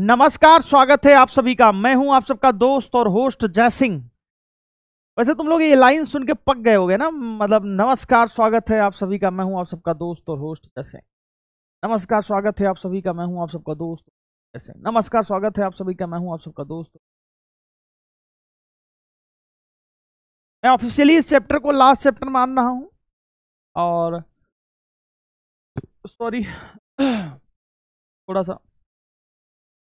नमस्कार स्वागत है आप सभी का मैं हूं आप सबका दोस्त और होस्ट जय सिंह वैसे तुम लोग ये लाइन सुन के पक गए होगे ना मतलब नमस्कार स्वागत है आप सभी का मैं हूं आप सबका दोस्त और होस्ट जय सिंह नमस्कार स्वागत है आप सभी का मैं हूं आप सबका दोस्त जय सिंह नमस्कार स्वागत है आप सभी का मैं हूं आप सबका दोस्त मैं ऑफिशियली इस चैप्टर को लास्ट चैप्टर मान रहा हूं और सॉरी थोड़ा सा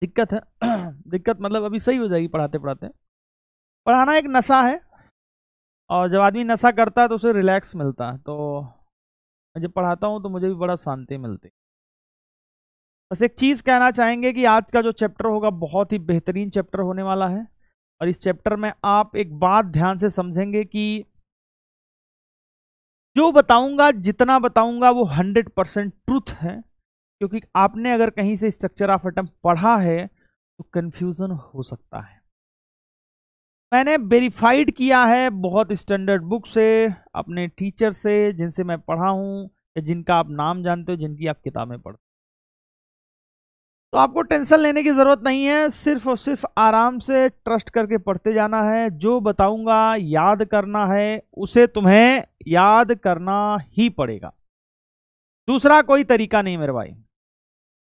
दिक्कत है दिक्कत मतलब अभी सही हो जाएगी पढ़ाते पढ़ाते पढ़ाना एक नशा है और जब आदमी नशा करता है तो उसे रिलैक्स मिलता है तो मैं जब पढ़ाता हूँ तो मुझे भी बड़ा शांति मिलती बस एक चीज़ कहना चाहेंगे कि आज का जो चैप्टर होगा बहुत ही बेहतरीन चैप्टर होने वाला है और इस चैप्टर में आप एक बात ध्यान से समझेंगे कि जो बताऊंगा जितना बताऊंगा वो हंड्रेड परसेंट ट्रूथ है क्योंकि आपने अगर कहीं से स्ट्रक्चर ऑफ एटम पढ़ा है तो कन्फ्यूज़न हो सकता है मैंने वेरीफाइड किया है बहुत स्टैंडर्ड बुक से अपने टीचर से जिनसे मैं पढ़ा हूँ या जिनका आप नाम जानते हो जिनकी आप किताबें पढ़ते तो आपको टेंशन लेने की ज़रूरत नहीं है सिर्फ और सिर्फ आराम से ट्रस्ट करके पढ़ते जाना है जो बताऊंगा याद करना है उसे तुम्हें याद करना ही पड़ेगा दूसरा कोई तरीका नहीं मेरे भाई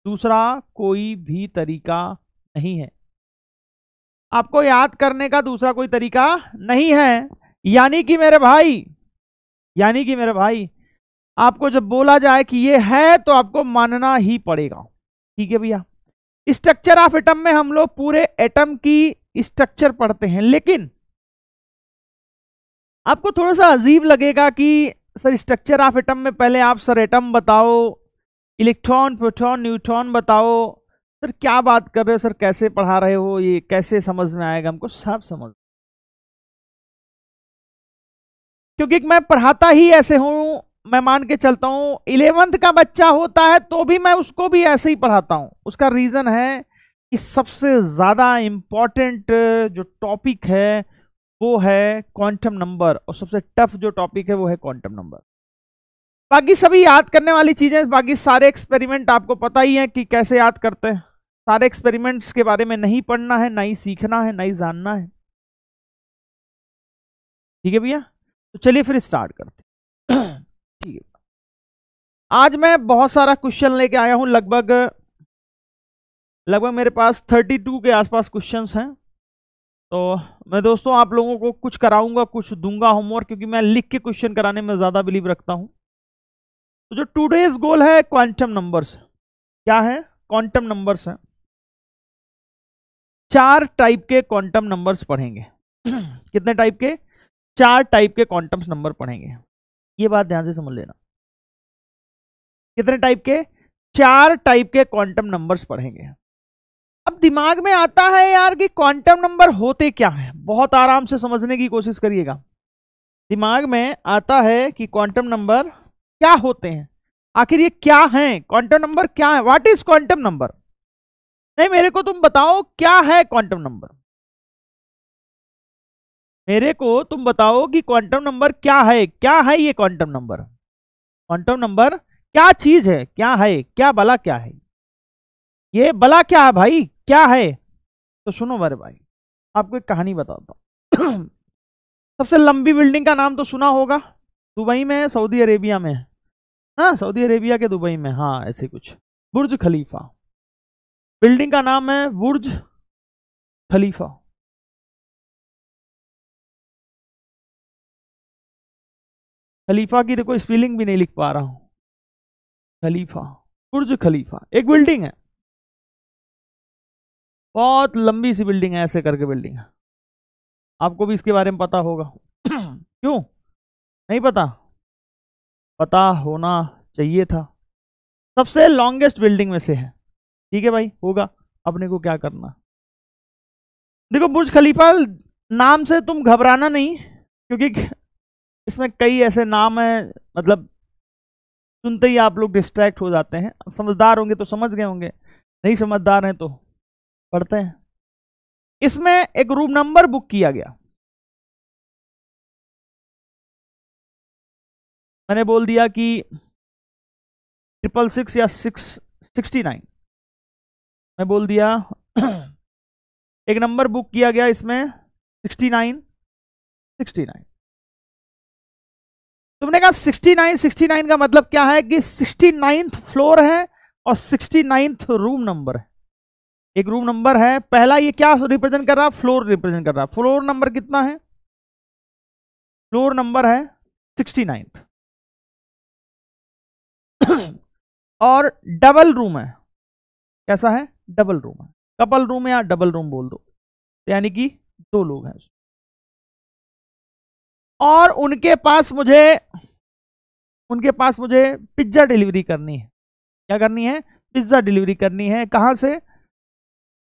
दूसरा कोई भी तरीका नहीं है आपको याद करने का दूसरा कोई तरीका नहीं है यानी कि मेरे भाई यानी कि मेरे भाई आपको जब बोला जाए कि ये है तो आपको मानना ही पड़ेगा ठीक है भैया स्ट्रक्चर ऑफ एटम में हम लोग पूरे एटम की स्ट्रक्चर पढ़ते हैं लेकिन आपको थोड़ा सा अजीब लगेगा कि सर स्ट्रक्चर ऑफ एटम में पहले आप सर एटम बताओ इलेक्ट्रॉन प्रोटॉन न्यूट्रॉन बताओ सर क्या बात कर रहे हो सर कैसे पढ़ा रहे हो ये कैसे समझ में आएगा हमको सब समझ क्योंकि मैं पढ़ाता ही ऐसे हूं मैं मान के चलता हूं इलेवंथ का बच्चा होता है तो भी मैं उसको भी ऐसे ही पढ़ाता हूं उसका रीज़न है कि सबसे ज़्यादा इंपॉर्टेंट जो टॉपिक है वो है क्वांटम नंबर और सबसे टफ जो टॉपिक है वो है क्वांटम नंबर बाकी सभी याद करने वाली चीज़ें बाकी सारे एक्सपेरिमेंट आपको पता ही है कि कैसे याद करते हैं सारे एक्सपेरिमेंट्स के बारे में नहीं पढ़ना है ना ही सीखना है ना ही जानना है ठीक है भैया तो चलिए फिर स्टार्ट करते ठीक है आज मैं बहुत सारा क्वेश्चन लेके आया हूँ लगभग लगभग मेरे पास 32 के आसपास क्वेश्चंस हैं तो मैं दोस्तों आप लोगों को कुछ कराऊंगा कुछ दूंगा होमवर्क क्योंकि मैं लिख के क्वेश्चन कराने में ज़्यादा बिलीव रखता हूँ तो जो टूडेज गोल है क्वांटम नंबर्स क्या है क्वांटम नंबर्स है चार टाइप के क्वांटम नंबर्स पढ़ेंगे कितने टाइप के चार टाइप के क्वांटम्स नंबर पढ़ेंगे ये बात ध्यान से समझ लेना कितने टाइप के चार टाइप के क्वांटम नंबर्स पढ़ेंगे अब दिमाग में आता है यार कि क्वांटम नंबर होते क्या हैं बहुत आराम से समझने की कोशिश करिएगा दिमाग में आता है कि क्वांटम नंबर क्या होते हैं आखिर ये क्या है क्वांटम नंबर क्या है व्हाट इज क्वांटम नंबर नहीं मेरे को तुम बताओ क्या है क्वांटम नंबर मेरे को तुम बताओ कि क्वांटम नंबर क्या है क्या है ये क्वांटम नंबर क्वांटम नंबर क्या चीज है क्या है क्या बला क्या है ये बला क्या है भाई क्या है तो सुनो मेरे भाई आपको एक कहानी बताता हूं सबसे लंबी बिल्डिंग का नाम तो सुना होगा दुबई में है सऊदी अरेबिया में है हाँ सऊदी अरेबिया के दुबई में हाँ ऐसे कुछ बुर्ज खलीफा बिल्डिंग का नाम है बुर्ज खलीफा खलीफा की देखो स्पेलिंग भी नहीं लिख पा रहा हूं खलीफा बुर्ज खलीफा एक बिल्डिंग है बहुत लंबी सी बिल्डिंग है ऐसे करके बिल्डिंग है आपको भी इसके बारे में पता होगा क्यों नहीं पता पता होना चाहिए था सबसे लॉन्गेस्ट बिल्डिंग में से है ठीक है भाई होगा अपने को क्या करना देखो बुर्ज खलीफा नाम से तुम घबराना नहीं क्योंकि इसमें कई ऐसे नाम हैं मतलब सुनते ही आप लोग डिस्ट्रैक्ट हो जाते हैं समझदार होंगे तो समझ गए होंगे नहीं समझदार हैं तो पढ़ते हैं इसमें एक रूम नंबर बुक किया गया मैंने बोल दिया कि ट्रिपल सिक्स या सिक्स सिक्सटी नाइन मैं बोल दिया एक नंबर बुक किया गया इसमें सिक्सटी नाइन सिक्सटी नाइन तुमने कहा सिक्सटी नाइन सिक्सटी नाइन का मतलब क्या है कि सिक्सटी नाइन्थ फ्लोर है और सिक्सटी नाइन्थ रूम नंबर है एक रूम नंबर है पहला ये क्या रिप्रेजेंट कर रहा है फ्लोर रिप्रेजेंट कर रहा है फ्लोर नंबर कितना है फ्लोर नंबर है सिक्सटी नाइन्थ और डबल रूम है कैसा है डबल रूम है कपल रूम या डबल रूम बोल दो यानी कि दो लोग हैं और उनके पास मुझे उनके पास मुझे पिज्ज़ा डिलीवरी करनी है क्या करनी है पिज्ज़ा डिलीवरी करनी है कहां से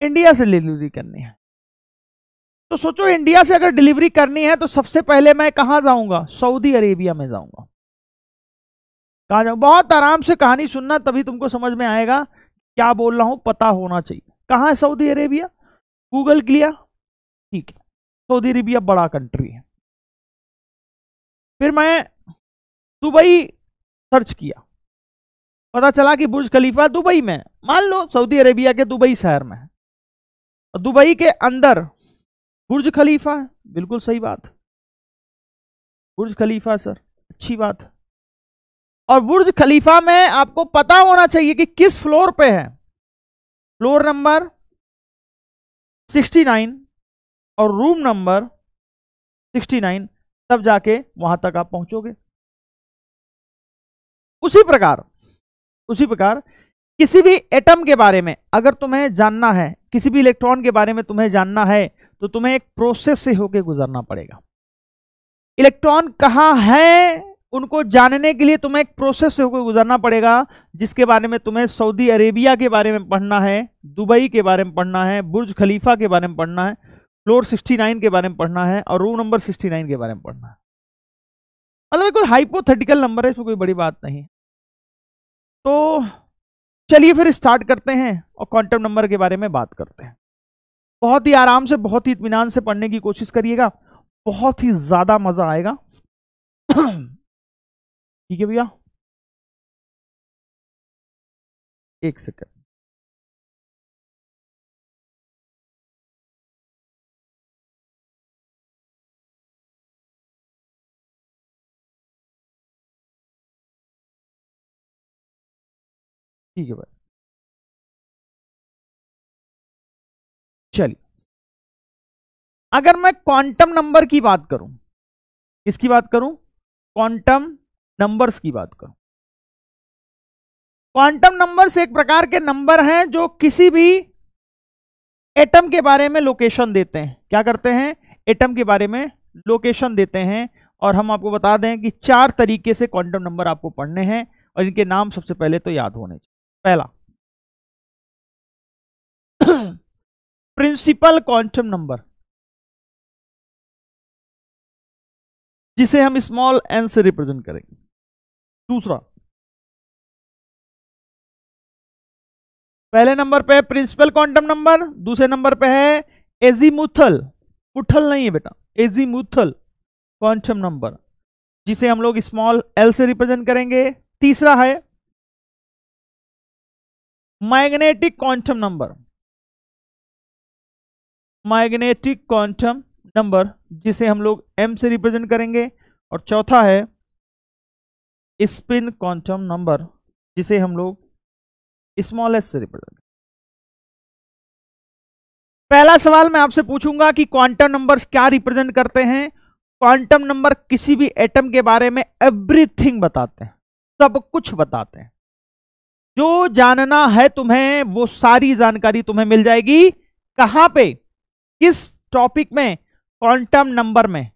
इंडिया से डिलीवरी करनी है तो सोचो इंडिया से अगर डिलीवरी करनी है तो सबसे पहले मैं कहां जाऊँगा सऊदी अरेबिया में जाऊँगा कहा जाऊं बहुत आराम से कहानी सुनना तभी तुमको समझ में आएगा क्या बोल रहा हूँ पता होना चाहिए कहाँ है सऊदी अरेबिया गूगल किया ठीक है सऊदी अरेबिया बड़ा कंट्री है फिर मैं दुबई सर्च किया पता चला कि बुर्ज खलीफा दुबई में मान लो सऊदी अरेबिया के दुबई शहर में है और दुबई के अंदर बुर्ज खलीफा है बिल्कुल सही बात बुर्ज खलीफा सर अच्छी बात है और बुर्ज खलीफा में आपको पता होना चाहिए कि किस फ्लोर पे है फ्लोर नंबर 69 और रूम नंबर 69 तब जाके वहां तक आप पहुंचोगे उसी प्रकार उसी प्रकार किसी भी एटम के बारे में अगर तुम्हें जानना है किसी भी इलेक्ट्रॉन के बारे में तुम्हें जानना है तो तुम्हें एक प्रोसेस से होके गुजरना पड़ेगा इलेक्ट्रॉन कहाँ है उनको जानने के लिए तुम्हें एक प्रोसेस से होकर गुजरना पड़ेगा जिसके बारे में तुम्हें सऊदी अरेबिया के बारे में पढ़ना है दुबई के बारे में पढ़ना है बुर्ज खलीफा के बारे में पढ़ना है फ्लोर 69 के बारे में पढ़ना है और रूम नंबर 69 के बारे में पढ़ना है मतलब कोई हाइपोथेटिकल नंबर है इसमें कोई बड़ी बात नहीं तो चलिए फिर स्टार्ट करते हैं और क्वांटम नंबर के बारे में बात करते हैं बहुत ही आराम से बहुत ही इतमान से पढ़ने की कोशिश करिएगा बहुत ही ज़्यादा मज़ा आएगा ठीक है भैया एक सेकेंड ठीक है भाई चलिए अगर मैं क्वांटम नंबर की बात करूं किसकी बात करूं क्वांटम नंबर्स की बात करूं क्वांटम नंबर्स एक प्रकार के नंबर हैं जो किसी भी एटम के बारे में लोकेशन देते हैं क्या करते हैं एटम के बारे में लोकेशन देते हैं और हम आपको बता दें कि चार तरीके से क्वांटम नंबर आपको पढ़ने हैं और इनके नाम सबसे पहले तो याद होने चाहिए पहला प्रिंसिपल क्वांटम नंबर जिसे हम स्मॉल एन से रिप्रेजेंट करेंगे दूसरा पहले नंबर पे है प्रिंसिपल क्वांटम नंबर दूसरे नंबर पे है एजीमुथल उठल नहीं है बेटा एजीमुथल क्वांटम नंबर जिसे हम लोग स्मॉल एल से रिप्रेजेंट करेंगे तीसरा है magnetic quantum number magnetic quantum number जिसे हम लोग एम से रिप्रेजेंट करेंगे और चौथा है स्पिन क्वांटम नंबर जिसे हम लोग स्मॉलेस्ट से रिप्रेजेंट पहला सवाल मैं आपसे पूछूंगा कि क्वांटम नंबर्स क्या रिप्रेजेंट करते हैं क्वांटम नंबर किसी भी एटम के बारे में एवरीथिंग बताते हैं सब कुछ बताते हैं जो जानना है तुम्हें वो सारी जानकारी तुम्हें मिल जाएगी कहां पे किस टॉपिक में क्वांटम नंबर में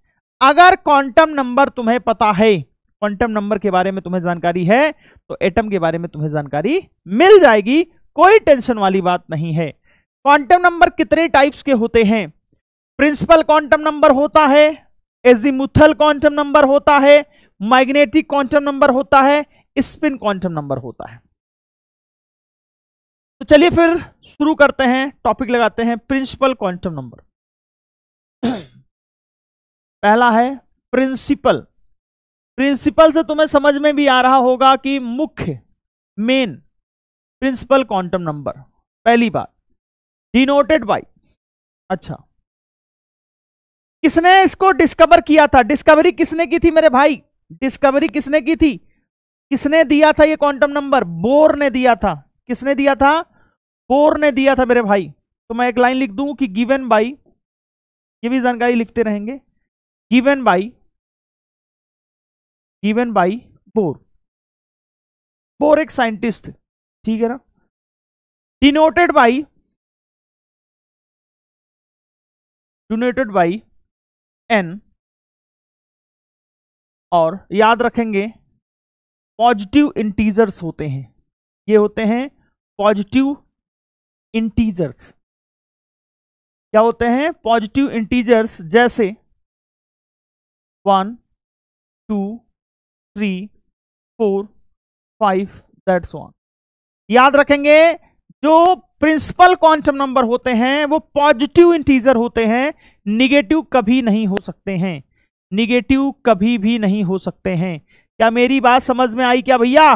अगर क्वांटम नंबर तुम्हें पता है क्वांटम नंबर के बारे में तुम्हें जानकारी है तो एटम के बारे में तुम्हें जानकारी मिल जाएगी कोई टेंशन वाली बात नहीं है क्वांटम नंबर कितने टाइप्स के होते हैं प्रिंसिपल क्वांटम नंबर होता है एजिमुथल क्वांटम नंबर होता है मैग्नेटिक क्वांटम नंबर होता है स्पिन क्वांटम नंबर होता है तो चलिए फिर शुरू करते हैं टॉपिक लगाते हैं प्रिंसिपल क्वांटम नंबर पहला है प्रिंसिपल प्रिंसिपल से तुम्हें समझ में भी आ रहा होगा कि मुख्य मेन प्रिंसिपल क्वांटम नंबर पहली बार डिनोटेड बाय अच्छा किसने इसको डिस्कवर किया था डिस्कवरी किसने की थी मेरे भाई डिस्कवरी किसने की थी किसने दिया था ये क्वांटम नंबर बोर ने दिया था किसने दिया था बोर ने दिया था मेरे भाई तो मैं एक लाइन लिख दूं कि गिवन बाई ये भी जानकारी लिखते रहेंगे given by given by Bohr Bohr एक साइंटिस्ट ठीक है ना denoted by donated by n और याद रखेंगे पॉजिटिव इंटीजर्स होते हैं ये होते हैं पॉजिटिव इंटीजर्स क्या होते हैं पॉजिटिव इंटीजर्स जैसे one two three four five that's one याद रखेंगे जो प्रिंसिपल क्वांटम नंबर होते हैं वो पॉजिटिव इंटीजर होते हैं निगेटिव कभी नहीं हो सकते हैं निगेटिव कभी भी नहीं हो सकते हैं क्या मेरी बात समझ में आई क्या भैया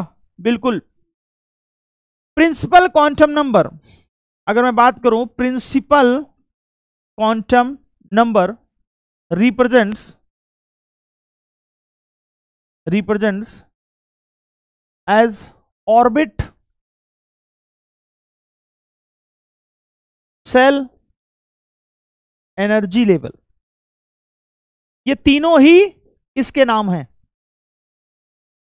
बिल्कुल प्रिंसिपल क्वांटम नंबर अगर मैं बात करूं principal quantum number represents represents as orbit shell energy level ये तीनों ही इसके नाम हैं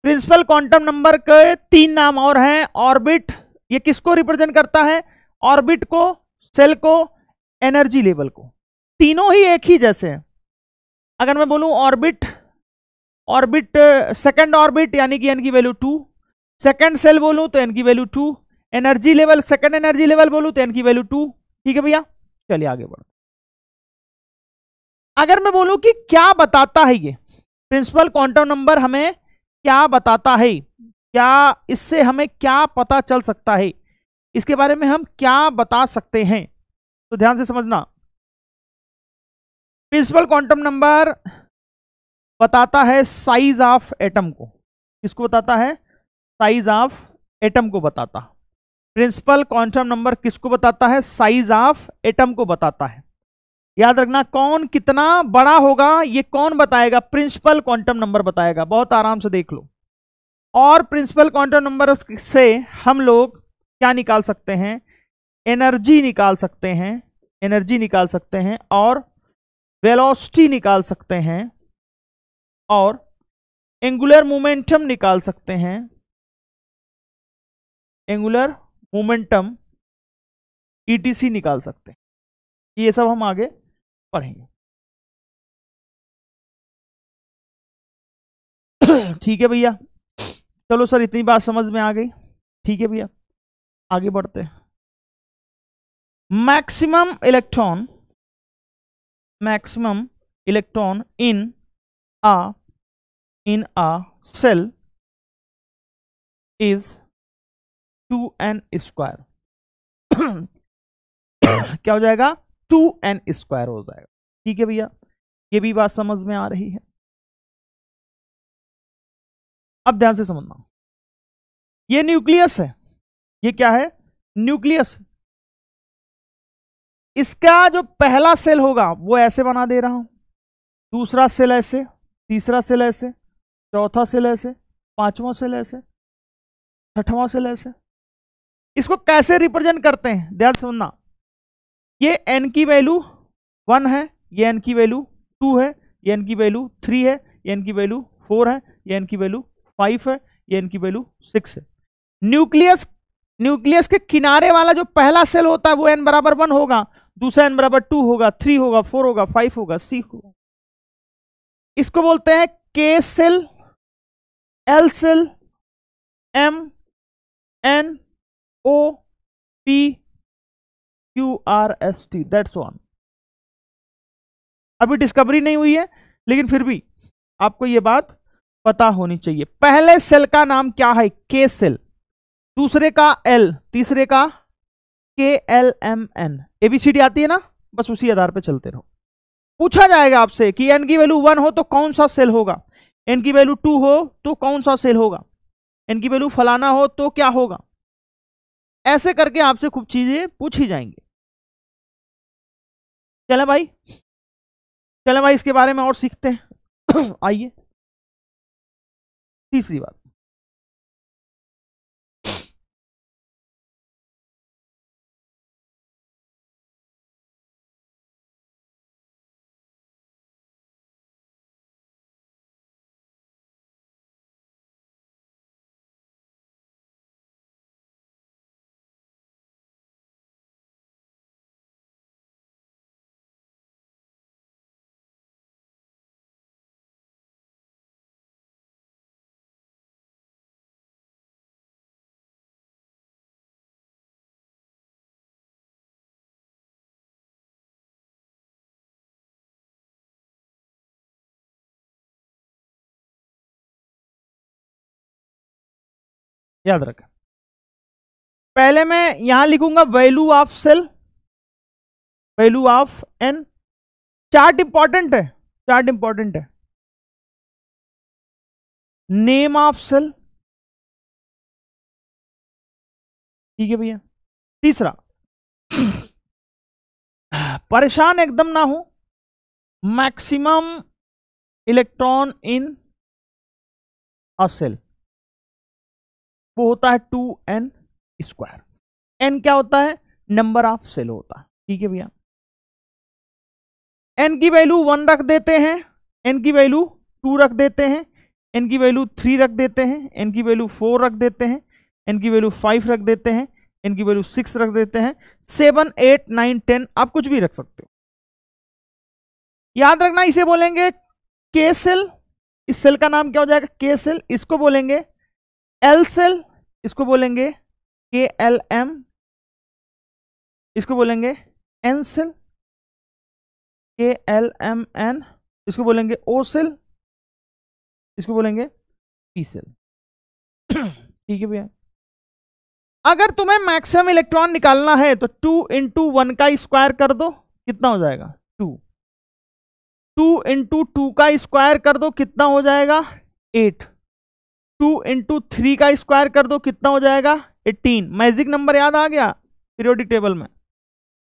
प्रिंसिपल क्वांटम नंबर के तीन नाम और हैं ऑर्बिट ये किसको रिप्रेजेंट करता है ऑर्बिट को सेल को एनर्जी लेवल को तीनों ही एक ही जैसे हैं अगर मैं बोलूं ऑर्बिट ऑर्बिट सेकंड ऑर्बिट यानी कि एन की वैल्यू टू सेकंड सेल बोलूँ तो एन की value two energy level second energy level बोलूँ तो एन की वैल्यू टू ठीक है भैया चलिए आगे बढ़ो अगर मैं बोलूं कि क्या बताता है ये प्रिंसिपल क्वांटम नंबर हमें क्या बताता है क्या इससे हमें क्या पता चल सकता है इसके बारे में हम क्या बता सकते हैं तो ध्यान से समझना प्रिंसिपल क्वांटम नंबर बताता है साइज ऑफ एटम को किसको बताता है साइज ऑफ एटम को बताता प्रिंसिपल क्वांटम नंबर किसको बताता है साइज ऑफ एटम को बताता है याद रखना कौन कितना बड़ा होगा ये कौन बताएगा प्रिंसिपल क्वांटम नंबर बताएगा बहुत आराम से देख लो और प्रिंसिपल क्वांटम नंबर से हम लोग क्या निकाल सकते हैं एनर्जी निकाल सकते हैं एनर्जी निकाल सकते हैं और वेलोसिटी निकाल सकते हैं और एंगुलर मोमेंटम निकाल सकते हैं एंगुलर मोमेंटम ईटीसी निकाल सकते हैं ये सब हम आगे पढ़ेंगे ठीक है भैया चलो सर इतनी बात समझ में आ गई ठीक है भैया आगे बढ़ते हैं maximum electron maximum electron in a in a cell is 2n square क्या हो जाएगा 2n स्क्वायर हो जाएगा ठीक है भैया ये भी बात समझ में आ रही है अब ध्यान से समझना ये न्यूक्लियस है ये क्या है न्यूक्लियस इसका जो पहला सेल होगा वो ऐसे बना दे रहा हूं दूसरा सेल ऐसे तीसरा सेल ऐसे चौथा सेल ऐसे पांचवा सेल ऐसे छठवां सेल ऐसे इसको कैसे रिप्रेजेंट करते हैं ध्यान सुनना ये एन की वैल्यू वन है ये एन की वैल्यू टू है ये एन की वैल्यू थ्री है ये एन की वैल्यू फोर है ये एन की वैल्यू फाइव है ये एन की वैल्यू सिक्स है न्यूक्लियस न्यूक्लियस के किनारे वाला जो पहला सेल होता है वो एन बराबर वन होगा दूसरा एन बराबर टू होगा थ्री होगा फोर होगा फाइव होगा सी होगा इसको बोलते हैं K shell L shell M N O P Q R S T that's one अभी डिस्कवरी नहीं हुई है लेकिन फिर भी आपको यह बात पता होनी चाहिए पहले सेल का नाम क्या है के सेल दूसरे का एल तीसरे का के एल एम एन एबीसीडी आती है ना बस उसी आधार पर चलते रहो पूछा जाएगा आपसे कि एन की वैल्यू वन हो तो कौन सा सेल होगा एन की वैल्यू टू हो तो कौन सा सेल होगा एन की वैल्यू फलाना हो तो क्या होगा ऐसे करके आपसे खूब चीजें पूछी जाएंगी चलो भाई चलो भाई इसके बारे में और सीखते हैं आइए तीसरी बात याद रखें पहले मैं यहां लिखूंगा value of shell value of n chart important है चार्ट इंपॉर्टेंट है नेम ऑफ सेल ठीक है भैया तीसरा परेशान एकदम ना हो maximum electron in a shell वो होता है टू एन स्क्वायर एन क्या होता है नंबर ऑफ सेल होता है ठीक है भैया एन की वैल्यू वन रख देते हैं एन की वैल्यू टू रख देते हैं एन की वैल्यू थ्री रख देते हैं एन की वैल्यू फोर रख देते हैं एन की वैल्यू फाइव रख देते हैं एन की वैल्यू सिक्स रख देते हैं सेवन एट नाइन टेन आप कुछ भी रख सकते हो याद रखना इसे बोलेंगे के सेल इस सेल का नाम क्या हो जाएगा के सेल इसको बोलेंगे एल सेल इसको बोलेंगे के एल एम इसको बोलेंगे N shell K L M N इसको बोलेंगे ओ सेल इसको बोलेंगे पी सेल ठीक है भैया अगर तुम्हें मैक्सिमम इलेक्ट्रॉन निकालना है तो टू इंटू वन का स्क्वायर कर दो कितना हो जाएगा टू टू इंटू टू का स्क्वायर कर दो कितना हो जाएगा एट टू इंटू थ्री का स्क्वायर कर दो कितना हो जाएगा एट्टीन मैजिक नंबर याद आ गया पीरियोडिक टेबल में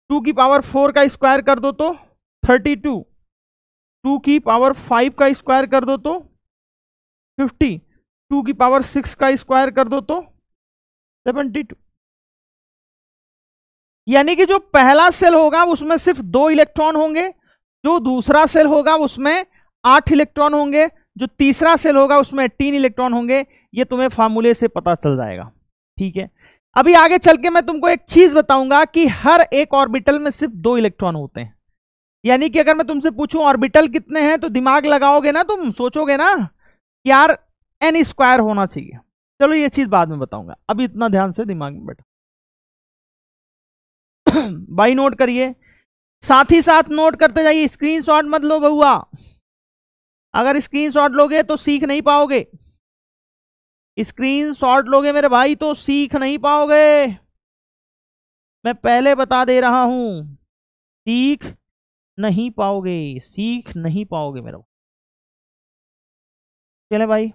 टू की पावर फोर का स्क्वायर कर दो तो थर्टी टू टू की पावर फाइव का स्क्वायर कर दो तो फिफ्टी टू की पावर सिक्स का स्क्वायर कर दो तो सेवेंटी टू यानी कि जो पहला सेल होगा उसमें सिर्फ दो इलेक्ट्रॉन होंगे जो दूसरा सेल होगा उसमें आठ इलेक्ट्रॉन होंगे जो तीसरा सेल होगा उसमें तीन इलेक्ट्रॉन होंगे ये तुम्हें फार्मूले से पता चल जाएगा ठीक है अभी आगे चल के मैं तुमको एक चीज बताऊंगा कि हर एक ऑर्बिटल में सिर्फ दो इलेक्ट्रॉन होते हैं यानी कि अगर मैं तुमसे पूछूं ऑर्बिटल कितने हैं तो दिमाग लगाओगे ना तुम सोचोगे ना कि यार एन स्क्वायर होना चाहिए चलो ये चीज बाद में बताऊंगा अभी इतना ध्यान से दिमाग में बैठो बाई नोट करिए साथ ही साथ नोट करते जाइए स्क्रीन मत लो बहुआ अगर स्क्रीनशॉट लोगे तो सीख नहीं पाओगे स्क्रीनशॉट लोगे मेरे भाई तो सीख नहीं पाओगे मैं पहले बता दे रहा हूं सीख नहीं पाओगे सीख नहीं पाओगे भाई चले भाई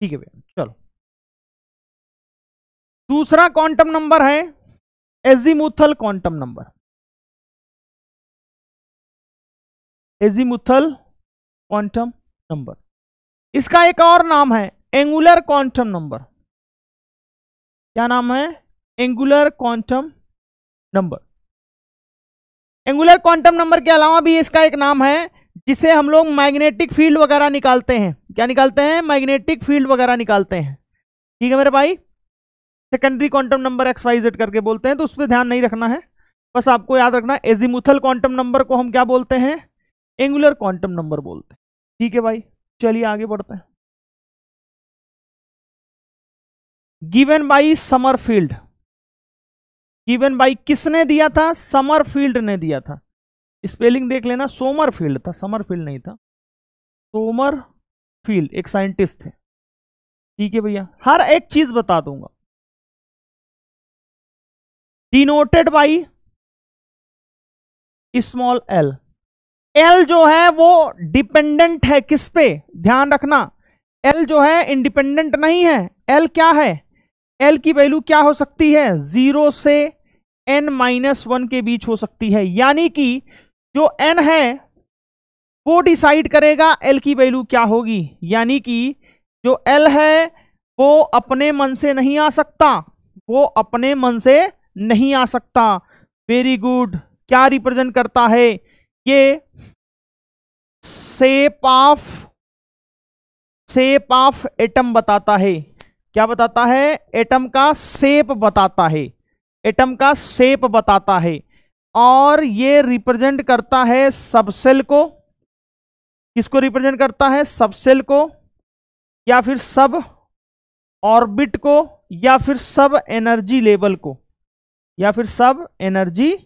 ठीक है भैया चलो दूसरा क्वांटम नंबर है azimuthal quantum number azimuthal quantum number इसका एक और नाम है एंगुलर क्वांटम नंबर क्या नाम है angular quantum number angular quantum number के अलावा भी इसका एक नाम है जिसे हम लोग मैग्नेटिक फील्ड वगैरह निकालते हैं क्या निकालते हैं मैग्नेटिक फील्ड वगैरह निकालते हैं ठीक है मेरे भाई secondary quantum number X Y Z करके बोलते हैं तो उस पर ध्यान नहीं रखना है बस आपको याद रखना एजिमुथल क्वांटम नंबर को हम क्या बोलते हैं एंगुलर क्वांटम नंबर बोलते हैं ठीक है भाई चलिए आगे बढ़ते हैं given by field given by किसने दिया था समर फील्ड ने दिया था स्पेलिंग देख लेना सोमर फील्ड था समर फील्ड नहीं था सोमर फील्ड एक साइंटिस्ट थे ठीक है भैया हर एक चीज बता दूंगा denoted by small l l जो है वो डिपेंडेंट है किस पे ध्यान रखना एल जो है इंडिपेंडेंट नहीं है एल क्या है एल की वैल्यू क्या हो सकती है जीरो से एन माइनस वन के बीच हो सकती है यानी कि जो एन है वो डिसाइड करेगा एल की वैल्यू क्या होगी यानी कि जो एल है वो अपने मन से नहीं आ सकता वो अपने मन से नहीं आ सकता वेरी गुड क्या रिप्रेजेंट करता है ये shape of shape of atom बताता है क्या बताता है एटम का सेप बताता है एटम का सेप बताता है और ये रिप्रेजेंट करता है सबसेल को किसको रिप्रेजेंट करता है सबसेल को या फिर सब ऑर्बिट को या फिर सब एनर्जी लेवल को या फिर सब एनर्जी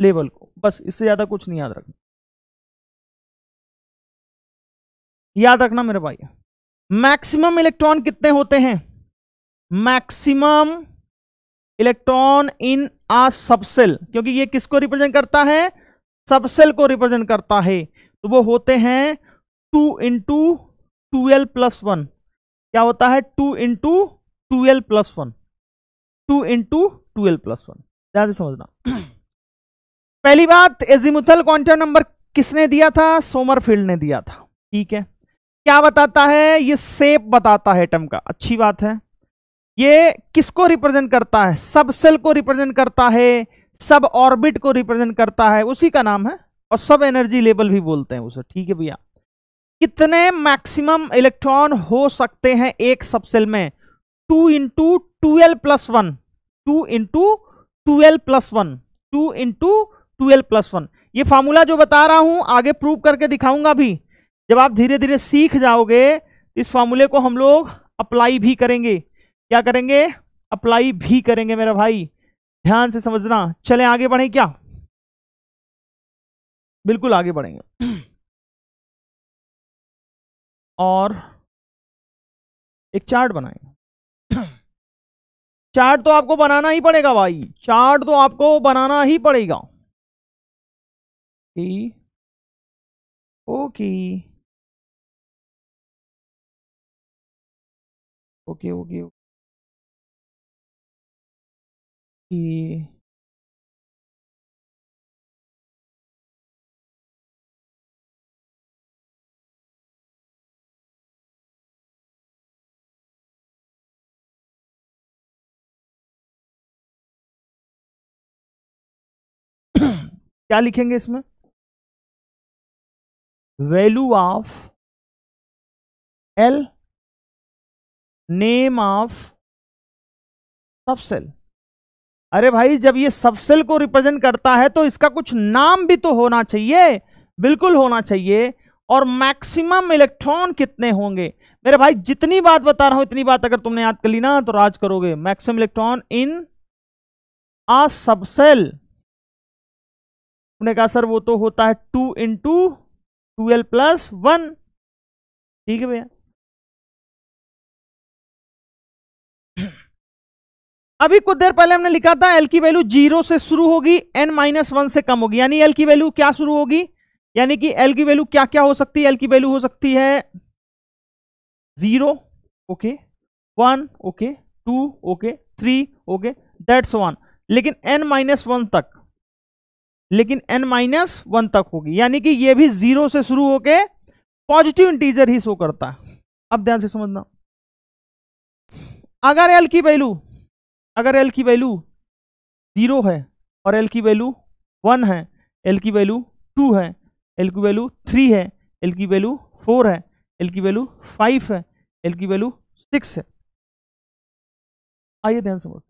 लेवल को बस इससे ज़्यादा कुछ नहीं याद रखना याद रखना मेरे भाई मैक्सिमम इलेक्ट्रॉन कितने होते हैं maximum electron in a subshell क्योंकि ये किसको रिप्रेजेंट करता है सबसेल को रिप्रेजेंट करता है तो वो होते हैं two into twelve plus one क्या होता है two into twelve plus one two into twelve plus one ध्यान से समझना पहली बात एजिमुथल क्वांटम नंबर किसने दिया था सोमरफील्ड ने दिया था ठीक है क्या बताता है ये सेप बताता है एटम का अच्छी बात है ये किसको रिप्रेजेंट करता है सब सेल को रिप्रेजेंट करता है सब ऑर्बिट को रिप्रेजेंट करता है उसी का नाम है और सब एनर्जी लेवल भी बोलते हैं उसे ठीक है भैया कितने मैक्सिमम इलेक्ट्रॉन हो सकते हैं एक सबसेल में two into twelve plus one two into twelve plus one two into twelve plus one ये फार्मूला जो बता रहा हूं आगे प्रूव करके दिखाऊंगा भी जब आप धीरे धीरे सीख जाओगे इस फॉर्मूले को हम लोग अप्लाई भी करेंगे क्या करेंगे अप्लाई भी करेंगे मेरा भाई ध्यान से समझना चले आगे बढ़े क्या बिल्कुल आगे बढ़ेंगे और एक चार्ट बनाएंगे चार्ट तो आपको बनाना ही पड़ेगा भाई चार्ट तो आपको बनाना ही पड़ेगा ओके ओके ओके ओके क्या लिखेंगे इसमें value of l name of subshell अरे भाई जब ये सबसेल को रिप्रेजेंट करता है तो इसका कुछ नाम भी तो होना चाहिए बिल्कुल होना चाहिए और मैक्सिमम इलेक्ट्रॉन कितने होंगे मेरे भाई जितनी बात बता रहा हूं इतनी बात अगर तुमने याद कर ली ना तो राज करोगे maximum electron in a subshell तुमने कहा सर वो तो होता है two into twelve plus one ठीक है भैया अभी कुछ देर पहले हमने लिखा था एल की वैल्यू जीरो से शुरू होगी एन माइनस वन से कम होगी यानी एल की वैल्यू क्या शुरू होगी यानी कि एल की वैल्यू क्या क्या हो सकती है एल की वैल्यू हो सकती है zero okay one okay two okay three okay that's one लेकिन एन माइनस वन तक लेकिन एन माइनस वन तक होगी यानी कि यह भी जीरो से शुरू होके पॉजिटिव इंटीजर ही शो करता है अब ध्यान से समझना अगर एल की वैल्यू अगर एल की वैल्यू ज़ीरो है और एल की वैल्यू वन है एल की वैल्यू टू है एल की वैल्यू थ्री है एल की वैल्यू फोर है एल की वैल्यू फाइव है एल की वैल्यू सिक्स है आइए ध्यान समझ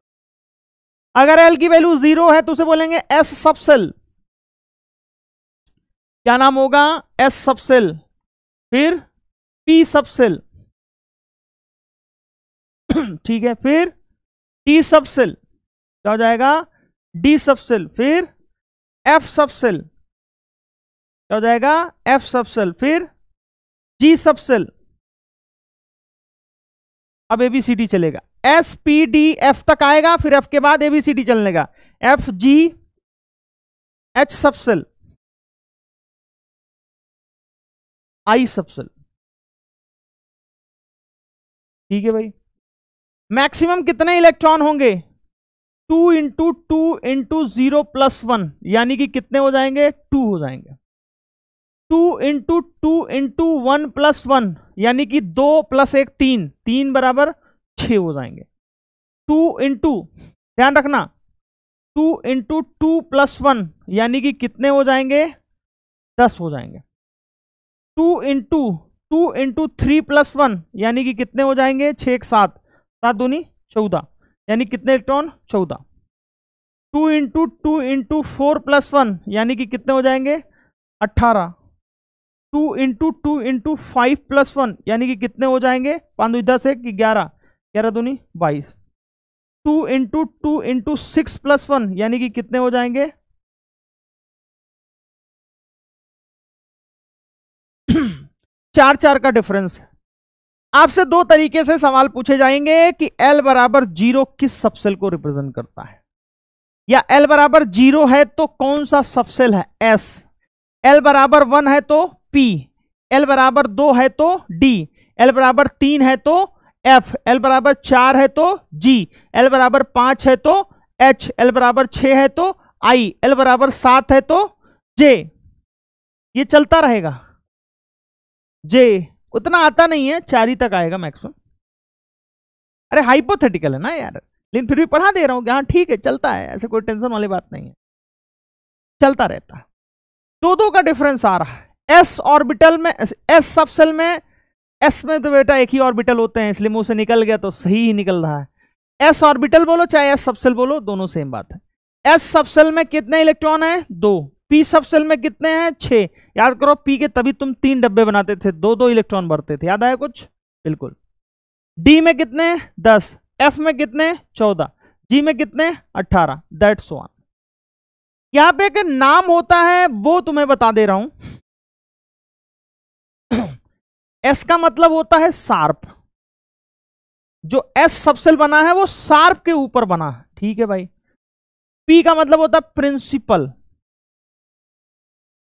अगर एल की वैल्यू जीरो है तो उसे बोलेंगे एस सबसेल क्या नाम होगा एस सबसेल फिर पी सबसेल ठीक है फिर टी सब सेल क्या हो जाएगा डी सब सेल फिर एफ सब सेल क्या हो जाएगा एफ सब सेल फिर जी सब सेल अब एबीसीडी चलेगा एस पी डी एफ तक आएगा फिर एफ के बाद एबीसीडी चलने का F ji H subshell I subshell ठीक है भाई मैक्सिमम कितने इलेक्ट्रॉन होंगे two into two into zero plus one यानी कि कितने हो जाएंगे टू हो जाएंगे two into two into one plus one यानी कि दो प्लस एक तीन तीन बराबर छ हो जाएंगे टू इंटू ध्यान रखना two into two plus one यानी कि कितने हो जाएंगे दस हो जाएंगे two into two into three plus one यानी कि कितने हो जाएंगे छ एक सात सात दूनी चौदह यानी कितने इलेक्ट्रॉन चौदह two into two into four plus one यानी कि कितने हो जाएंगे अट्ठारह two into two into five plus one यानी कि कितने हो जाएंगे पाँच दूनी दस एक ग्यारह ग्यारह दूनी बाईस two into two into six plus one यानी कि कितने हो जाएंगे चार चार का डिफरेंस आपसे दो तरीके से सवाल पूछे जाएंगे कि एल बराबर जीरो किस सबसेल को रिप्रेजेंट करता है या एल बराबर जीरो है तो कौन सा सबसेल है एस एल बराबर वन है तो पी एल बराबर दो है तो डी एल बराबर तीन है तो एफ एल बराबर चार है तो जी एल बराबर पांच है तो एच एल बराबर छ है तो आई एल बराबर सात है तो जे ये चलता रहेगा जे उतना आता नहीं है चार ही तक आएगा मैक्सिमम अरे हाइपोथेटिकल है ना यार लेकिन फिर भी पढ़ा दे रहा हूँ हाँ ठीक है चलता है ऐसे कोई टेंशन वाली बात नहीं है चलता रहता है दो दो का डिफरेंस आ रहा है एस ऑर्बिटल में एस सबसेल में एस में तो बेटा एक ही ऑर्बिटल होते हैं इसलिए मुंह से निकल गया तो सही ही निकल रहा है एस ऑर्बिटल बोलो चाहे एस सबसेल बोलो दोनों सेम बात है एस सबसेल में कितने इलेक्ट्रॉन है दो पी सब सेल में कितने हैं छः याद करो पी के तभी तुम तीन डब्बे बनाते थे दो दो इलेक्ट्रॉन भरते थे याद आया कुछ बिल्कुल डी में कितने दस एफ में कितने चौदह जी में कितने अट्ठारह दैट्स वन यहां पे एक नाम होता है वो तुम्हें बता दे रहा हूं एस का मतलब होता है सार्प जो एस सबसेल बना है वो सार्प के ऊपर बना है ठीक है भाई पी का मतलब होता है प्रिंसिपल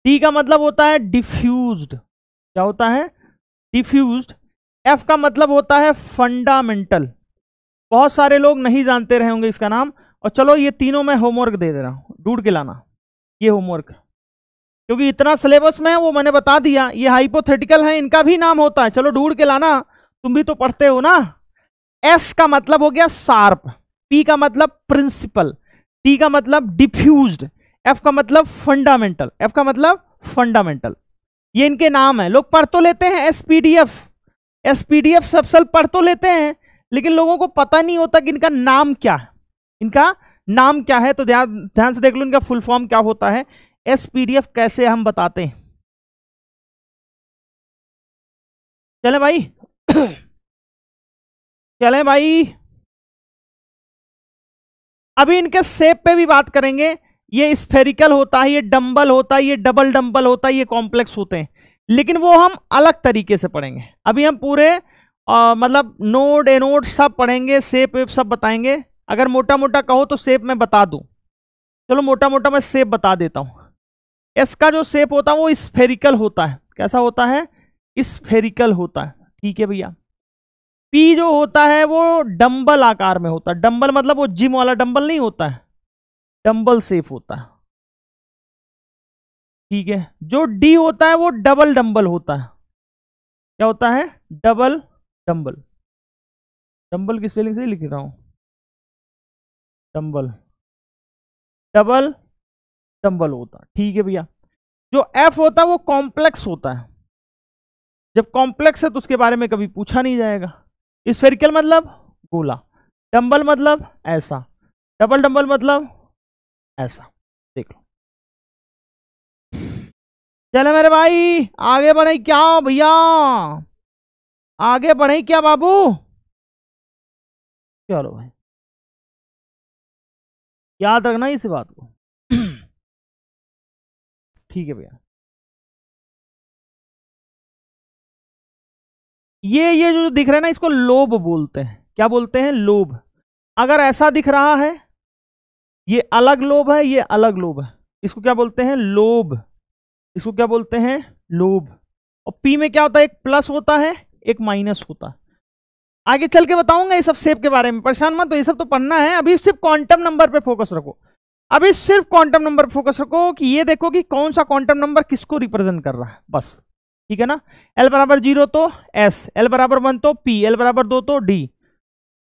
टी का मतलब होता है डिफ्यूज्ड क्या होता है डिफ्यूज्ड एफ का मतलब होता है फंडामेंटल बहुत सारे लोग नहीं जानते रहे होंगे इसका नाम और चलो ये तीनों मैं होमवर्क दे दे रहा हूँ ढूंढ के लाना ये होमवर्क क्योंकि इतना सिलेबस में है वो मैंने बता दिया ये हाइपोथेटिकल है इनका भी नाम होता है चलो ढूंढ के लाना तुम भी तो पढ़ते हो ना एस का मतलब हो गया सार्प पी का मतलब प्रिंसिपल टी का मतलब डिफ्यूज्ड एफ का मतलब फंडामेंटल एफ का मतलब फंडामेंटल ये इनके नाम है लोग पढ़ तो लेते हैं S P D F S P D F subshell पढ़ तो लेते हैं लेकिन लोगों को पता नहीं होता कि इनका नाम क्या है इनका नाम क्या है तो ध्यान ध्यान से देख लो इनका फुल फॉर्म क्या होता है एस पी डी एफ कैसे हम बताते हैं चले भाई चले भाई अभी इनके सेप पे भी बात करेंगे ये स्फेरिकल होता है ये डम्बल होता है ये डबल डम्बल होता है ये कॉम्प्लेक्स होते हैं लेकिन वो हम अलग तरीके से पढ़ेंगे अभी हम पूरे आ, मतलब नोड एनोड सब पढ़ेंगे सेप वेप सब बताएंगे अगर मोटा मोटा कहो तो सेप मैं बता दूं चलो मोटा मोटा मैं सेप बता देता हूँ एस का जो सेप होता है वो स्फेरिकल होता है कैसा होता है स्फेरिकल होता है ठीक है भैया पी जो होता है वो डम्बल आकार में होता है डम्बल मतलब वो जिम वाला डम्बल नहीं होता है डंबल सेफ होता है ठीक है जो डी होता है वो डबल डम्बल होता है क्या होता है डबल डम्बल डम्बल की स्पेलिंग से लिख रहा हूं डंबल डबल डम्बल होता है ठीक है भैया जो एफ होता है वो कॉम्प्लेक्स होता है जब कॉम्प्लेक्स है तो उसके बारे में कभी पूछा नहीं जाएगा स्फेरिकल मतलब गोला डम्बल मतलब ऐसा डबल डम्बल मतलब ऐसा देख लो चले मेरे भाई आगे बढ़े क्या भैया आगे बढ़े क्या बाबू चलो भाई याद रखना इस बात को ठीक है भैया ये ये जो दिख रहा है ना इसको लोभ बोलते हैं क्या बोलते हैं लोभ अगर ऐसा दिख रहा है ये अलग लोभ है ये अलग लोभ है इसको क्या बोलते हैं लोभ इसको क्या बोलते हैं लोभ और पी में क्या होता है एक प्लस होता है एक माइनस होता है आगे चल के बताऊंगा ये सब सेप के बारे में परेशान मत तो ये सब तो पढ़ना है अभी सिर्फ क्वांटम नंबर पे फोकस रखो अभी सिर्फ क्वांटम नंबर फोकस रखो कि ये देखो कि कौन सा क्वांटम नंबर किसको रिप्रेजेंट कर रहा है बस ठीक है ना एल बराबर जीरो तो एस एल बराबर वन तो पी एल बराबर दो तो डी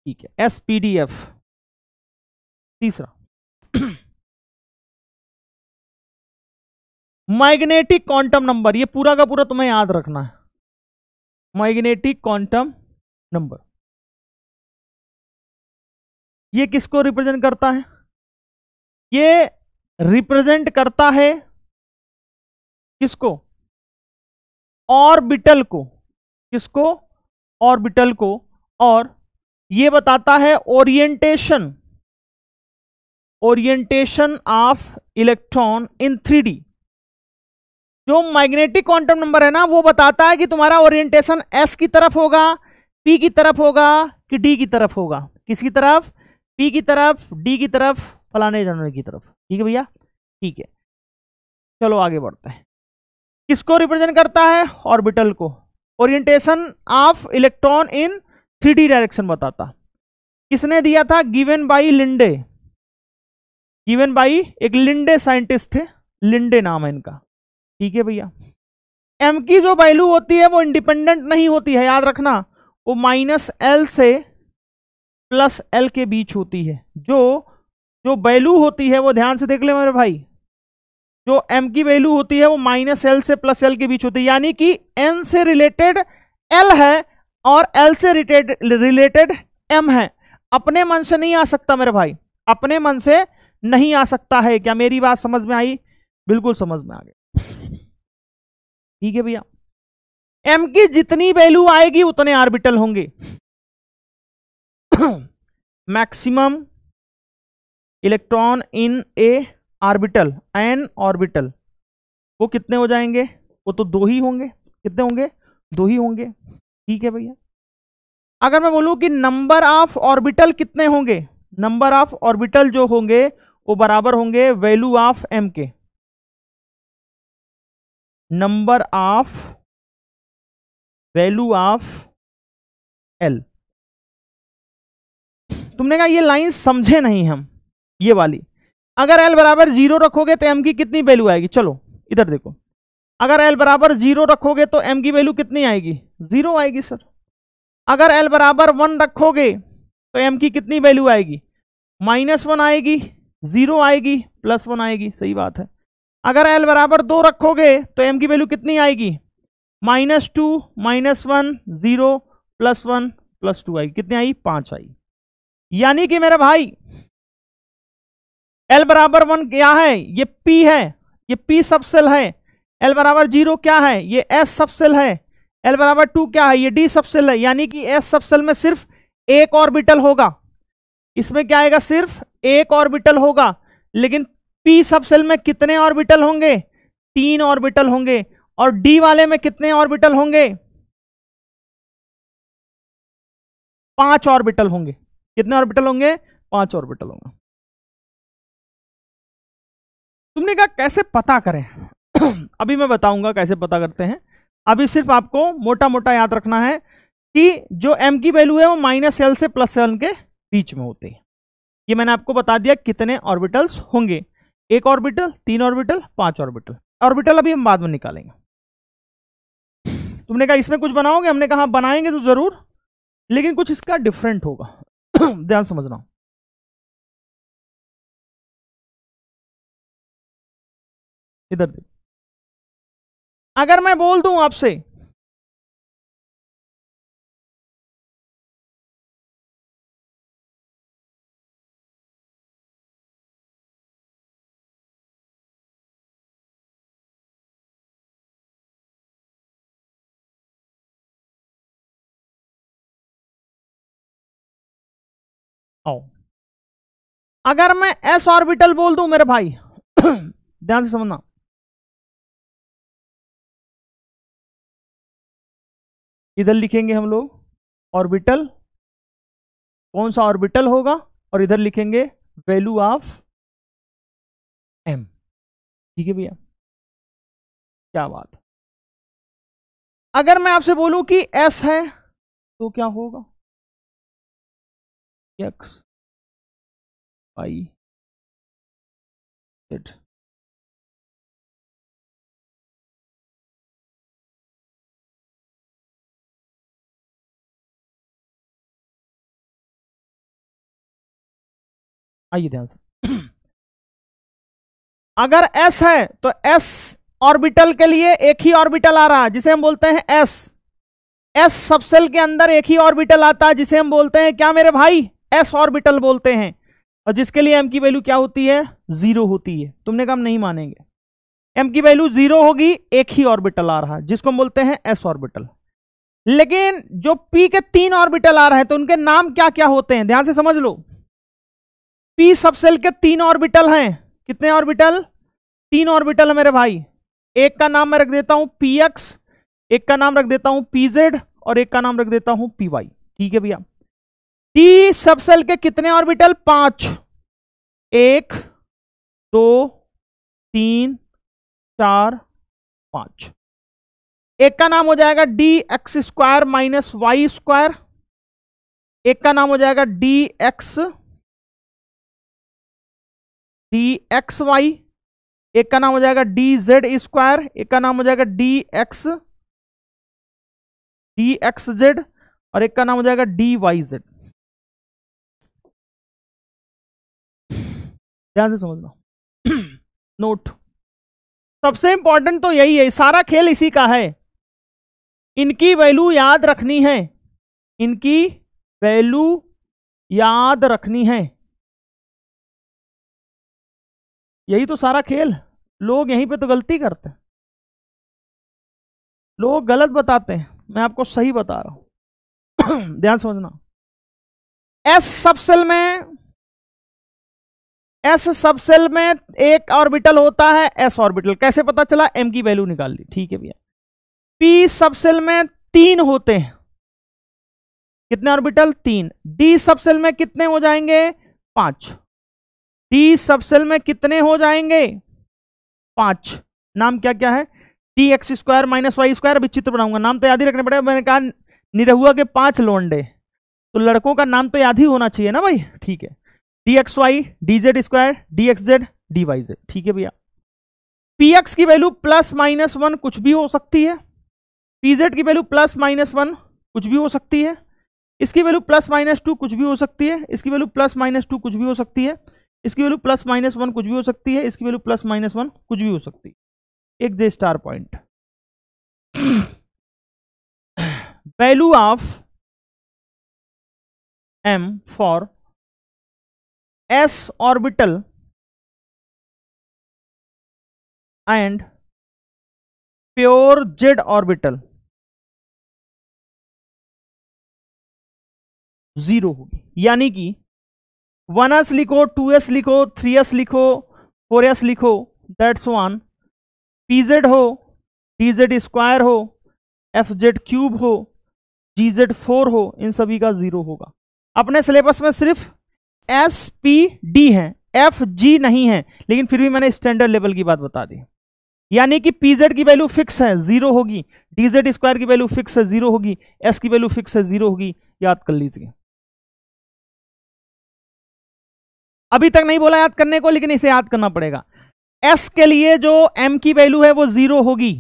ठीक है एस पी डी एफ तीसरा मैग्नेटिक क्वांटम नंबर ये पूरा का पूरा तुम्हें याद रखना है मैग्नेटिक क्वांटम नंबर ये किसको रिप्रेजेंट करता है ये रिप्रेजेंट करता है किसको ऑर्बिटल को किसको ऑर्बिटल को और ये बताता है orientation orientation of electron in three जो मैग्नेटिक क्वांटम नंबर है ना वो बताता है कि तुम्हारा ओरिएंटेशन एस की तरफ होगा पी की तरफ होगा कि डी की तरफ होगा किसकी तरफ पी की तरफ डी की तरफ फलाने जाने की तरफ ठीक है भैया ठीक है चलो आगे बढ़ते हैं किसको रिप्रेजेंट करता है ऑर्बिटल को orientation of electron in three direction बताता किसने दिया था given by Linde given by एक लिंडे साइंटिस्ट थे लिंडे नाम है इनका ठीक है भैया एम की जो वैल्यू होती है वो इंडिपेंडेंट नहीं होती है याद रखना वो माइनस एल से प्लस एल के बीच होती है जो जो वैल्यू होती है वो ध्यान से देख ले मेरे भाई जो एम की वैल्यू होती है वो माइनस एल से प्लस एल के बीच होती है यानी कि एन से रिलेटेड एल है और एल से रिलेटेड रिलेटेड एम है अपने मन से नहीं आ सकता मेरे भाई अपने मन से नहीं आ सकता है क्या मेरी बात समझ में आई बिल्कुल समझ में आ गई ठीक है भैया एम की जितनी वैल्यू आएगी उतने आर्बिटल होंगे maximum electron in a orbital an orbital वो कितने हो जाएंगे वो तो दो ही होंगे कितने होंगे दो ही होंगे ठीक है भैया अगर मैं बोलूं कि नंबर ऑफ ऑर्बिटल कितने होंगे नंबर ऑफ ऑर्बिटल जो होंगे वो बराबर होंगे वैल्यू ऑफ एम के number of value of L तुमने कहा ये लाइन समझे नहीं हम ये वाली अगर एल बराबर जीरो रखोगे तो एम की कितनी वैल्यू आएगी चलो इधर देखो अगर एल बराबर जीरो रखोगे तो एम की वैल्यू कितनी आएगी जीरो आएगी सर अगर एल बराबर वन रखोगे तो एम की कितनी वैल्यू आएगी माइनस वन आएगी जीरो आएगी प्लस वन आएगी सही बात है अगर एल बराबर दो रखोगे तो एम की वैल्यू कितनी आएगी minus two minus one zero plus one plus two आई कितनी आई पांच आई यानी कि मेरा भाई एल बराबर वन क्या है ये पी है ये पी सबसेल है एल बराबर जीरो क्या है ये एस सबसेल है एल बराबर टू क्या है ये डी सबसेल है यानी कि एस सबसेल में सिर्फ एक ऑर्बिटल होगा इसमें क्या आएगा सिर्फ एक ऑर्बिटल होगा लेकिन पी सब सेल में कितने ऑर्बिटल होंगे तीन ऑर्बिटल होंगे और डी वाले में कितने ऑर्बिटल होंगे पांच ऑर्बिटल होंगे कितने ऑर्बिटल होंगे पांच ऑर्बिटल होंगे तुमने कहा कैसे पता करें अभी मैं बताऊंगा कैसे पता करते हैं अभी सिर्फ आपको मोटा मोटा याद रखना है कि जो एम की वैल्यू है वो माइनस एल से प्लस एल के बीच में होते हैं ये मैंने आपको बता दिया कितने ऑर्बिटल्स होंगे एक ऑर्बिटल तीन ऑर्बिटल पांच ऑर्बिटल ऑर्बिटल अभी हम बाद में निकालेंगे तुमने कहा इसमें कुछ बनाओगे हमने कहा हाँ, बनाएंगे तो जरूर लेकिन कुछ इसका डिफरेंट होगा ध्यान समझना इधर देख अगर मैं बोल दूं आपसे आओ अगर मैं एस ऑर्बिटल बोल दूं मेरे भाई ध्यान से समझना इधर लिखेंगे हम लोग ऑर्बिटल कौन सा ऑर्बिटल होगा और इधर लिखेंगे वैल्यू ऑफ एम ठीक है भैया क्या बात अगर मैं आपसे बोलूं कि एस है तो क्या होगा एक्स पाई जेड आइए ध्यान से अगर s है तो s ऑर्बिटल के लिए एक ही ऑर्बिटल आ रहा है जिसे हम बोलते हैं s s सबसेल के अंदर एक ही ऑर्बिटल आता है जिसे हम बोलते हैं क्या मेरे भाई एस ऑर्बिटल बोलते हैं और जिसके लिए एम की वैल्यू क्या होती है जीरो होती है तुमने कहा नहीं मानेंगे एम की वैल्यू जीरो होगी एक ही ऑर्बिटल आ रहा है जिसको हम बोलते हैं एस ऑर्बिटल लेकिन जो पी के तीन ऑर्बिटल आ रहे हैं तो उनके नाम क्या क्या होते हैं ध्यान से समझ लो पी सबसेल के तीन ऑर्बिटल हैं कितने ऑर्बिटल तीन ऑर्बिटल है मेरे भाई एक का नाम मैं रख देता हूं पी एक्स एक का नाम रख देता हूं पीजेड और एक का नाम रख देता हूं पी वाई ठीक है भैया डी सबसेल के कितने ऑर्बिटल पांच एक दो तीन चार पांच एक का नाम हो जाएगा D x square minus Y square एक का नाम हो जाएगा D X D x Y एक का नाम हो जाएगा डी जेड स्क्वायर एक का नाम हो जाएगा D X D x Z और एक का नाम हो जाएगा डी वाई जेड ध्यान से समझना नोट सबसे इंपॉर्टेंट तो यही है सारा खेल इसी का है इनकी वैल्यू याद रखनी है इनकी वैल्यू याद रखनी है यही तो सारा खेल लोग यहीं पे तो गलती करते हैं लोग गलत बताते हैं मैं आपको सही बता रहा हूं ध्यान समझना एस सबसेल में एस सबसेल में एक ऑर्बिटल होता है एस ऑर्बिटल कैसे पता चला एम की वैल्यू निकाल ली ठीक है भैया पी सबसेल में तीन होते हैं कितने ऑर्बिटल तीन डी सबसेल में कितने हो जाएंगे पांच डी सबसेल में कितने हो जाएंगे पांच नाम क्या क्या है D x square minus Y square अभी चित्र बनाऊंगा नाम तो याद ही रखने पड़ेगा मैंने कहा निरहुआ के पांच लोंडे तो लड़कों का नाम तो याद ही होना चाहिए ना भाई ठीक है D x Y D Z square D x Z D Y Z ठीक है भैया पी एक्स की वैल्यू प्लस माइनस वन कुछ भी हो सकती है पी जेड की वैल्यू प्लस माइनस वन कुछ भी हो सकती है इसकी वैल्यू प्लस माइनस टू कुछ भी हो सकती है इसकी वैल्यू प्लस माइनस टू कुछ भी हो सकती है इसकी वैल्यू प्लस माइनस वन कुछ भी हो सकती है इसकी वैल्यू प्लस माइनस वन कुछ भी हो सकती है एक j star point value of m for s orbital and pure z orbital zero होगी यानी कि वन एस लिखो टू एस लिखो थ्री एस लिखो फोर एस लिखो दैट्स वन पी जेड हो डी जेड स्क्वायर हो एफ जेड क्यूब हो जी जेड फोर हो इन सभी का जीरो होगा अपने सिलेबस में सिर्फ एस पी डी है एफ जी नहीं है लेकिन फिर भी मैंने स्टैंडर्ड लेवल की बात बता दी यानी कि पीजेड की वैल्यू फिक्स है जीरो होगी डीजेड स्क्वायर की वैल्यू फिक्स है जीरो होगी एस की वैल्यू फिक्स है जीरो होगी याद कर लीजिए अभी तक नहीं बोला याद करने को लेकिन इसे याद करना पड़ेगा एस के लिए जो एम की वैल्यू है वो जीरो होगी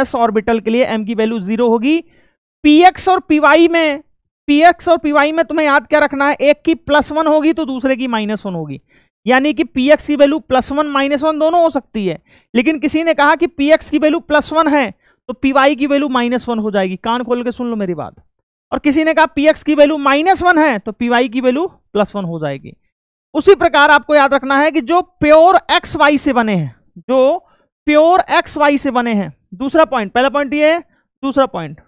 एस ऑर्बिटल के लिए एम की वैल्यू जीरो होगी पीएक्स और पीवाई में एक्स और पीवाई में तुम्हें याद क्या रखना है एक की प्लस वन होगी तो दूसरे की माइनस वन होगी यानी कि पीएक्स की value plus one minus one दोनों हो सकती है लेकिन किसी ने कहा कि पीएक्स की वैल्यू प्लस वन है तो पीवाई की वैल्यू माइनस वन हो जाएगी कान खोल के सुन लो मेरी बात और किसी ने कहा एक्स की वैल्यू माइनस वन है तो पीवाई की वैल्यू प्लस वन हो जाएगी उसी प्रकार आपको याद रखना है कि जो प्योर एक्स वाई से बने हैं जो प्योर एक्स वाई से बने हैं दूसरा पॉइंट पहला पॉइंट ये है दूसरा पॉइंट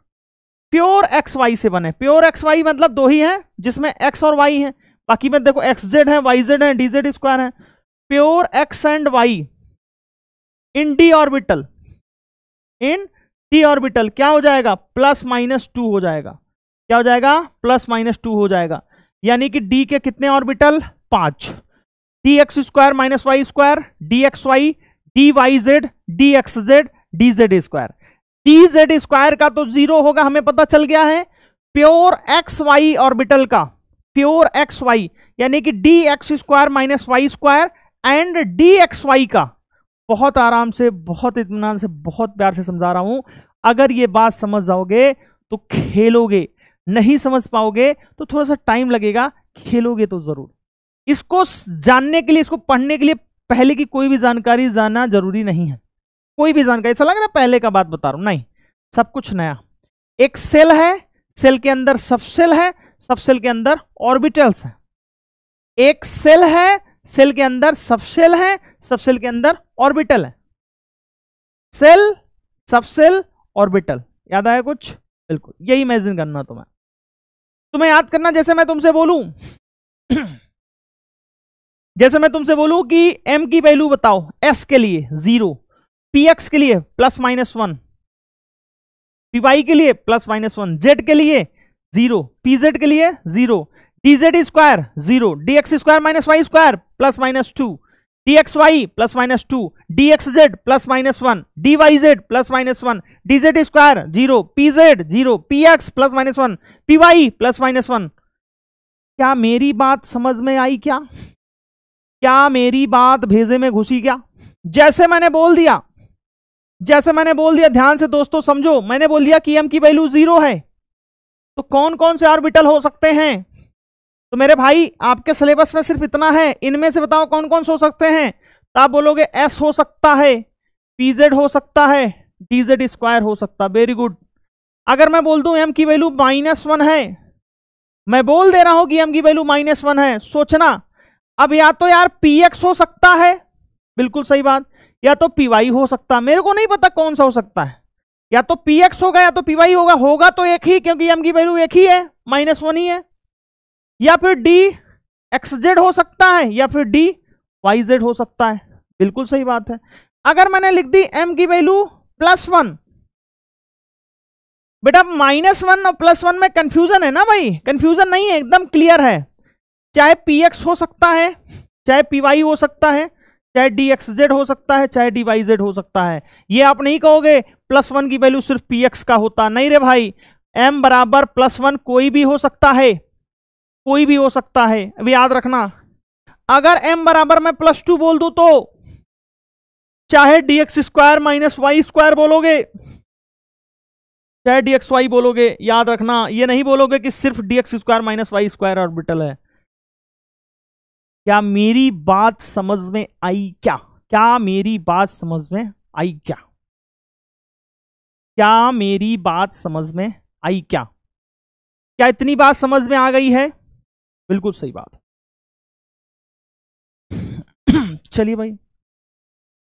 प्योर एक्स वाई से बने प्योर एक्स वाई मतलब दो ही हैं जिसमें एक्स और वाई हैं बाकी में देखो एक्स जेड है वाई जेड है डी जेड स्क्वायर है pure X and Y in D orbital in D orbital क्या हो जाएगा प्लस माइनस टू हो जाएगा क्या हो जाएगा प्लस माइनस टू हो जाएगा यानी कि डी के कितने ऑर्बिटल पांच d x square minus Y square D x Y d Y z d x Z d Z square t z square का तो जीरो होगा हमें पता चल गया है प्योर एक्स वाई ऑर्बिटल का प्योर एक्स वाई यानी कि d x square minus Y square and d x y का बहुत आराम से बहुत इतमान से बहुत प्यार से समझा रहा हूं अगर ये बात समझ जाओगे तो खेलोगे नहीं समझ पाओगे तो थोड़ा सा टाइम लगेगा खेलोगे तो जरूर इसको जानने के लिए इसको पढ़ने के लिए पहले की कोई भी जानकारी जानना जरूरी नहीं है कोई भी जानकारी ऐसा लग रहा है पहले का बात बता रहा हूं नहीं सब कुछ नया एक सेल है सेल के अंदर सब सेल है सब सेल के अंदर ऑर्बिटल्स है एक सेल है सेल के अंदर सब सेल है सब सेल के अंदर ऑर्बिटल है सेल सब सेल ऑर्बिटल याद आया कुछ बिल्कुल यही इमेजिन करना तुम्हें तुम्हें याद करना जैसे मैं तुमसे बोलू जैसे मैं तुमसे बोलूं कि एम की वैल्यू बताओ एस के लिए जीरो पी एक्स के लिए plus minus one p y के लिए प्लस माइनस वन जेड के लिए जीरो पी जेड के लिए zero d Z square zero d x square minus Y square plus minus two d x y plus minus two d x z plus minus one d Y z plus minus one d Z square zero p z zero p x plus minus one p y plus minus one क्या मेरी बात समझ में आई क्या क्या मेरी बात भेजे में घुसी क्या जैसे मैंने बोल दिया जैसे मैंने बोल दिया ध्यान से दोस्तों समझो मैंने बोल दिया कि एम की वैल्यू जीरो है तो कौन कौन से ऑर्बिटल हो सकते हैं तो मेरे भाई आपके सिलेबस में सिर्फ इतना है इनमें से बताओ कौन कौन से हो सकते हैं तो आप बोलोगे एस हो सकता है पीजेड हो सकता है डीजेड स्क्वायर हो सकता वेरी गुड अगर मैं बोल दूं एम की वैल्यू माइनस वन है मैं बोल दे रहा हूं कि एम की वैल्यू माइनस वन है सोचना अब या तो यार पी एक्स हो सकता है बिल्कुल सही बात या तो पीवाई हो सकता है मेरे को नहीं पता कौन सा हो सकता है या तो पी एक्स होगा या तो पीवाई होगा होगा तो एक ही क्योंकि एम की वैल्यू एक ही है माइनस वन ही है या फिर डी एक्स जेड हो सकता है या फिर डी वाई जेड हो सकता है बिल्कुल सही बात है अगर मैंने लिख दी एम की वैल्यू प्लस वन बेटा माइनस वन और प्लस वन में कंफ्यूजन है ना भाई कंफ्यूजन नहीं है एकदम क्लियर है चाहे पी एक्स हो सकता है चाहे पी वाई हो सकता है चाहे डी एक्स जेड हो सकता है चाहे डी वाई जेड हो सकता है ये आप नहीं कहोगे प्लस वन की वैल्यू सिर्फ पी एक्स का होता नहीं रे भाई एम बराबर प्लस वन कोई भी हो सकता है कोई भी हो सकता है अभी याद रखना अगर एम बराबर मैं प्लस टू बोल दू तो चाहे d x square minus Y square बोलोगे चाहे डी एक्स वाई बोलोगे याद रखना ये नहीं बोलोगे कि सिर्फ d x square minus Y square orbital है क्या मेरी बात समझ में आई क्या क्या मेरी बात समझ में आई क्या क्या मेरी बात समझ में आई क्या क्या इतनी बात समझ में आ गई है बिल्कुल सही बात चलिए भाई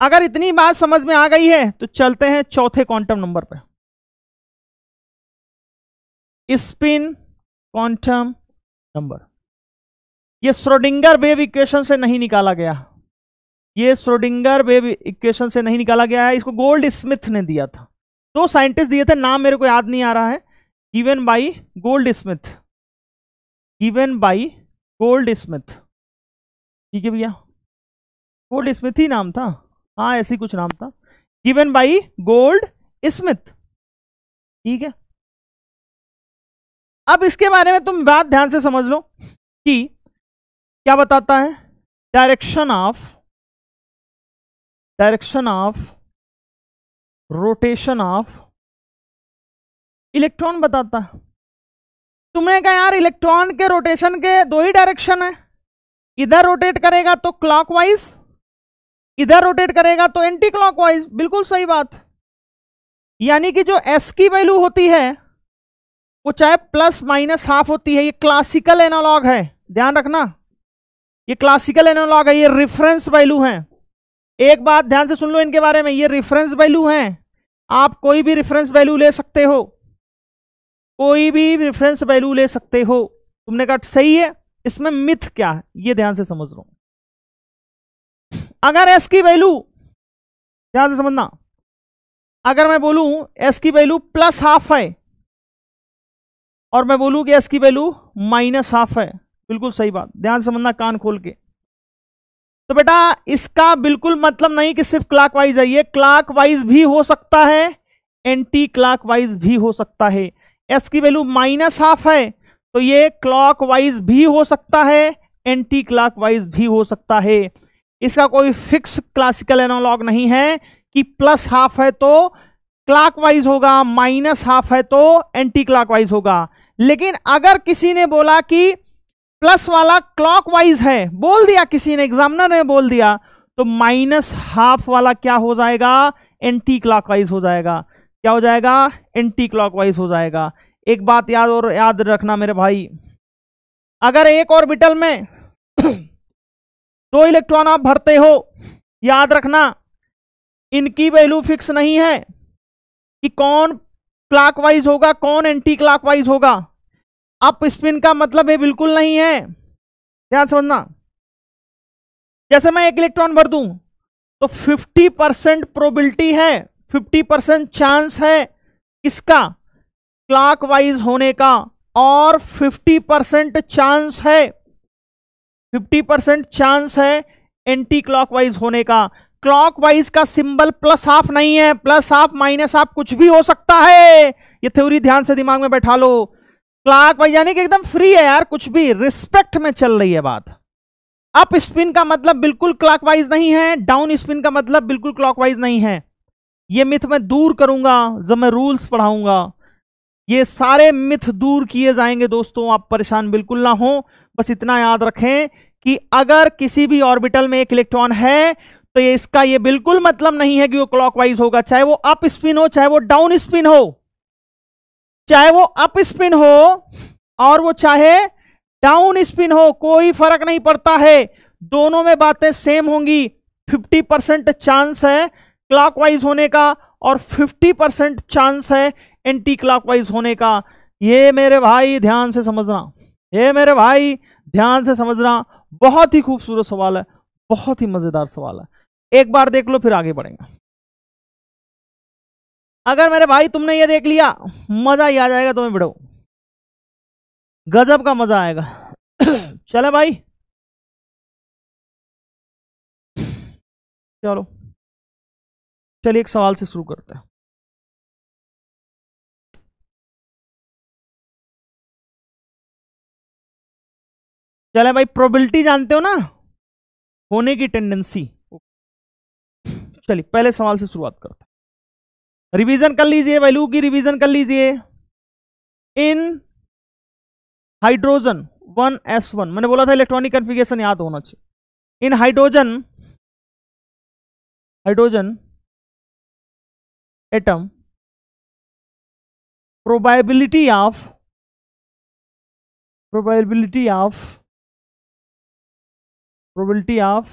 अगर इतनी बात समझ में आ गई है तो चलते हैं चौथे क्वांटम नंबर पर स्पिन क्वांटम नंबर ये श्रोडिंगर वेव इक्वेशन से नहीं निकाला गया ये श्रोडिंगर वेव इक्वेशन से नहीं निकाला गया है इसको गोल्ड स्मिथ ने दिया था दो साइंटिस्ट दिए थे नाम मेरे को याद नहीं आ रहा है given by Goldsmith given by Goldsmith ठीक है भैया गोल्ड स्मिथ ही नाम था हाँ ऐसे कुछ नाम था गिवन बाई गोल्ड स्मिथ ठीक है अब इसके बारे में तुम बात ध्यान से समझ लो कि क्या बताता है direction of direction of rotation of electron बताता है तुमने कहा यार इलेक्ट्रॉन के रोटेशन के दो ही डायरेक्शन है इधर रोटेट करेगा तो क्लॉकवाइज इधर रोटेट करेगा तो एंटी क्लॉकवाइज बिल्कुल सही बात यानी कि जो एस की वैल्यू होती है वो चाहे प्लस माइनस हाफ होती है ये क्लासिकल एनालॉग है ध्यान रखना ये क्लासिकल एनोलॉग है ये रिफरेंस वैल्यू है एक बात ध्यान से सुन लो इनके बारे में ये रेफरेंस वैल्यू है आप कोई भी रिफरेंस वैल्यू ले सकते हो कोई भी रेफरेंस वैल्यू ले सकते हो तुमने कहा सही है इसमें मिथ क्या है ये ध्यान से समझ लो अगर एस की वैल्यू ध्यान से समझना अगर मैं बोलूं एस की वैल्यू प्लस हाफ है और मैं बोलूं कि एस की वैल्यू माइनस हाफ है बिल्कुल सही बात ध्यान समझना कान खोल के तो बेटा इसका बिल्कुल मतलब नहीं कि सिर्फ क्लाक वाइज है ये क्लाक वाइज भी हो सकता है एंटी क्लाक वाइज भी हो सकता है एस की वैल्यू माइनस हाफ है तो ये क्लॉक वाइज भी हो सकता है एंटी क्लॉक वाइज भी हो सकता है इसका कोई फिक्स क्लासिकल एनालॉग नहीं है कि प्लस हाफ है तो क्लॉक वाइज होगा माइनस हाफ है तो एंटी क्लॉक वाइज होगा लेकिन अगर किसी ने बोला कि प्लस वाला क्लॉकवाइज है बोल दिया किसी ने एग्जामिनर ने बोल दिया तो माइनस हाफ वाला क्या हो जाएगा एंटी क्लॉकवाइज हो जाएगा क्या हो जाएगा एंटी क्लॉकवाइज हो जाएगा एक बात याद और याद रखना मेरे भाई अगर एक ऑर्बिटल में दो इलेक्ट्रॉन आप भरते हो याद रखना इनकी वैल्यू फिक्स नहीं है कि कौन क्लॉकवाइज होगा कौन एंटी क्लॉकवाइज होगा अप स्पिन का मतलब ये बिल्कुल नहीं है ध्यान समझना जैसे मैं एक इलेक्ट्रॉन भर दूं तो 50 परसेंट प्रोबिलिटी है 50 परसेंट चांस है किसका क्लॉकवाइज होने का और 50 परसेंट चांस है 50 परसेंट चांस है एंटी वाइज होने का वाइज का सिंबल प्लस हाफ नहीं है प्लस हाफ माइनस हाफ कुछ भी हो सकता है ये थ्योरी ध्यान से दिमाग में बैठा लो क्लार्क भाई यानी कि एकदम फ्री है यार कुछ भी रिस्पेक्ट में चल रही है बात अप स्पिन का मतलब बिल्कुल वाइज नहीं है डाउन स्पिन का मतलब बिल्कुल क्लॉक वाइज नहीं है ये मिथ मैं दूर करूंगा जब मैं रूल्स पढ़ाऊंगा ये सारे मिथ दूर किए जाएंगे दोस्तों आप परेशान बिल्कुल ना हो बस इतना याद रखें कि अगर किसी भी ऑर्बिटल में एक इलेक्ट्रॉन है तो ये इसका ये बिल्कुल मतलब नहीं है कि वो क्लॉकवाइज होगा चाहे वो अप स्पिन हो चाहे वो डाउन स्पिन हो चाहे वो अप स्पिन हो और वो चाहे डाउन स्पिन हो कोई फर्क नहीं पड़ता है दोनों में बातें सेम होंगी 50 परसेंट चांस है क्लॉकवाइज होने का और 50 परसेंट चांस है एंटी क्लॉकवाइज होने का ये मेरे भाई ध्यान से समझना ये मेरे भाई ध्यान से समझना बहुत ही खूबसूरत सवाल है बहुत ही मजेदार सवाल है एक बार देख लो फिर आगे बढ़ेंगे अगर मेरे भाई तुमने ये देख लिया मजा ही आ जाएगा तुम्हें बिड़ो गजब का मजा आएगा चले भाई चलो चलिए एक सवाल से शुरू करते हैं चले भाई प्रोबेबिलिटी जानते हो ना होने की टेंडेंसी चलिए पहले सवाल से शुरुआत करते हैं रिवीजन कर लीजिए वैल्यू की रिवीजन कर लीजिए in hydrogen one s one मैंने बोला था इलेक्ट्रॉनिक कन्फिगेशन याद होना चाहिए in hydrogen hydrogen atom probability of probability of probability of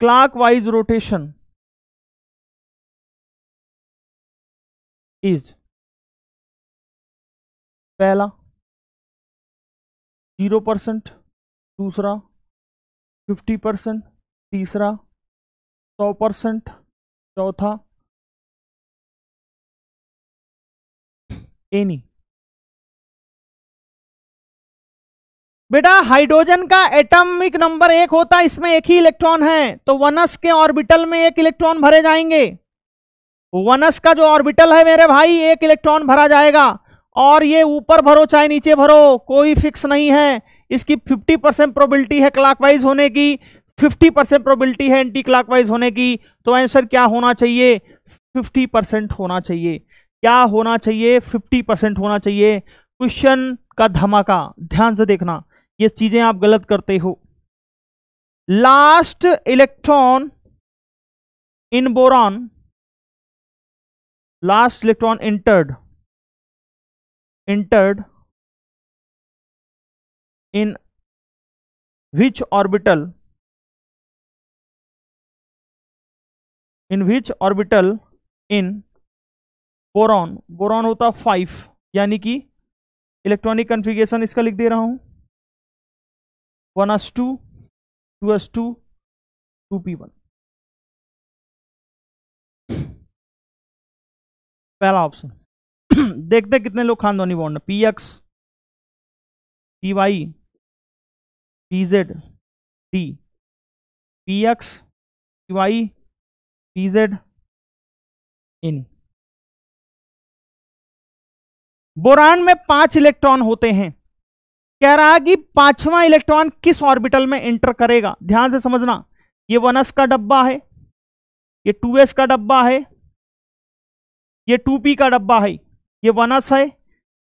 clockwise rotation is पहला जीरो परसेंट दूसरा फिफ्टी परसेंट तीसरा सौ परसेंट चौथा एनी बेटा हाइड्रोजन का एटॉमिक नंबर एक होता है इसमें एक ही इलेक्ट्रॉन है तो वनस के ऑर्बिटल में एक इलेक्ट्रॉन भरे जाएंगे वनस का जो ऑर्बिटल है मेरे भाई एक इलेक्ट्रॉन भरा जाएगा और ये ऊपर भरो चाहे नीचे भरो कोई फिक्स नहीं है इसकी 50 परसेंट प्रोबिलिटी है क्लॉकवाइज होने की 50 परसेंट प्रोबिलिटी है एंटी क्लॉकवाइज होने की तो आंसर क्या होना चाहिए 50 परसेंट होना चाहिए क्या होना चाहिए 50 परसेंट होना चाहिए क्वेश्चन का धमाका ध्यान से देखना ये चीजें आप गलत करते हो last electron in boron last electron entered entered in which orbital in which orbital in boron boron होता फाइव यानी कि इलेक्ट्रॉनिक कंफिग्रेशन इसका लिख दे रहा हूं one s two two s two two p one पहला ऑप्शन देखते कितने लोग खानदानी bond p x p y p z d p x p y p z in boron में पांच इलेक्ट्रॉन होते हैं कह रहा कि पांचवा इलेक्ट्रॉन किस ऑर्बिटल में एंटर करेगा ध्यान से समझना ये वन एस का डब्बा है ये टू एस का डब्बा है ये टू पी का डब्बा है ये वन एस है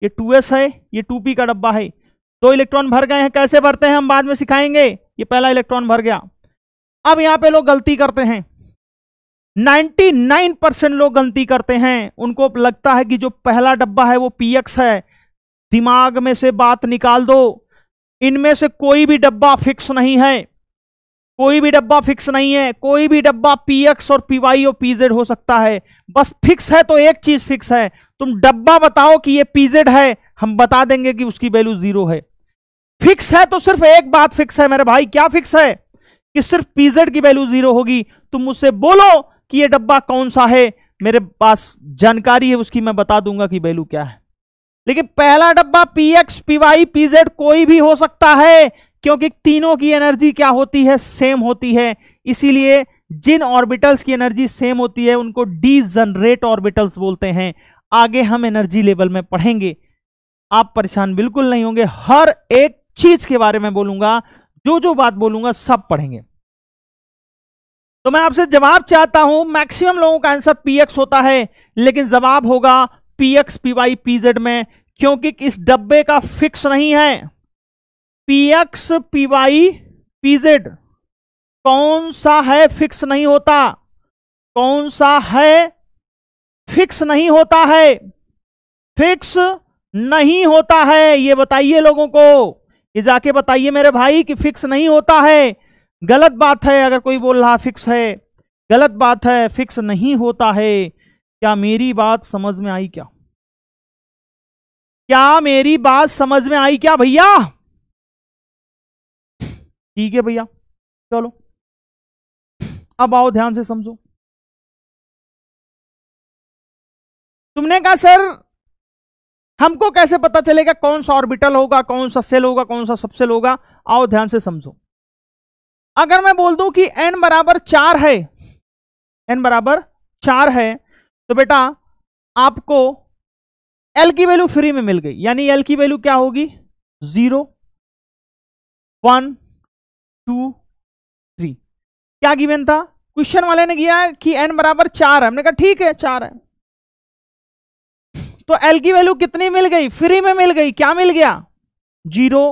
ये टू एस है ये टू पी का डब्बा है दो इलेक्ट्रॉन भर गए हैं कैसे भरते हैं हम बाद में सिखाएंगे ये पहला इलेक्ट्रॉन भर गया अब यहाँ पे लोग गलती करते हैं 99 परसेंट लोग गलती करते हैं उनको लगता है कि जो पहला डब्बा है वो पी एक्स है दिमाग में से बात निकाल दो इनमें से कोई भी डब्बा फिक्स नहीं है कोई भी डब्बा फिक्स नहीं है कोई भी डब्बा पी एक्स और पी वाई और पीजेड हो सकता है बस फिक्स है तो एक चीज फिक्स है तुम डब्बा बताओ कि ये पीजेड है हम बता देंगे कि उसकी वैल्यू जीरो है फिक्स है तो सिर्फ एक बात फिक्स है मेरे भाई क्या फिक्स है कि सिर्फ पीजेड की वैल्यू जीरो होगी तुम मुझसे बोलो कि ये डब्बा कौन सा है मेरे पास जानकारी है उसकी मैं बता दूंगा कि वैल्यू क्या है लेकिन पहला डब्बा p x p y p z कोई भी हो सकता है क्योंकि तीनों की एनर्जी क्या होती है सेम होती है इसीलिए जिन ऑर्बिटल्स की एनर्जी सेम होती है उनको डी जनरेट ऑर्बिटल्स बोलते हैं आगे हम एनर्जी लेवल में पढ़ेंगे आप परेशान बिल्कुल नहीं होंगे हर एक चीज के बारे में बोलूंगा जो जो बात बोलूंगा सब पढ़ेंगे तो मैं आपसे जवाब चाहता हूं मैक्सिमम लोगों का आंसर पीएक्स होता है लेकिन जवाब होगा पीएक्स पीवाई पीजेड में क्योंकि इस डब्बे का फिक्स नहीं है p x p y p z कौन सा है फिक्स नहीं होता कौन सा है फिक्स नहीं होता है फिक्स नहीं होता है ये बताइए लोगों को ये जाके बताइए मेरे भाई कि फिक्स नहीं होता है गलत बात है अगर कोई बोल रहा फिक्स है गलत बात है फिक्स नहीं होता है क्या मेरी बात समझ में आई क्या क्या मेरी बात समझ में आई क्या भैया ठीक है भैया चलो अब आओ ध्यान से समझो तुमने कहा सर हमको कैसे पता चलेगा कौन सा ऑर्बिटल होगा कौन सा सेल होगा कौन सा सबसेल होगा आओ ध्यान से समझो अगर मैं बोल दूं कि n बराबर चार है n बराबर चार है तो बेटा आपको l की वैल्यू फ्री में मिल गई यानी l की वैल्यू क्या होगी जीरो वन टू थ्री क्या गिवन था क्वेश्चन वाले ने किया कि एन बराबर चार है हमने कहा ठीक है चार है तो एल की वैल्यू कितनी मिल गई फ्री में मिल गई क्या मिल गया जीरो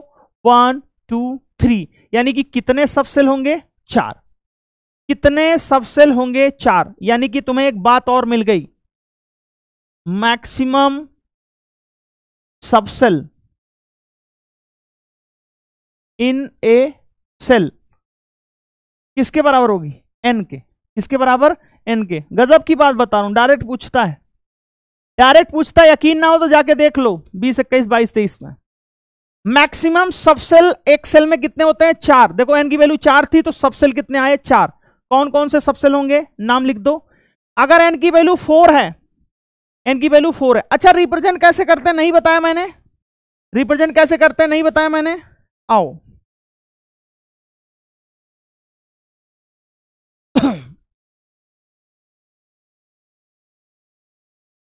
वन टू थ्री यानी कि कितने सबसेल होंगे चार कितने सबसेल होंगे चार यानी कि तुम्हें एक बात और मिल गई maximum subshell in a shell किसके बराबर होगी एन के किसके बराबर एन के गजब की बात बता रहा हूं डायरेक्ट पूछता है डायरेक्ट पूछता है यकीन ना हो तो जाके देख लो बीस इक्कीस बाईस तेईस में मैक्सिमम सबसेल एक सेल में कितने होते हैं चार देखो एन की वैल्यू चार थी तो सबसेल कितने आए चार कौन कौन से सबसेल होंगे नाम लिख दो अगर एन की वैल्यू फोर है एन की वैल्यू फोर है अच्छा रिप्रेजेंट कैसे करते हैं नहीं बताया मैंने रिप्रेजेंट कैसे करते हैं नहीं बताया मैंने आओ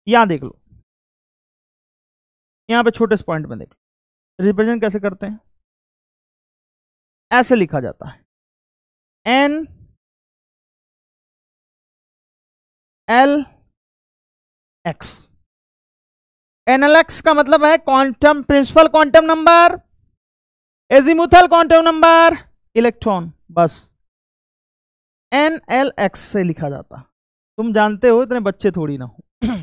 यहां देख लो यहां पे छोटे पॉइंट में देख लो रिप्रेजेंट कैसे करते हैं ऐसे लिखा जाता है एन एल एक्स एनएलएक्स का मतलब है quantum principal quantum number azimuthal quantum number electron बस एन एल एक्स से लिखा जाता तुम जानते हो इतने बच्चे थोड़ी ना हो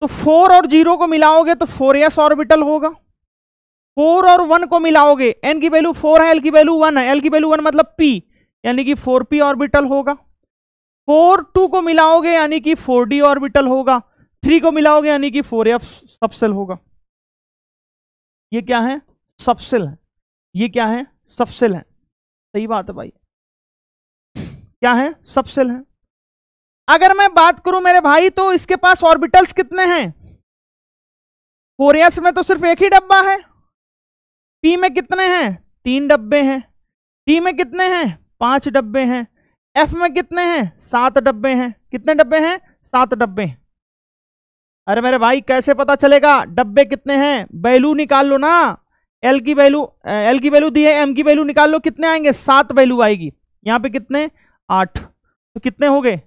तो फोर और जीरो को मिलाओगे तो फोर एस ऑर्बिटल होगा फोर और वन को मिलाओगे एन की वैल्यू फोर है एल की वैल्यू वन है एल की वैल्यू वन मतलब पी यानी कि फोर पी ऑर्बिटल होगा फोर टू को मिलाओगे यानी कि फोर डी ऑर्बिटल होगा थ्री को मिलाओगे यानी कि फोर एफ सबसेल होगा ये क्या है सबसेल है ये क्या है सबसेल है सही बात है भाई क्या है सबसेल है अगर मैं बात करूं मेरे भाई तो इसके पास ऑर्बिटल्स कितने हैं कोरियस में तो सिर्फ एक ही डब्बा है पी में कितने हैं तीन डब्बे हैं टी में कितने हैं पांच डब्बे हैं एफ में कितने हैं सात डब्बे हैं कितने डब्बे हैं सात डब्बे हैं अरे मेरे भाई कैसे पता चलेगा डब्बे कितने हैं वैल्यू निकाल लो ना एल की वैल्यू एल की वैल्यू दी है एम की वैल्यू निकाल लो कितने आएंगे सात वैल्यू आएगी यहाँ पे कितने आठ तो कितने हो गए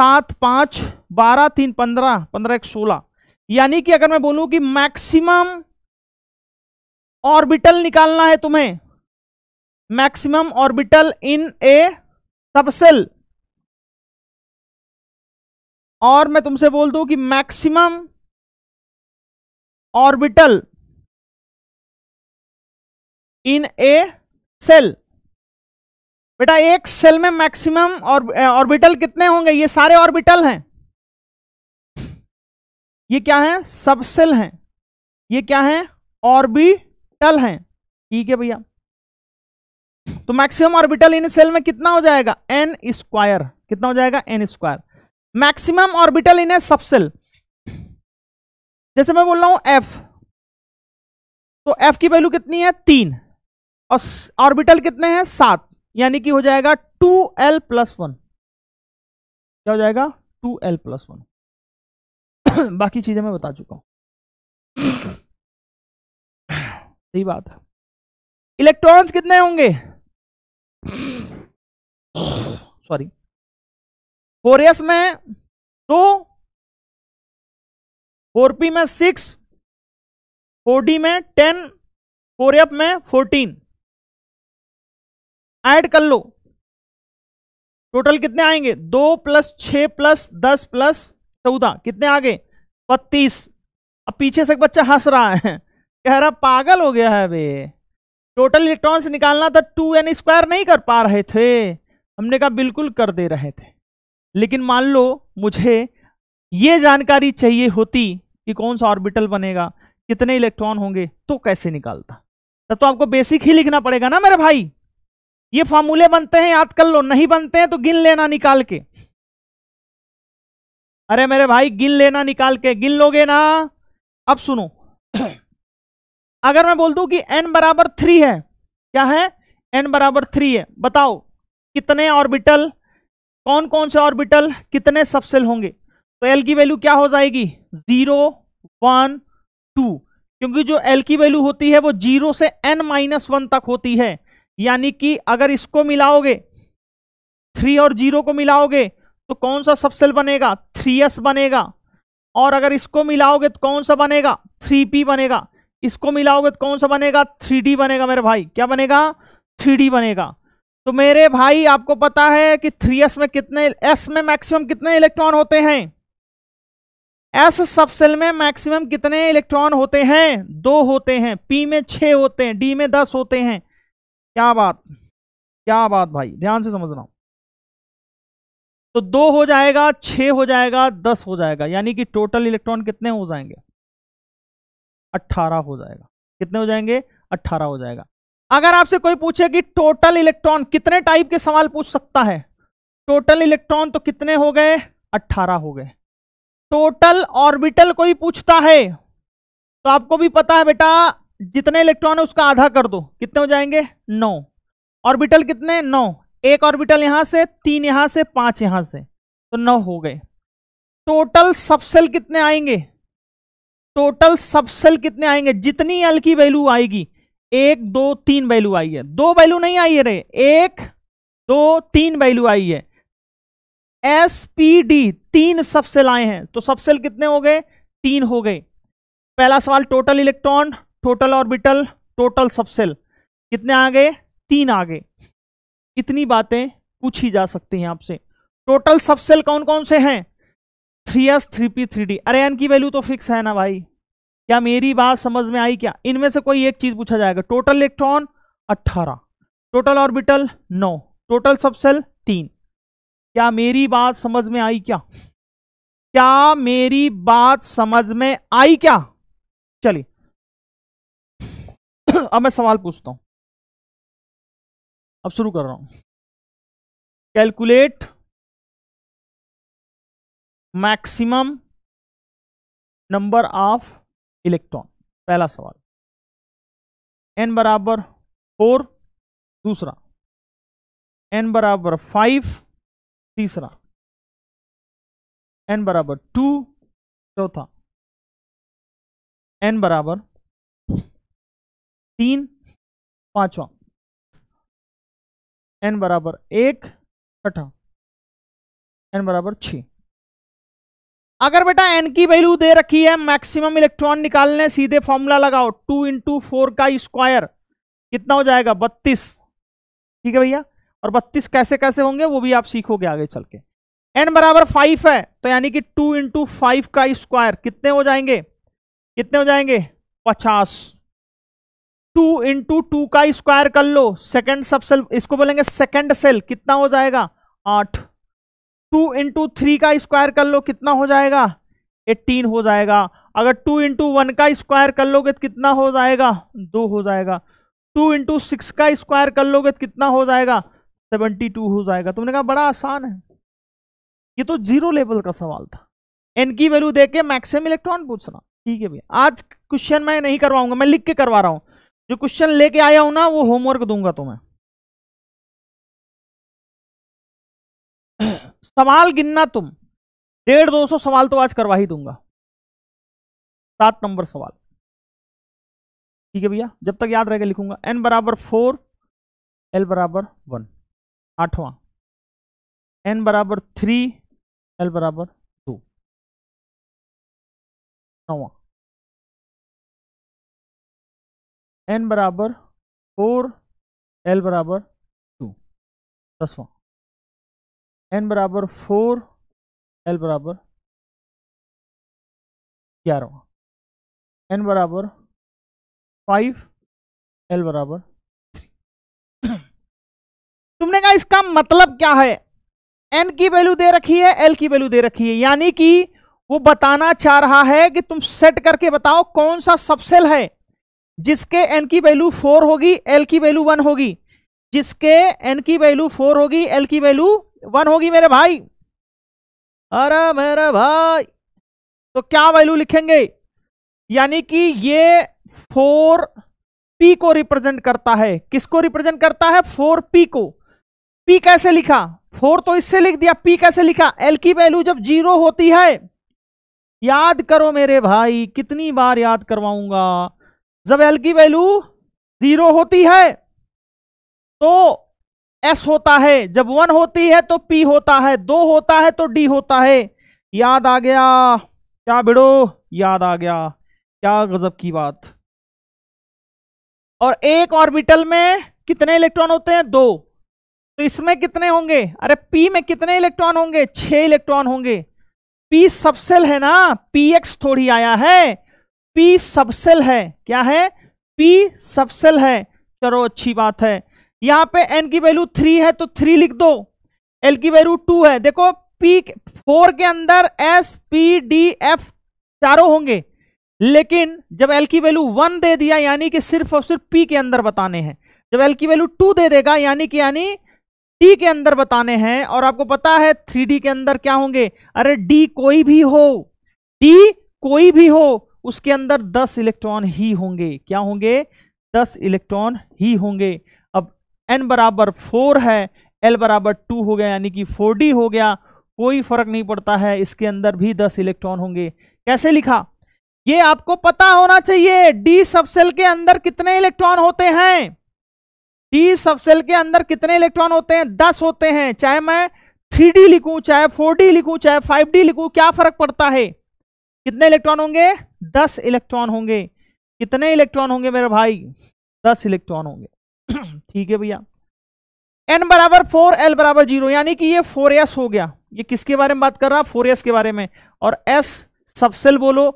सात पाँच बारह तीन पंद्रह पंद्रह एक सोलह यानी कि अगर मैं बोलूं कि मैक्सिमम ऑर्बिटल निकालना है तुम्हें maximum orbital in a subshell और मैं तुमसे बोल दूं कि maximum orbital in a shell बेटा एक सेल में मैक्सिमम और ऑर्बिटल कितने होंगे ये सारे ऑर्बिटल हैं ये क्या है सब सेल हैं ये क्या है ऑर्बिटल हैं ठीक है भैया तो मैक्सिमम ऑर्बिटल इन सेल में कितना हो जाएगा एन स्क्वायर कितना हो जाएगा n square maximum orbital in a subshell जैसे मैं बोल रहा हूं एफ तो एफ की वैल्यू कितनी है तीन और ऑर्बिटल कितने हैं सात यानी कि हो जाएगा टू एल प्लस वन क्या हो जाएगा टू एल प्लस वन बाकी चीजें मैं बता चुका हूं सही बात है इलेक्ट्रॉन्स कितने होंगे सॉरी फोर एस में दो फोर पी में सिक्स फोर डी में टेन फोर एफ में फोर्टीन ऐड कर लो टोटल कितने आएंगे दो प्लस छ प्लस दस प्लस चौदह कितने आ गए बत्तीस अब पीछे से एक बच्चा हंस रहा है कह रहा पागल हो गया है वे टोटल इलेक्ट्रॉन्स निकालना था टू एन स्क्वायर नहीं कर पा रहे थे हमने कहा बिल्कुल कर दे रहे थे लेकिन मान लो मुझे ये जानकारी चाहिए होती कि कौन सा ऑर्बिटल बनेगा कितने इलेक्ट्रॉन होंगे तो कैसे निकालता तब तो आपको बेसिक ही लिखना पड़ेगा ना मेरे भाई ये फॉर्मूले बनते हैं याद कर लो नहीं बनते हैं तो गिन लेना निकाल के अरे मेरे भाई गिन लेना निकाल के गिन लोगे ना अब सुनो अगर मैं बोल दू कि एन बराबर थ्री है क्या है एन बराबर थ्री है बताओ कितने ऑर्बिटल कौन कौन से ऑर्बिटल कितने सबसेल होंगे तो एल की वैल्यू क्या हो जाएगी जीरो वन टू क्योंकि जो एल की वैल्यू होती है वो जीरो से एन माइनस वन तक होती है यानी कि अगर इसको मिलाओगे थ्री और जीरो को मिलाओगे तो कौन सा सबसेल बनेगा थ्री एस बनेगा और अगर इसको मिलाओगे तो कौन सा बनेगा थ्री पी बनेगा इसको मिलाओगे तो कौन सा बनेगा थ्री डी बनेगा मेरे भाई क्या बनेगा थ्री डी बनेगा तो मेरे भाई आपको पता है कि थ्री एस में कितने एस में मैक्सिमम कितने इलेक्ट्रॉन होते हैं एस सबसेल में मैक्सिमम कितने इलेक्ट्रॉन होते हैं दो होते हैं पी में छ होते हैं डी में दस होते हैं क्या बात क्या बात भाई ध्यान से समझना तो दो हो जाएगा छ हो जाएगा दस हो जाएगा यानी कि टोटल इलेक्ट्रॉन कितने हो जाएंगे अट्ठारह हो जाएगा कितने हो जाएंगे अट्ठारह हो जाएगा अगर आपसे कोई पूछे कि टोटल इलेक्ट्रॉन कितने टाइप के सवाल पूछ सकता है टोटल इलेक्ट्रॉन तो कितने हो गए अट्ठारह हो गए टोटल ऑर्बिटल कोई पूछता है तो आपको भी पता है बेटा जितने इलेक्ट्रॉन है उसका आधा कर दो कितने हो जाएंगे नौ ऑर्बिटल कितने नौ एक ऑर्बिटल यहां से तीन यहां से पांच यहां से तो नौ हो गए टोटल सबसेल कितने आएंगे टोटल सबसेल कितने आएंगे जितनी एल की वैल्यू आएगी एक दो तीन वैल्यू आई है दो वैल्यू नहीं आई है रे एक दो तीन वैल्यू आई है एस पी डी तीन सबसेल आए हैं तो सबसेल कितने हो गए तीन हो गए पहला सवाल total electron total orbital total subshell कितने आ गए तीन आ गए इतनी बातें पूछी जा सकती हैं आपसे टोटल सबसेल कौन कौन से हैं three s three p three d अरे इनकी वैल्यू तो फिक्स है ना भाई क्या मेरी बात समझ में आई क्या इनमें से कोई एक चीज पूछा जाएगा total electron 18 total orbital 9 total subshell 3 क्या मेरी बात समझ में आई क्या क्या मेरी बात समझ में आई क्या चलिए अब मैं सवाल पूछता हूं अब शुरू कर रहा हूं calculate maximum number of electron पहला सवाल एन बराबर फोर दूसरा एन बराबर फाइव तीसरा एन बराबर टू चौथा एन बराबर तीन पांचवा एन बराबर एक छठा एन बराबर छ अगर बेटा एन की वैल्यू दे रखी है मैक्सिमम इलेक्ट्रॉन निकालने सीधे फॉर्मूला लगाओ टू इंटू फोर का स्क्वायर कितना हो जाएगा बत्तीस ठीक है भैया और बत्तीस कैसे कैसे होंगे वो भी आप सीखोगे आगे चल के एन बराबर फाइव है तो यानी कि टू इंटू फाइव का स्क्वायर कितने हो जाएंगे कितने हो जाएंगे पचास टू इंटू टू का स्क्वायर कर लो सेकेंड सब सेल इसको बोलेंगे सेकेंड सेल कितना हो जाएगा आठ टू इंटू थ्री का स्क्वायर कर लो कितना हो जाएगा एट्टीन हो जाएगा अगर टू इंटू वन का स्क्वायर कर लोगे तो कितना हो जाएगा दो हो जाएगा टू इंटू सिक्स का स्क्वायर कर लोगे तो कितना हो जाएगा सेवेंटी टू हो जाएगा तुमने कहा बड़ा आसान है ये तो जीरो लेवल का सवाल था एन की वैल्यू देके मैक्सिमम इलेक्ट्रॉन पूछना ठीक है भैया आज क्वेश्चन मैं नहीं करवाऊंगा मैं लिख के करवा रहा हूँ जो क्वेश्चन लेके आया हूं ना वो होमवर्क दूंगा तुम्हें सवाल गिनना तुम डेढ़ दो सौ सवाल तो आज करवा ही दूंगा सात नंबर सवाल ठीक है भैया जब तक याद रहेगा लिखूंगा एन बराबर फोर एल बराबर वन आठवां एन बराबर थ्री एल बराबर टू नौवां एन बराबर फोर एल बराबर टू दसवा एन बराबर फोर एल बराबर ग्यारहवा एन बराबर फाइव एल बराबर थ्री तुमने कहा इसका मतलब क्या है एन की वैल्यू दे रखी है एल की वैल्यू दे रखी है यानी कि वो बताना चाह रहा है कि तुम सेट करके बताओ कौन सा सबसेल है जिसके एन की वैल्यू फोर होगी एल की वैल्यू वन होगी जिसके एन की वैल्यू फोर होगी एल की वैल्यू वन होगी मेरे भाई अरे मेरे भाई तो क्या वैल्यू लिखेंगे यानी कि ये फोर पी को रिप्रेजेंट करता है किसको रिप्रेजेंट करता है फोर पी को पी कैसे लिखा फोर तो इससे लिख दिया पी कैसे लिखा एल की वैल्यू जब जीरो होती है याद करो मेरे भाई कितनी बार याद करवाऊंगा जब एल की वैल्यू जीरो होती है तो एस होता है जब वन होती है तो पी होता है दो होता है तो डी होता है याद आ गया क्या बिड़ो याद आ गया क्या गजब की बात और एक ऑर्बिटल में कितने इलेक्ट्रॉन होते हैं दो तो इसमें कितने होंगे अरे पी में कितने इलेक्ट्रॉन होंगे छह इलेक्ट्रॉन होंगे पी सबसेल है ना पी एक्स थोड़ी आया है पी सबसेल है क्या है पी सबसेल है चलो अच्छी बात है यहां पे एन की वैल्यू थ्री है तो थ्री लिख दो एल की वैल्यू टू है देखो पी फोर के अंदर एस पी डी एफ चारों होंगे लेकिन जब एल की वैल्यू वन दे दिया यानी कि सिर्फ और सिर्फ पी के अंदर बताने हैं जब एल की वैल्यू टू दे देगा यानी कि यानी डी के अंदर बताने हैं और आपको पता है थ्री डी के अंदर क्या होंगे अरे डी कोई भी हो डी कोई भी हो उसके अंदर दस इलेक्ट्रॉन ही होंगे क्या होंगे दस इलेक्ट्रॉन ही होंगे अब एन बराबर फोर है एल बराबर टू हो गया यानी कि फोर डी हो गया कोई फर्क नहीं पड़ता है इसके अंदर भी दस इलेक्ट्रॉन होंगे कैसे लिखा ये आपको पता होना चाहिए डी सबसेल के अंदर कितने इलेक्ट्रॉन होते हैं डी सबसेल के अंदर कितने इलेक्ट्रॉन होते हैं दस होते हैं चाहे मैं थ्री डी लिखूं चाहे फोर डी लिखूं चाहे फाइव डी लिखूं क्या फर्क पड़ता है कितने इलेक्ट्रॉन होंगे दस इलेक्ट्रॉन होंगे कितने इलेक्ट्रॉन होंगे मेरे भाई दस इलेक्ट्रॉन होंगे ठीक है भैया एन बराबर फोर एल बराबर जीरो यानी कि ये फोर एस हो गया ये किसके बारे में बात कर रहा फोर एस के बारे में और एस सबसेल बोलो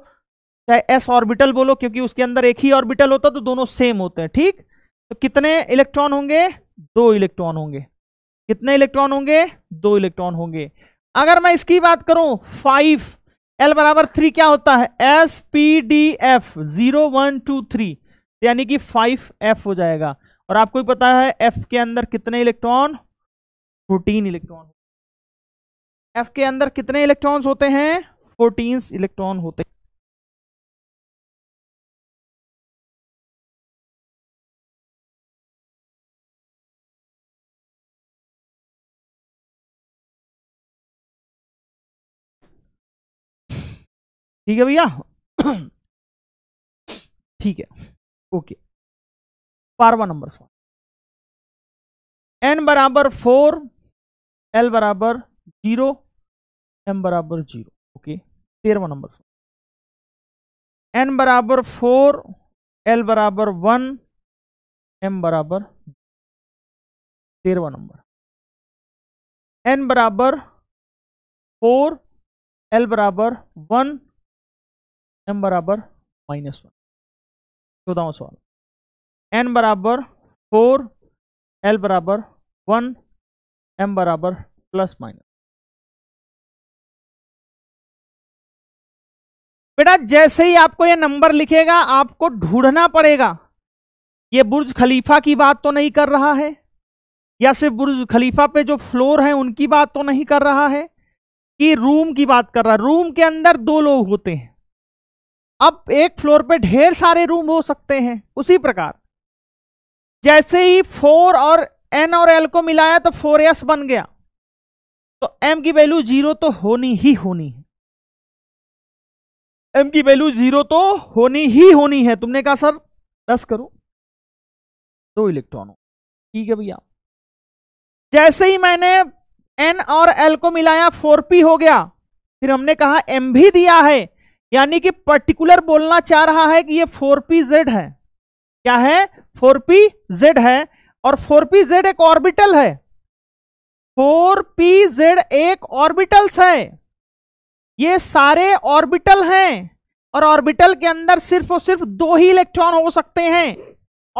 चाहे एस ऑर्बिटल बोलो क्योंकि उसके अंदर एक ही ऑर्बिटल होता तो दोनों सेम होते हैं ठीक तो कितने इलेक्ट्रॉन होंगे दो इलेक्ट्रॉन होंगे कितने इलेक्ट्रॉन होंगे दो इलेक्ट्रॉन होंगे अगर मैं इसकी बात करूं फाइव एल बराबर थ्री क्या होता है S P D f zero one two three यानी कि फाइव एफ हो जाएगा और आपको भी पता है एफ के अंदर कितने इलेक्ट्रॉन फोर्टीन इलेक्ट्रॉन एफ के अंदर कितने इलेक्ट्रॉन्स होते हैं फोर्टीन इलेक्ट्रॉन होते हैं ठीक है भैया ठीक है ओके पारवा नंबर फोर एन बराबर फोर एल बराबर जीरो एम बराबर जीरो ओके तेरवा नंबर फोर एन बराबर फोर एल बराबर वन एम बराबर तेरवा नंबर एन बराबर फोर एल बराबर वन एम बराबर माइनस वन चौदह सवाल एन बराबर फोर एल बराबर वन एम बराबर प्लस माइनस बेटा जैसे ही आपको ये नंबर लिखेगा आपको ढूंढना पड़ेगा ये बुर्ज खलीफा की बात तो नहीं कर रहा है या सिर्फ बुर्ज खलीफा पे जो फ्लोर है उनकी बात तो नहीं कर रहा है कि रूम की बात कर रहा है रूम के अंदर दो लोग होते हैं अब एक फ्लोर पे ढेर सारे रूम हो सकते हैं उसी प्रकार जैसे ही फोर और एन और एल को मिलाया तो फोर एस बन गया तो एम की वैल्यू जीरो तो होनी ही होनी है एम की वैल्यू जीरो तो होनी ही होनी है तुमने कहा सर दस करो दो इलेक्ट्रॉन हो ठीक है भैया जैसे ही मैंने एन और एल को मिलाया फोर पी हो गया फिर हमने कहा एम भी दिया है यानी कि पर्टिकुलर बोलना चाह रहा है कि ये फोर पी जेड है क्या है फोर पी जेड है और फोर पी जेड एक ऑर्बिटल है फोर पी जेड एक ऑर्बिटल्स है ये सारे ऑर्बिटल हैं और ऑर्बिटल के अंदर सिर्फ और सिर्फ दो ही इलेक्ट्रॉन हो सकते हैं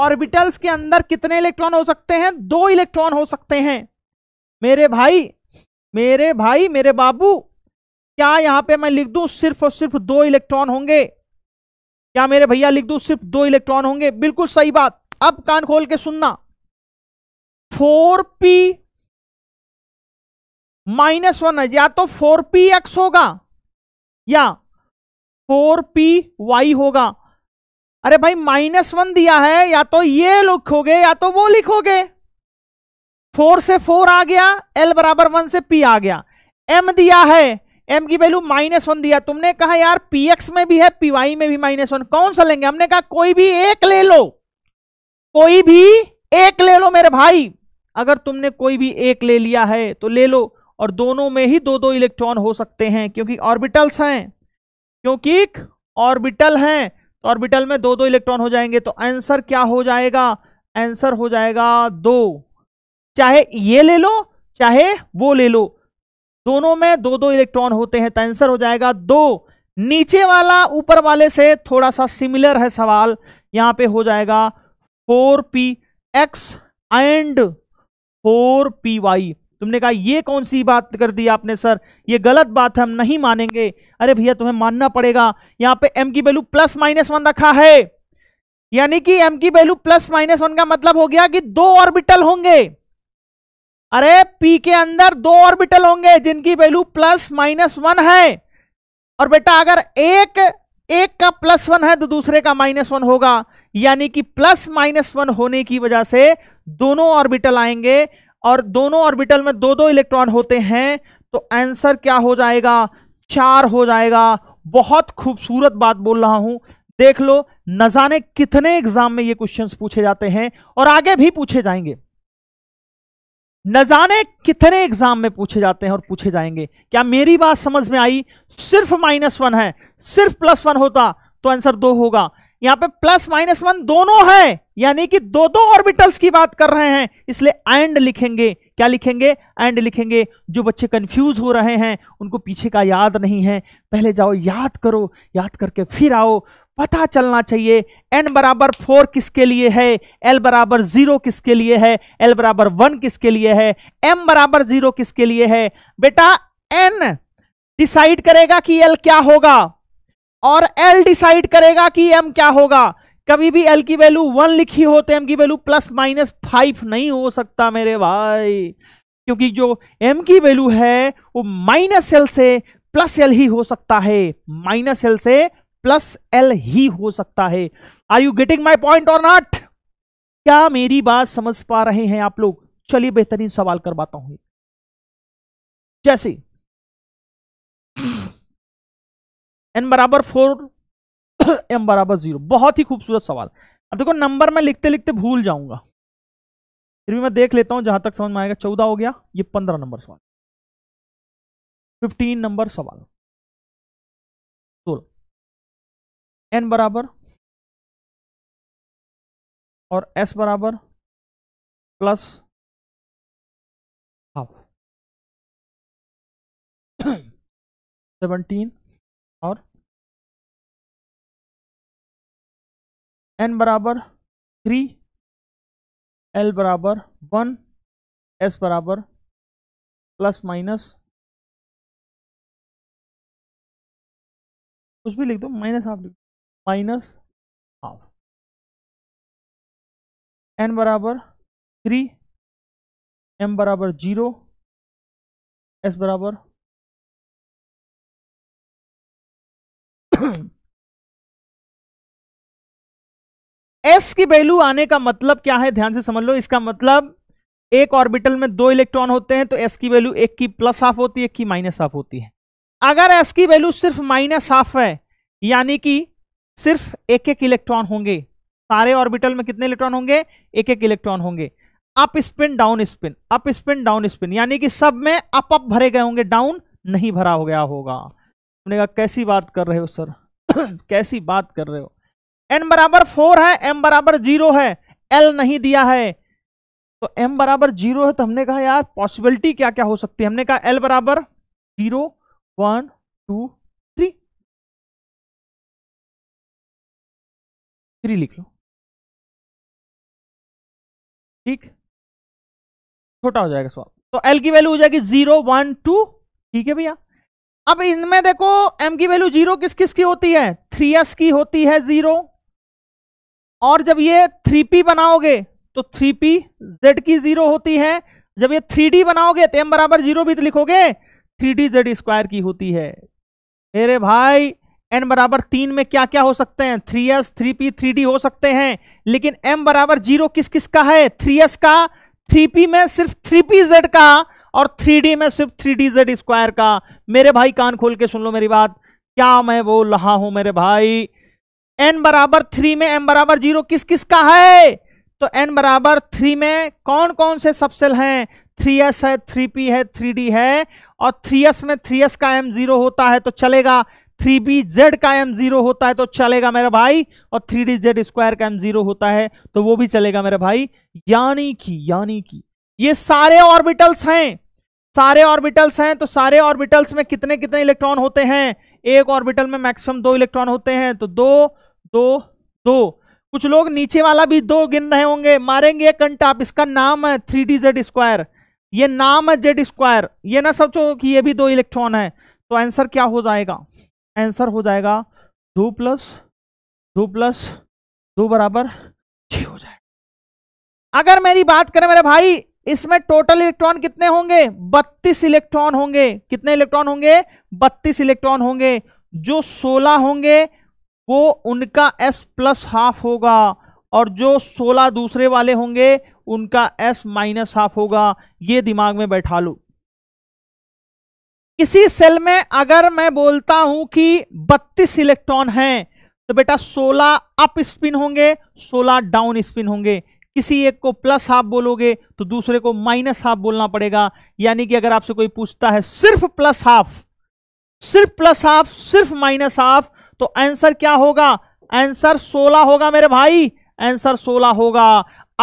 ऑर्बिटल्स के अंदर कितने इलेक्ट्रॉन हो सकते हैं दो इलेक्ट्रॉन हो सकते हैं मेरे भाई मेरे भाई मेरे बाबू क्या यहां पे मैं लिख दूं सिर्फ और सिर्फ दो इलेक्ट्रॉन होंगे क्या मेरे भैया लिख दूं सिर्फ दो इलेक्ट्रॉन होंगे बिल्कुल सही बात अब कान खोल के सुनना फोर पी माइनस वन है या तो फोर पी एक्स होगा या फोर पी वाई होगा अरे भाई माइनस वन दिया है या तो ये लिखोगे या तो वो लिखोगे फोर से फोर आ गया एल बराबर वन से पी आ गया एम दिया है एम की वैल्यू माइनस वन दिया तुमने कहा यार पीएक्स में भी है पीवाई में भी माइनस वन कौन सा लेंगे हमने कहा कोई भी एक ले लो कोई भी एक ले लो मेरे भाई अगर तुमने कोई भी एक ले लिया है तो ले लो और दोनों में ही दो दो इलेक्ट्रॉन हो सकते हैं क्योंकि ऑर्बिटल्स हैं क्योंकि ऑर्बिटल हैं तो ऑर्बिटल में दो दो इलेक्ट्रॉन हो जाएंगे तो आंसर क्या हो जाएगा आंसर हो जाएगा दो चाहे ये ले लो चाहे वो ले लो दोनों में दो दो इलेक्ट्रॉन होते हैं तो आंसर हो जाएगा दो नीचे वाला ऊपर वाले से थोड़ा सा सिमिलर है सवाल यहां पे हो जाएगा four p x and four p y तुमने कहा ये कौन सी बात कर दी आपने सर ये गलत बात है हम नहीं मानेंगे अरे भैया तुम्हें मानना पड़ेगा यहां पे m की वैल्यू प्लस माइनस वन रखा है यानी कि m की वैल्यू प्लस माइनस वन का मतलब हो गया कि दो ऑर्बिटल होंगे अरे पी के अंदर दो ऑर्बिटल होंगे जिनकी वैल्यू प्लस माइनस वन है और बेटा अगर एक एक का प्लस वन है तो दूसरे का माइनस वन होगा यानी कि प्लस माइनस वन होने की वजह से दोनों ऑर्बिटल आएंगे और दोनों ऑर्बिटल में दो दो इलेक्ट्रॉन होते हैं तो आंसर क्या हो जाएगा चार हो जाएगा बहुत खूबसूरत बात बोल रहा हूं देख लो न जाने कितने एग्जाम में ये क्वेश्चंस पूछे जाते हैं और आगे भी पूछे जाएंगे न जाने कितने एग्जाम में पूछे जाते हैं और पूछे जाएंगे क्या मेरी बात समझ में आई सिर्फ माइनस वन है सिर्फ प्लस वन होता तो आंसर दो होगा यहां पे प्लस माइनस वन दोनों है यानी कि दो दो ऑर्बिटल्स की बात कर रहे हैं इसलिए एंड लिखेंगे क्या लिखेंगे एंड लिखेंगे जो बच्चे कंफ्यूज हो रहे हैं उनको पीछे का याद नहीं है पहले जाओ याद करो याद करके फिर आओ पता चलना चाहिए एन बराबर फोर किसके लिए है एल बराबर जीरो किसके लिए है एल बराबर वन किसके लिए है एम बराबर जीरो किसके लिए है बेटा एन डिसाइड करेगा कि l क्या होगा और l डिसाइड करेगा कि एम क्या होगा कभी भी एल की वैल्यू वन लिखी हो तो एम की वैल्यू प्लस माइनस फाइव नहीं हो सकता मेरे भाई क्योंकि जो एम की वैल्यू है वो माइनस एल से प्लस एल ही हो सकता है माइनस एल से प्लस एल ही हो सकता है are you getting my point or not क्या मेरी बात समझ पा रहे हैं आप लोग चलिए बेहतरीन सवाल करवाता हूं जैसे एन बराबर फोर एम बराबर जीरो बहुत ही खूबसूरत सवाल अब देखो नंबर मैं लिखते लिखते भूल जाऊंगा फिर भी मैं देख लेता हूं जहां तक समझ में आएगा चौदह हो गया ये पंद्रह नंबर सवाल फिफ्टीन नंबर सवाल एन बराबर और एस बराबर प्लस हाफ सेवनटीन और एन बराबर थ्री एल बराबर वन एस बराबर प्लस माइनस कुछ भी लिख दो माइनस हाफ लिख दो माइनस हाफ एन बराबर थ्री एम बराबर जीरो एस बराबर एस की वैल्यू आने का मतलब क्या है ध्यान से समझ लो इसका मतलब एक ऑर्बिटल में दो इलेक्ट्रॉन होते हैं तो एस की वैल्यू एक की प्लस हाफ होती है एक की माइनस हाफ होती है अगर एस की वैल्यू सिर्फ माइनस हाफ है यानी कि सिर्फ एक एक इलेक्ट्रॉन होंगे सारे ऑर्बिटल में कितने इलेक्ट्रॉन होंगे एक एक इलेक्ट्रॉन होंगे up spin down spin up spin down spin यानी कि सब में अप अप भरे गए होंगे डाउन नहीं भरा हो गया होगा उन्होंने कहा कैसी बात कर रहे हो सर कैसी बात कर रहे हो एन बराबर फोर है एम बराबर जीरो है एल नहीं दिया है तो एम बराबर जीरो है तो हमने कहा यार पॉसिबिलिटी क्या क्या हो सकती है हमने कहा एल बराबर जीरो वन टू थ्री लिख लो ठीक छोटा हो जाएगा सवाल तो एल की वैल्यू हो जाएगी जीरो वन टू ठीक है भैया अब इनमें देखो एम की वैल्यू जीरो किस किस की होती है थ्री एस की होती है जीरो और जब ये थ्री पी बनाओगे तो थ्री पी जेड की जीरो होती है जब ये थ्री डी बनाओगे तो एम बराबर जीरो भी तो लिखोगे थ्री डी जेड स्क्वायर की होती है मेरे भाई एन बराबर तीन में क्या क्या हो सकते हैं three s three p three d हो सकते हैं लेकिन एम बराबर जीरो किस किस का है थ्री एस का थ्री पी में सिर्फ थ्री पी जेड का और थ्री डी में सिर्फ थ्री डी जेड स्क्वायर का मेरे भाई कान खोल के सुन लो मेरी बात क्या मैं वो लहा हूं मेरे भाई एन बराबर थ्री में एम बराबर जीरो किस किस का है तो एन बराबर थ्री में कौन कौन से सबसेल हैं थ्री एस है थ्री पी है थ्री डी है और थ्री एस में थ्री एस का एम जीरो होता है तो चलेगा थ्री बी जेड का एम जीरो होता है तो चलेगा मेरा भाई और थ्री डी जेड स्क्वायर का एम जीरो होता है तो वो भी चलेगा मेरा भाई यानी कि यानी कि ये सारे ऑर्बिटल्स हैं सारे ऑर्बिटल्स हैं तो सारे ऑर्बिटल्स में कितने कितने इलेक्ट्रॉन होते हैं एक ऑर्बिटल में मैक्सिमम दो इलेक्ट्रॉन होते हैं तो दो दो दो कुछ लोग नीचे वाला भी दो गिन रहे होंगे मारेंगे कंटाप इसका नाम है थ्री डी जेड स्क्वायर ये नाम है जेड स्क्वायर ये ना सोचो कि ये भी दो इलेक्ट्रॉन है तो आंसर क्या हो जाएगा आंसर हो जाएगा दो प्लस दो प्लस दो बराबर छ हो जाएगा अगर मेरी बात करें मेरे भाई इसमें टोटल इलेक्ट्रॉन कितने होंगे बत्तीस इलेक्ट्रॉन होंगे कितने इलेक्ट्रॉन होंगे बत्तीस इलेक्ट्रॉन होंगे जो सोलह होंगे वो उनका एस प्लस हाफ होगा और जो सोलह दूसरे वाले होंगे उनका एस माइनस हाफ होगा ये दिमाग में बैठा लो किसी सेल में अगर मैं बोलता हूं कि 32 इलेक्ट्रॉन हैं तो बेटा 16 अप स्पिन होंगे 16 डाउन स्पिन होंगे किसी एक को प्लस हाफ बोलोगे तो दूसरे को माइनस हाफ बोलना पड़ेगा यानी कि अगर आपसे कोई पूछता है सिर्फ प्लस हाफ सिर्फ प्लस हाफ सिर्फ माइनस हाफ तो आंसर क्या होगा आंसर 16 होगा मेरे भाई आंसर 16 होगा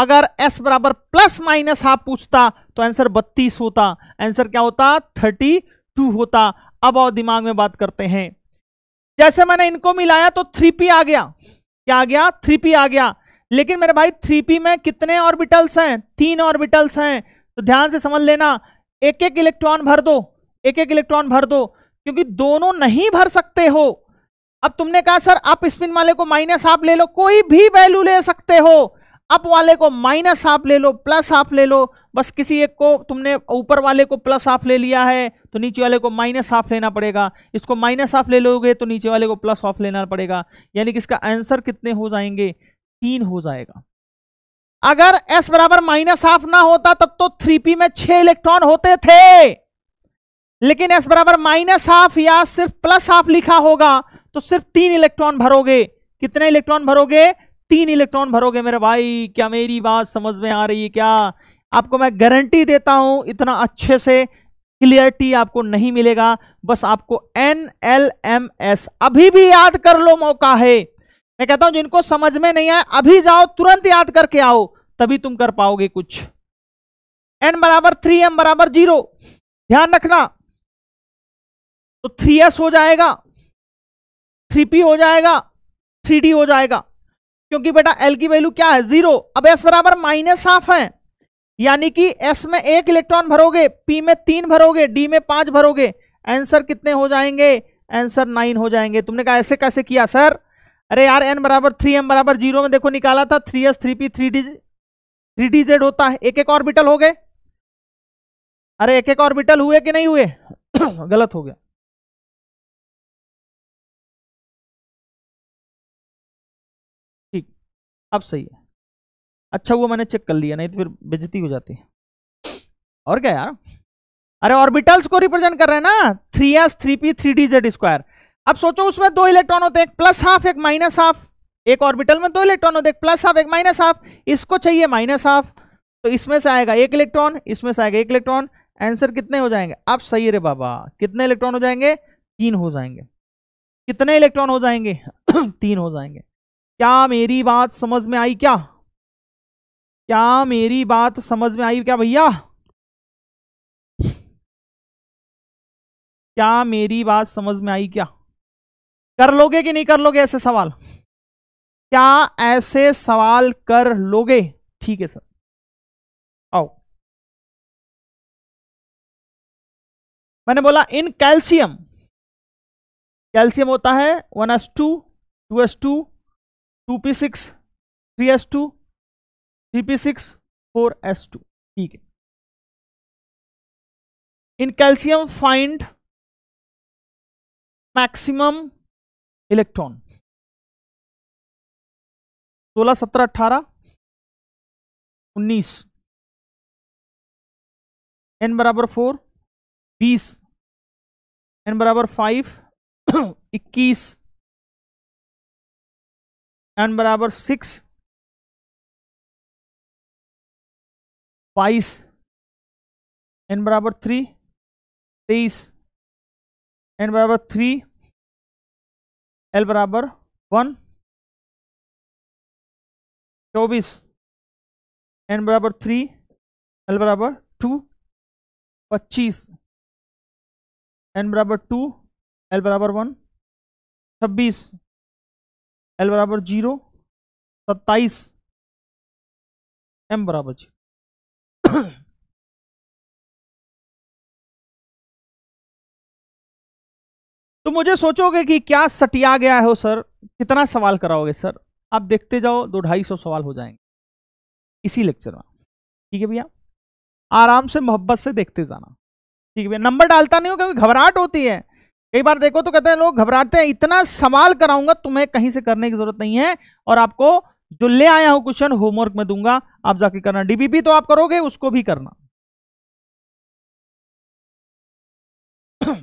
अगर s बराबर प्लस माइनस हाफ पूछता तो आंसर 32 होता आंसर क्या होता थर्टी टू होता अब और दिमाग में बात करते हैं जैसे मैंने इनको मिलाया तो थ्री पी आ गया क्या आ गया थ्री पी आ गया लेकिन मेरे भाई थ्री पी में कितने ऑर्बिटल्स हैं तीन ऑर्बिटल्स हैं तो ध्यान से समझ लेना एक एक इलेक्ट्रॉन भर दो एक एक इलेक्ट्रॉन भर दो क्योंकि दोनों नहीं भर सकते हो अब तुमने कहा सर आप स्पिन वाले को माइनस आप ले लो कोई भी वैल्यू ले सकते हो अप वाले को माइनस हाफ ले लो प्लस हाफ ले लो बस किसी एक को तुमने ऊपर वाले को प्लस हाफ ले लिया है तो नीचे वाले को माइनस हाफ लेना पड़ेगा इसको माइनस हाफ ले लोगे तो नीचे वाले को प्लस हाफ लेना पड़ेगा यानी कि इसका आंसर कितने हो जाएंगे तीन हो जाएगा अगर एस बराबर माइनस हाफ ना होता तब तो थ्री पी में छह इलेक्ट्रॉन होते थे लेकिन एस बराबर माइनस हाफ या सिर्फ प्लस हाफ लिखा होगा तो सिर्फ तीन इलेक्ट्रॉन भरोगे कितने इलेक्ट्रॉन भरोगे तीन इलेक्ट्रॉन भरोगे मेरे भाई क्या मेरी बात समझ में आ रही है क्या आपको मैं गारंटी देता हूं इतना अच्छे से क्लियरिटी आपको नहीं मिलेगा बस आपको एन एल एम एस अभी भी याद कर लो मौका है मैं कहता हूं जिनको समझ में नहीं आया अभी जाओ तुरंत याद करके आओ तभी तुम कर पाओगे कुछ एन बराबर थ्री एम बराबर जीरो ध्यान रखना तो थ्री एस हो जाएगा थ्री पी हो जाएगा थ्री डी हो जाएगा क्योंकि बेटा एल की वैल्यू क्या है जीरो अब एस बराबर माइनस हाफ है यानी कि एस में एक इलेक्ट्रॉन भरोगे पी में तीन भरोगे डी में पांच भरोगे आंसर कितने हो जाएंगे आंसर नाइन हो जाएंगे तुमने कहा ऐसे कैसे किया सर अरे यार एन बराबर थ्री एम बराबर जीरो में देखो निकाला था three s three p three d three d z होता है एक एक ऑर्बिटल हो गए अरे एक एक ऑर्बिटल हुए कि नहीं हुए गलत हो गया अब सही है अच्छा वो मैंने चेक कर लिया नहीं तो फिर बेजती हो जाती है और क्या यार अरे ऑर्बिटल्स को रिप्रेजेंट कर रहे हैं ना three s three p three d Z square अब सोचो उसमें दो इलेक्ट्रॉन होते हैं एक प्लस हाफ एक माइनस हाफ एक ऑर्बिटल में दो इलेक्ट्रॉन होते हैं एक प्लस हाफ एक माइनस हाफ इसको चाहिए माइनस हाफ तो इसमें से आएगा एक इलेक्ट्रॉन इसमें से आएगा एक इलेक्ट्रॉन आंसर कितने हो जाएंगे अब सही रे बाबा कितने इलेक्ट्रॉन हो जाएंगे तीन हो जाएंगे कितने इलेक्ट्रॉन हो जाएंगे तीन हो जाएंगे क्या मेरी बात समझ में आई क्या क्या मेरी बात समझ में आई क्या भैया क्या मेरी बात समझ में आई क्या कर लोगे कि नहीं कर लोगे ऐसे सवाल क्या ऐसे सवाल कर लोगे ठीक है सर आओ मैंने बोला इन कैल्शियम कैल्शियम होता है one s two two s two two p six three s two three p six four s two ठीक है in calcium find maximum electron सोलह सत्रह अठारह उन्नीस एन बराबर फोर बीस एन बराबर फाइव इक्कीस एन बराबर सिक्स बाईस एन बराबर थ्री तेईस एन बराबर थ्री एल बराबर वन चौबीस एन बराबर थ्री एल बराबर टू पच्चीस एन बराबर टू एल बराबर वन छब्बीस एल बराबर जीरो सत्ताईस एम बराबर जीरो तो मुझे सोचोगे कि क्या सटिया गया हो सर कितना सवाल कराओगे सर आप देखते जाओ दो ढाई सौ सवाल हो जाएंगे इसी लेक्चर में ठीक है भैया आराम से मोहब्बत से देखते जाना ठीक है भैया नंबर डालता नहीं हो क्योंकि घबराहट होती है कई बार देखो तो कहते हैं लोग घबराते हैं इतना सवाल कराऊंगा तुम्हें कहीं से करने की जरूरत नहीं है और आपको जो ले आया हूं क्वेश्चन होमवर्क में दूंगा आप जाके करना डीबीपी तो आप करोगे उसको भी करना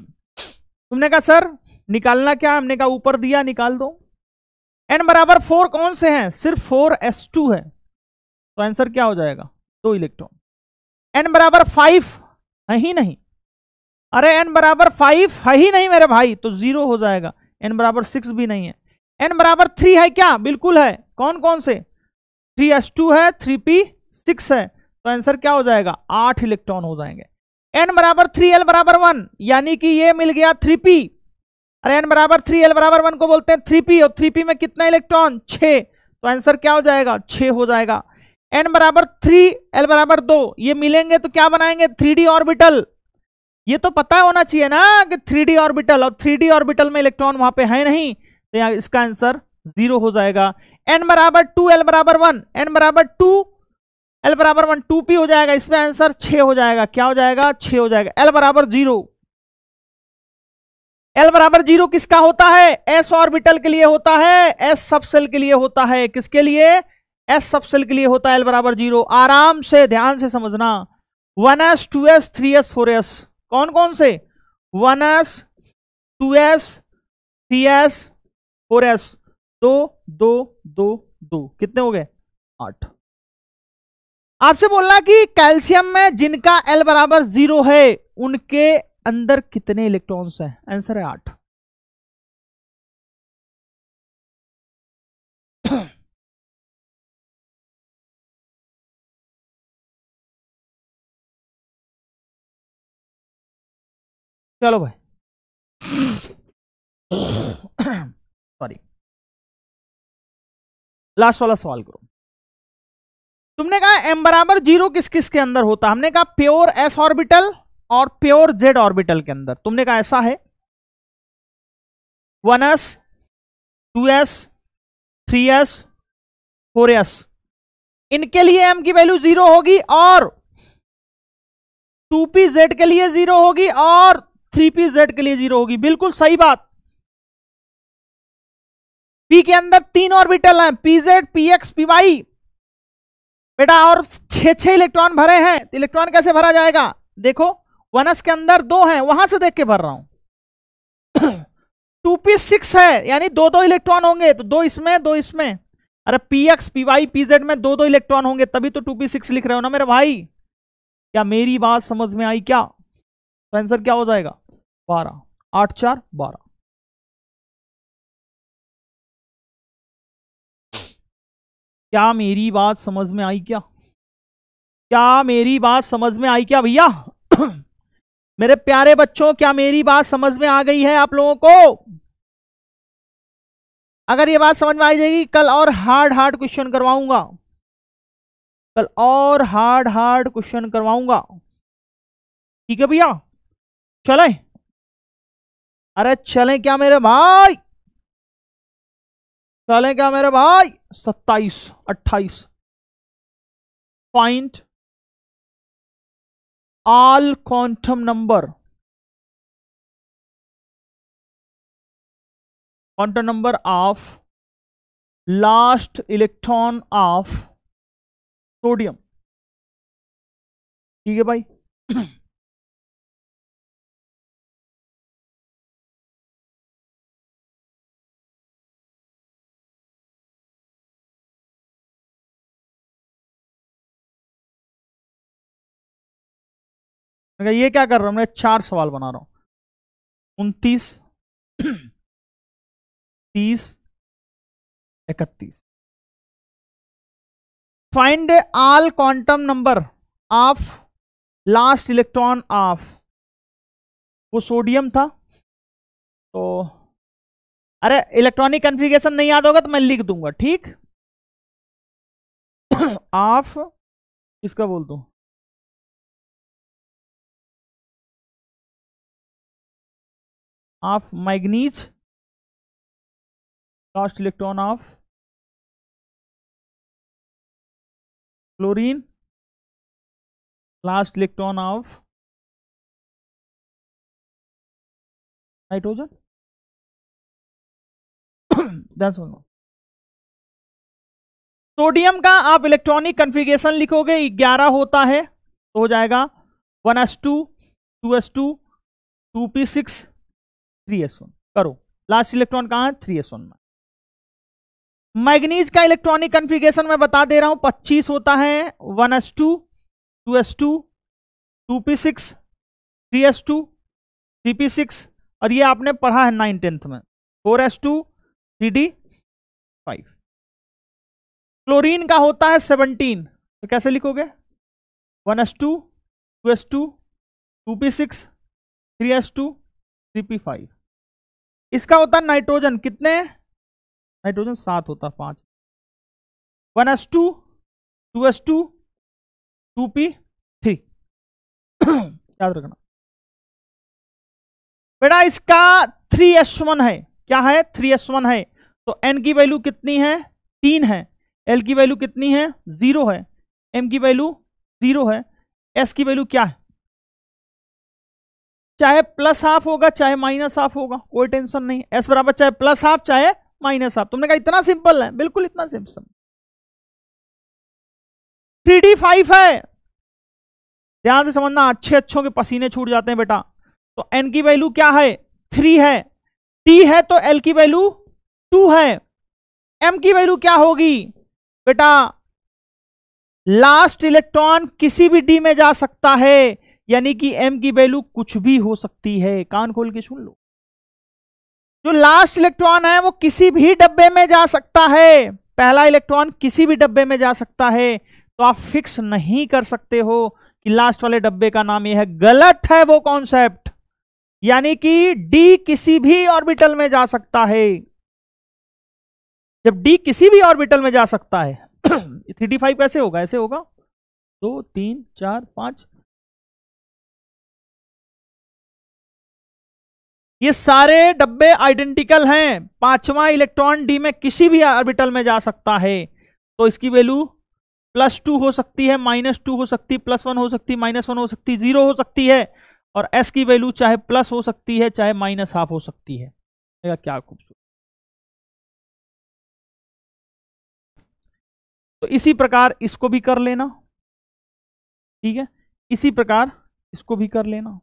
तुमने कहा सर निकालना क्या हमने कहा ऊपर दिया निकाल दो एन बराबर फोर कौन से हैं सिर्फ फोर एस टू है तो आंसर क्या हो जाएगा दो इलेक्ट्रॉन एन बराबर फाइव है ही नहीं अरे एन बराबर फाइव है ही नहीं मेरे भाई तो जीरो हो जाएगा एन बराबर सिक्स भी नहीं है एन बराबर थ्री है क्या बिल्कुल है कौन कौन से थ्री एस टू है थ्री पी सिक्स है तो आंसर क्या हो जाएगा आठ इलेक्ट्रॉन हो जाएंगे एन बराबर थ्री एल बराबर वन यानी कि ये मिल गया थ्री पी अरे एन बराबर थ्री एल बराबर वन को बोलते हैं थ्री पी और थ्री पी में कितना इलेक्ट्रॉन छः तो आंसर क्या हो जाएगा छः हो जाएगा एन बराबर थ्री एल बराबर दो ये मिलेंगे तो क्या बनाएंगे थ्री डी ऑर्बिटल ये तो पता होना चाहिए ना कि थ्री डी ऑर्बिटल और थ्री डी ऑर्बिटल में इलेक्ट्रॉन वहां पे है नहीं तो यहाँ इसका आंसर जीरो हो जाएगा एन बराबर टू एल बराबर वन एन बराबर टू एल बराबर वन टू पी हो जाएगा इसमें आंसर छ हो जाएगा क्या हो जाएगा छ हो जाएगा एल बराबर जीरो एल बराबर जीरो किसका होता है एस ऑर्बिटल के लिए होता है एस सबसेल के लिए होता है किसके लिए एस सबसेल के लिए होता है एल बराबर जीरो आराम से ध्यान से समझना one s two s three s four s कौन कौन से one s two s three s four s दो दो दो दो कितने हो गए आठ आपसे बोलना कि कैल्शियम में जिनका एल बराबर जीरो है उनके अंदर कितने इलेक्ट्रॉन्स हैं आंसर है आठ चलो भाई सॉरी लास्ट वाला सवाल करो तुमने कहा एम बराबर जीरो किस किस के अंदर होता हमने कहा प्योर एस ऑर्बिटल और प्योर जेड ऑर्बिटल के अंदर तुमने कहा ऐसा है one s two s three s four s इनके लिए एम की वैल्यू जीरो होगी और टू पी जेड के लिए जीरो होगी और थ्री पी जेड के लिए जीरो होगी बिल्कुल सही बात पी के अंदर तीन ऑर्बिटल हैं p z p x p y बेटा और छह छह इलेक्ट्रॉन भरे हैं तो इलेक्ट्रॉन कैसे भरा जाएगा देखो वनस के अंदर दो हैं वहां से देख के भर रहा हूं टू पी सिक्स है यानी दो दो इलेक्ट्रॉन होंगे तो दो इसमें दो इसमें अरे p x p y p z में दो दो इलेक्ट्रॉन होंगे तभी तो टू पी सिक्स लिख रहे हो ना मेरे भाई क्या मेरी बात समझ में आई क्या तो आंसर क्या हो जाएगा बारह आठ चार बारह क्या मेरी बात समझ में आई क्या क्या मेरी बात समझ में आई क्या भैया मेरे प्यारे बच्चों क्या मेरी बात समझ में आ गई है आप लोगों को अगर ये बात समझ में आ जाएगी कल और हार्ड हार्ड क्वेश्चन करवाऊंगा कल और हार्ड हार्ड क्वेश्चन करवाऊंगा ठीक है भैया चले अरे चले क्या मेरे भाई चले क्या मेरे भाई सत्ताईस अट्ठाईस point all quantum number quantum number of last electron of sodium ठीक है भाई मैं ये क्या कर रहा हूं मैं चार सवाल बना रहा हूं उनतीस तीस इकतीस find all quantum number of last electron of वो सोडियम था तो अरे इलेक्ट्रॉनिक कॉन्फ़िगरेशन नहीं याद होगा तो मैं लिख दूंगा ठीक ऑफ इसका बोल दो of manganese last electron of chlorine last electron of nitrogen that's one more sodium का आप इलेक्ट्रॉनिक कन्फिगेशन लिखोगे 11 होता है तो हो जाएगा 1s2 2s2 2p6 three s one करो लास्ट इलेक्ट्रॉन कहा है थ्री एस वन में मैग्नीज का इलेक्ट्रॉनिक कन्फिगेशन मैं बता दे रहा हूं पच्चीस होता है one s two two s two two p six three s two three p six और ये आपने पढ़ा है नाइन टेंथ में four s two three d five chlorine का होता है सेवनटीन तो कैसे लिखोगे one s two two s two two p six three s two three p five इसका होता नाइट्रोजन कितने नाइट्रोजन सात होता पांच one s two two s two two p three याद रखना बेटा इसका थ्री एस वन है क्या है थ्री एस वन है तो एन की वैल्यू कितनी है तीन है एल की वैल्यू कितनी है जीरो है एम की वैल्यू जीरो है एस की वैल्यू क्या है चाहे प्लस हाफ होगा चाहे माइनस हाफ होगा कोई टेंशन नहीं एस बराबर चाहे प्लस हाफ चाहे माइनस हाफ तुमने कहा इतना सिंपल है बिल्कुल इतना सिंपल थ्री डी फाइव है ध्यान से समझना अच्छे अच्छों के पसीने छूट जाते हैं बेटा तो एन की वैल्यू क्या है थ्री है टी है तो एल की वैल्यू टू है एम की वैल्यू क्या होगी बेटा लास्ट इलेक्ट्रॉन किसी भी डी में जा सकता है यानी कि एम की वैल्यू कुछ भी हो सकती है कान खोल के सुन लो जो लास्ट इलेक्ट्रॉन है वो किसी भी डब्बे में जा सकता है पहला इलेक्ट्रॉन किसी भी डब्बे में जा सकता है तो आप फिक्स नहीं कर सकते हो कि लास्ट वाले डब्बे का नाम यह है गलत है वो कॉन्सेप्ट यानी कि डी किसी भी ऑर्बिटल में जा सकता है जब डी किसी भी ऑर्बिटल में जा सकता है थर्टी फाइव कैसे होगा ऐसे होगा दो तीन चार पांच ये सारे डब्बे आइडेंटिकल हैं पांचवा इलेक्ट्रॉन डी में किसी भी आर्बिटल में जा सकता है तो इसकी वैल्यू प्लस टू हो सकती है माइनस टू हो सकती है प्लस वन हो सकती है माइनस वन हो सकती है जीरो हो सकती है और एस की वैल्यू चाहे प्लस हो सकती है चाहे माइनस हाफ हो सकती है क्या खूबसूरत तो इसी प्रकार इसको भी कर लेना ठीक है इसी प्रकार इसको भी कर लेना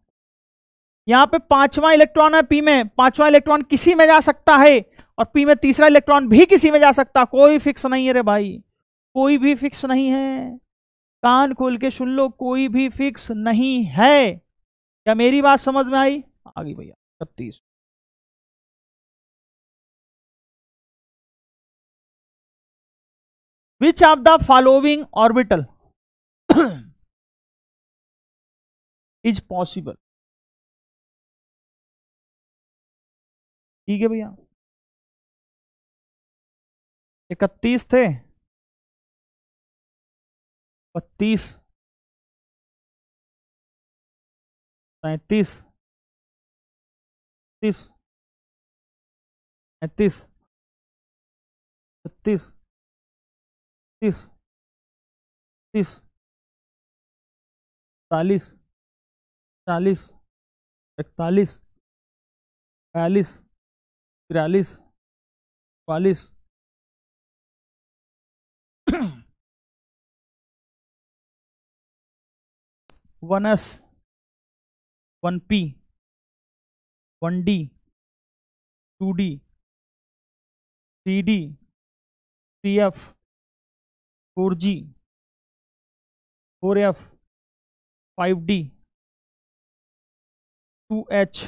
यहां पे पांचवा इलेक्ट्रॉन है पी में पांचवा इलेक्ट्रॉन किसी में जा सकता है और पी में तीसरा इलेक्ट्रॉन भी किसी में जा सकता कोई फिक्स नहीं है रे भाई कोई भी फिक्स नहीं है कान खोल के सुन लो कोई भी फिक्स नहीं है क्या मेरी बात समझ में आई आ गई भैया छत्तीस which of the following orbital is possible ठीक है भैया इकतीस थे बत्तीस पैंतीस तीस पैंतीस छत्तीस तीस तीस चालीस चालीस इकतालीस बयालीस तिरालीस चालीस one s one p one d two d c d c f four g four f five d two h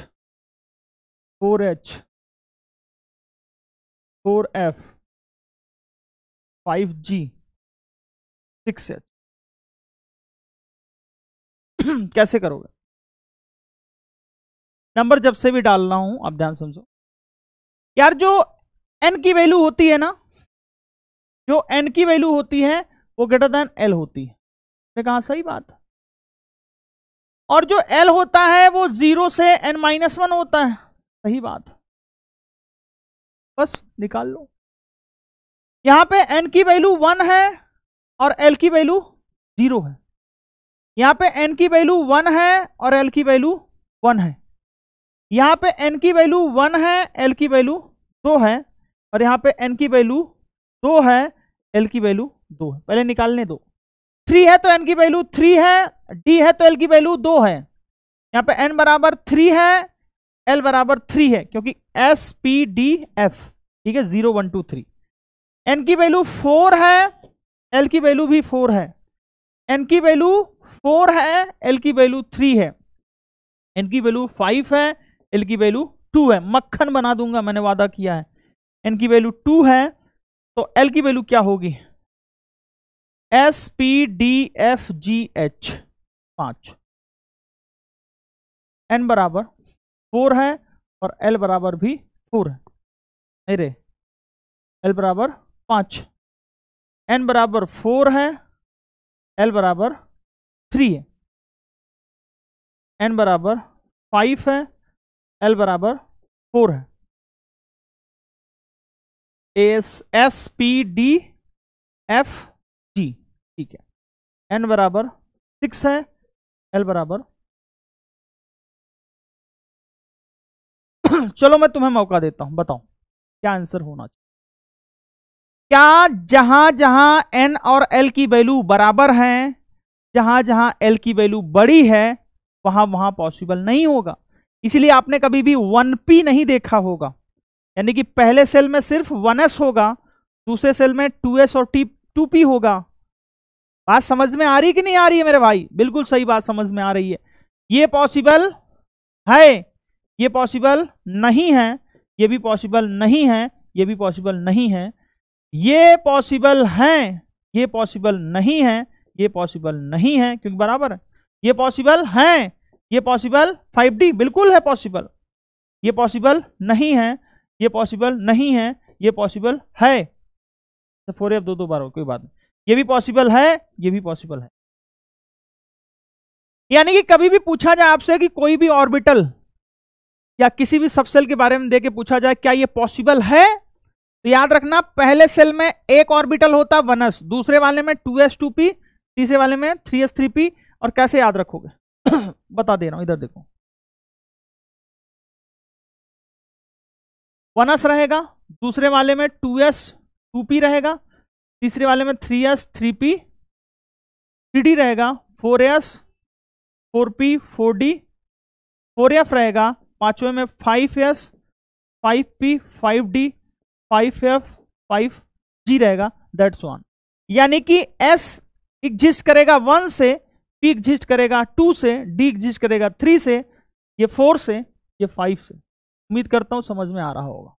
four h four f five g six h कैसे करोगे नंबर जब से भी डाल रहा हूं आप ध्यान समझो यार जो एन की वैल्यू होती है ना जो एन की वैल्यू होती है वो ग्रेटर देन एल होती है कहा सही बात और जो एल होता है वो जीरो से एन माइनस वन होता है सही बात बस निकाल लो यहां पे एन की वैल्यू वन है और एल की वैल्यू जीरो है यहां पे एन की वैल्यू वन है और एल की वैल्यू वन है यहां पे एन की वैल्यू वन है एल की वैल्यू दो है और यहां पे एन की वैल्यू दो है एल की वैल्यू दो है पहले निकालने दो थ्री है तो एन की वैल्यू थ्री है डी है तो एल की वैल्यू दो है यहाँ पे एन बराबर थ्री है एल बराबर थ्री है क्योंकि एस पी डी एफ ठीक है zero one two three n की वैल्यू फोर है एल की वैल्यू भी फोर है एन की वैल्यू फोर है एल की वैल्यू थ्री है एन की वैल्यू फाइव है एल की वैल्यू टू है मक्खन बना दूंगा मैंने वादा किया है एन की वैल्यू टू है तो एल की वैल्यू क्या होगी एस पी डी एफ जी एच पांच एन बराबर फोर है और एल बराबर भी फोर है नहीं रे एल बराबर पाँच एन बराबर फोर है एल बराबर थ्री है एन बराबर फाइव है एल बराबर फोर है s s P D f g ठीक है एन बराबर सिक्स है एल बराबर चलो मैं तुम्हें मौका देता हूं बताओ क्या आंसर होना चाहिए क्या जहां जहां एन और एल की वैल्यू बराबर है जहां जहां एल की वैल्यू बड़ी है वहां वहां पॉसिबल नहीं होगा इसलिए आपने कभी भी वन पी नहीं देखा होगा यानी कि पहले सेल में सिर्फ वन एस होगा दूसरे सेल में टू एस और टी टू पी होगा बात समझ में आ रही कि नहीं आ रही है मेरे भाई बिल्कुल सही बात समझ में आ रही है ये पॉसिबल है ये पॉसिबल नहीं है ये भी पॉसिबल नहीं है ये भी पॉसिबल नहीं है ये पॉसिबल हैं ये पॉसिबल नहीं है ये पॉसिबल नहीं है क्योंकि बराबर है ये पॉसिबल हैं ये पॉसिबल 5D बिल्कुल है पॉसिबल ये पॉसिबल नहीं है ये पॉसिबल नहीं है ये पॉसिबल है तो फोर एफ दो दो बार हो कोई बात नहीं ये भी पॉसिबल है ये भी पॉसिबल है यानी कि कभी भी पूछा जाए आपसे कि कोई भी ऑर्बिटल या किसी भी सबसेल के बारे में देके पूछा जाए क्या ये पॉसिबल है तो याद रखना पहले सेल में एक ऑर्बिटल होता वनस दूसरे वाले में टू एस टू पी तीसरे वाले में थ्री एस थ्री पी और कैसे याद रखोगे बता दे रहा हूं इधर देखो वनस रहेगा दूसरे वाले में टू एस टू पी रहेगा तीसरे वाले में three s three p three d रहेगा four s four p four d four f रहेगा पांचवें में five s five p five d five f five g रहेगा दैट्स वन यानी कि एस एग्जिस्ट करेगा वन से पी एग्जिस्ट करेगा टू से डी एग्जिस्ट करेगा थ्री से ये फोर से ये फाइव से उम्मीद करता हूं समझ में आ रहा होगा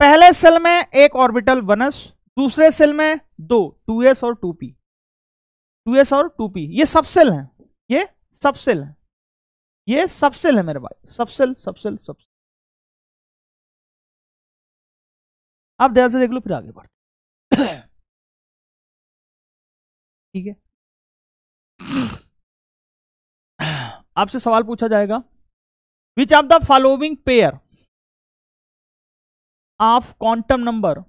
पहले सेल में एक ऑर्बिटल वनस दूसरे सेल में दो टू एस और टू पी टू एस और टू पी ये सब सेल हैं ये सबसेल है ये सबसेल है मेरे भाई सबसेल सबसेल सबसेल आप ध्यान से देख लो फिर आगे बढ़ते ठीक है आपसे सवाल पूछा जाएगा which of the following pair of quantum number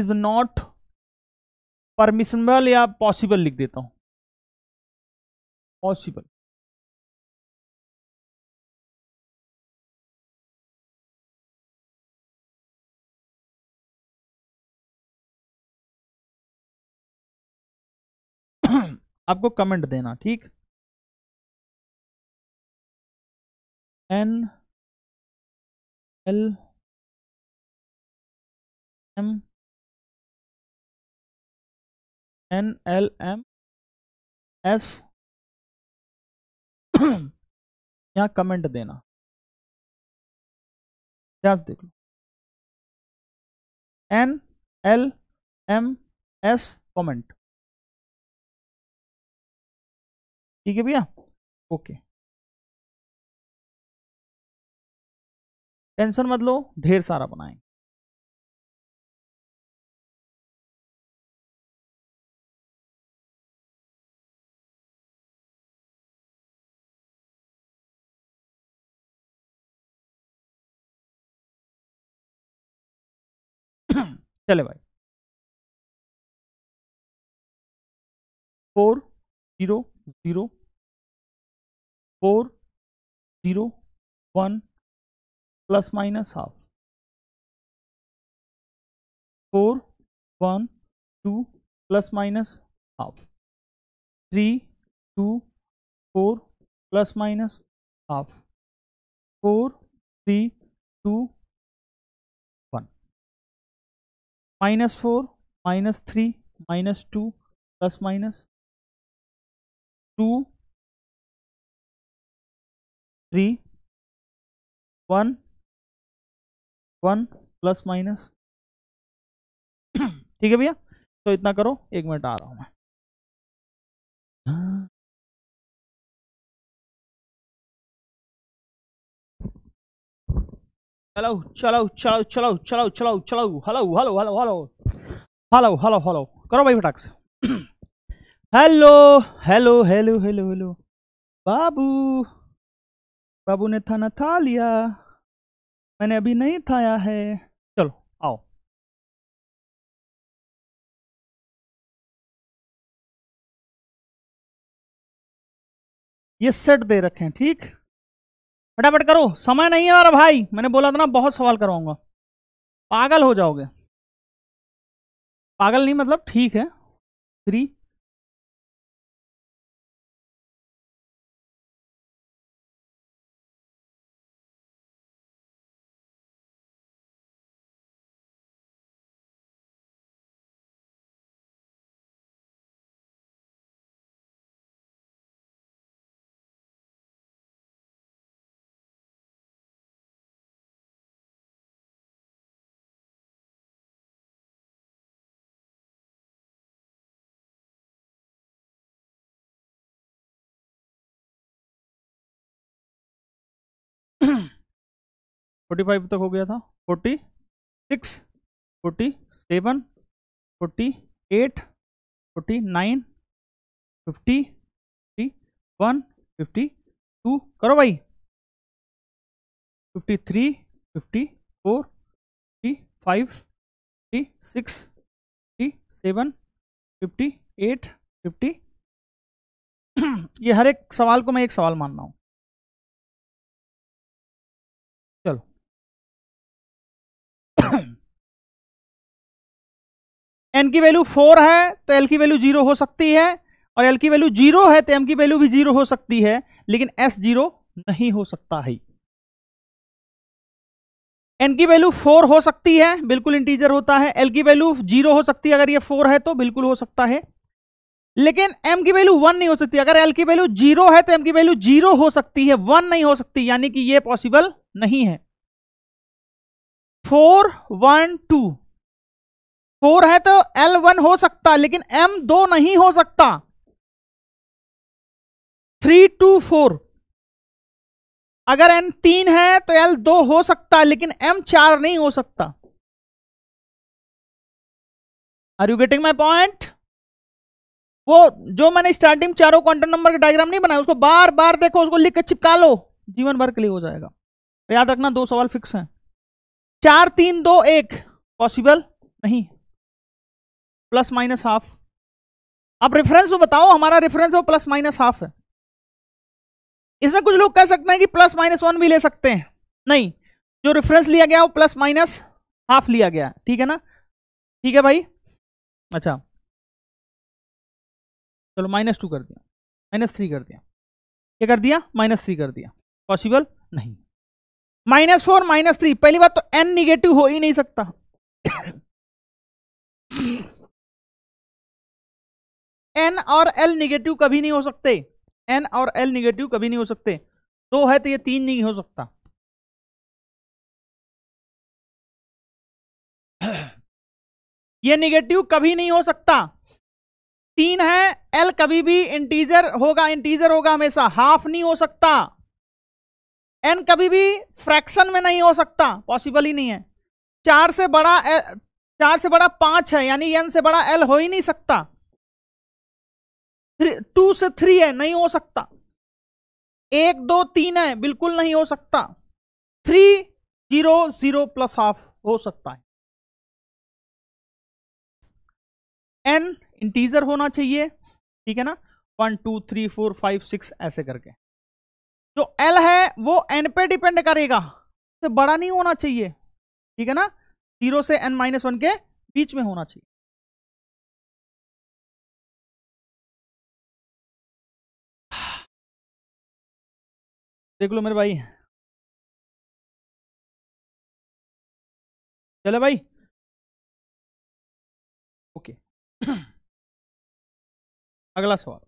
is not permissible या पॉसिबल लिख देता हूं पॉसिबल आपको कमेंट देना ठीक n l M n l m s यहाँ कमेंट देना ध्यान से देख लो n l m s comment ठीक है भैया ओके टेंशन मत लो ढेर सारा बनाएंगे चले भाई four zero zero four zero one plus minus half four one two plus minus half three two four plus minus half four three two minus four minus three minus two plus minus two three one one plus minus ठीक है भैया तो इतना करो एक minute आ रहा हूं मैं चलो चलो चलो चलो चलो चलो चलो hello hello hello hello hello hello hello करो भाई फटाक से hello hello hello hello hello बाबू बाबू ने थाना था लिया मैंने अभी नहीं थाया है चलो आओ ये सेट दे रखे हैं ठीक फटाफट करो समय नहीं है मेरा भाई मैंने बोला था ना बहुत सवाल करवाऊंगा पागल हो जाओगे पागल नहीं मतलब ठीक है फ्री फोर्टी फाइव तक हो गया था forty six forty seven forty eight forty nine fifty fifty one fifty two करो भाई fifty three fifty four fifty five fifty six fifty seven fifty eight fifty ये हर एक सवाल को मैं एक सवाल मान रहा हूँ एन की वैल्यू फोर है तो एल की वैल्यू जीरो हो सकती है और एल की वैल्यू जीरो है तो एम की वैल्यू भी जीरो हो सकती है लेकिन एस जीरो नहीं हो सकता है एन की वैल्यू फोर हो सकती है बिल्कुल इंटीजर होता है एल की वैल्यू जीरो हो सकती है अगर ये फोर है तो बिल्कुल हो सकता है लेकिन एम की वैल्यू वन नहीं हो सकती अगर एल की वैल्यू जीरो है तो एम की वैल्यू जीरो हो सकती है वन नहीं हो सकती यानी कि ये पॉसिबल नहीं है फोर वन टू फोर है तो एल वन हो सकता लेकिन एम दो नहीं हो सकता थ्री टू फोर अगर एन तीन है तो एल दो हो सकता लेकिन एम चार नहीं हो सकता are you getting my point वो जो मैंने स्टार्टिंग चारों क्वांटम नंबर का डायग्राम नहीं बनाया उसको बार बार देखो उसको लिख के चिपका लो जीवन भर के लिए हो जाएगा याद रखना दो सवाल फिक्स हैं चार तीन दो एक पॉसिबल नहीं प्लस माइनस हाफ आप रेफरेंस तो बताओ हमारा रेफरेंस वो प्लस माइनस हाफ है इसमें कुछ लोग कह सकते हैं कि प्लस माइनस वन भी ले सकते हैं नहीं जो रेफरेंस लिया गया वो प्लस माइनस हाफ लिया गया ठीक है ना ठीक है भाई अच्छा चलो माइनस टू कर दिया माइनस थ्री कर दिया क्या कर दिया माइनस थ्री कर दिया पॉसिबल नहीं माइनस फोर माइनस थ्री पहली बात तो एन निगेटिव हो ही नहीं सकता एन और एल निगेटिव कभी नहीं हो सकते एन और एल निगेटिव कभी नहीं हो सकते दो है तो ये तीन नहीं हो सकता ये निगेटिव कभी नहीं हो सकता तीन है एल कभी भी इंटीजर होगा इंटीजर होगा हमेशा हाफ नहीं हो सकता एन कभी भी फ्रैक्शन में नहीं हो सकता पॉसिबल ही नहीं है चार से बड़ा चार से बड़ा पांच है यानी एन से बड़ा एल हो ही नहीं सकता थ्री टू से थ्री है नहीं हो सकता एक दो तीन है बिल्कुल नहीं हो सकता three zero zero plus half हो सकता है एन इंटीजर होना चाहिए ठीक है ना one two three four five six ऐसे करके जो एल है वो एन पे डिपेंड करेगा तो बड़ा नहीं होना चाहिए ठीक है ना जीरो से एन माइनस वन के बीच में होना चाहिए देख लो मेरे भाई चले भाई ओके अगला सवाल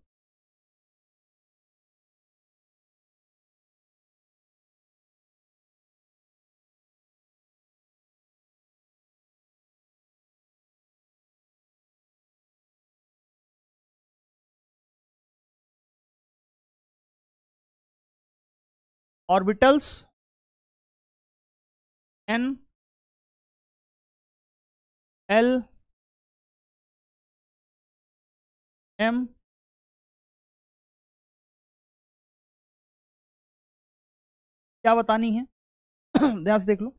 ऑर्बिटल्स एन एल एम क्या बतानी है ध्यान से देख लो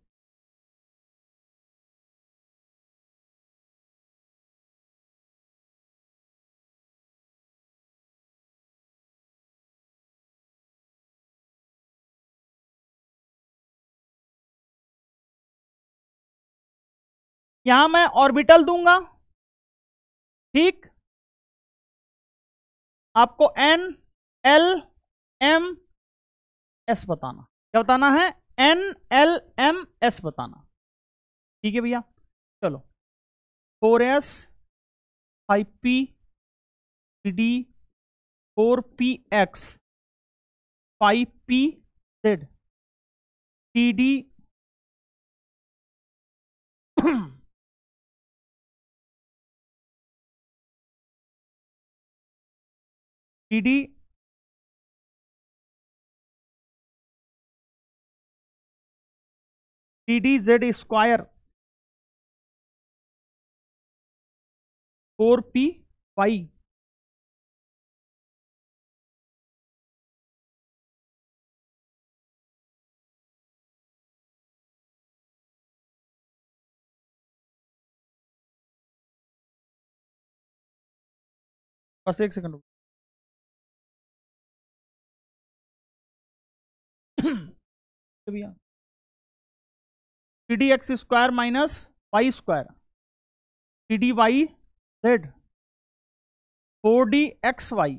यहां मैं ऑर्बिटल दूंगा ठीक आपको एन एल एम एस बताना क्या बताना है एन एल एम एस बताना ठीक है भैया चलो four s five p d four p x five p z t d e d t d Z square four p y बस एक सेकंड तो भैया c d x square minus Y square c d Y z four d x y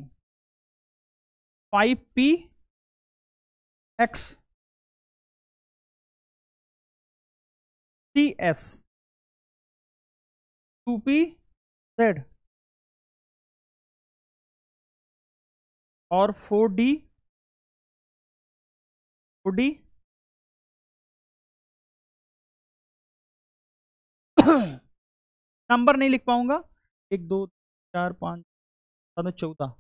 five p x t s two p z और four d four d number नहीं लिख पाऊंगा एक दो चार पाँच सात चौदह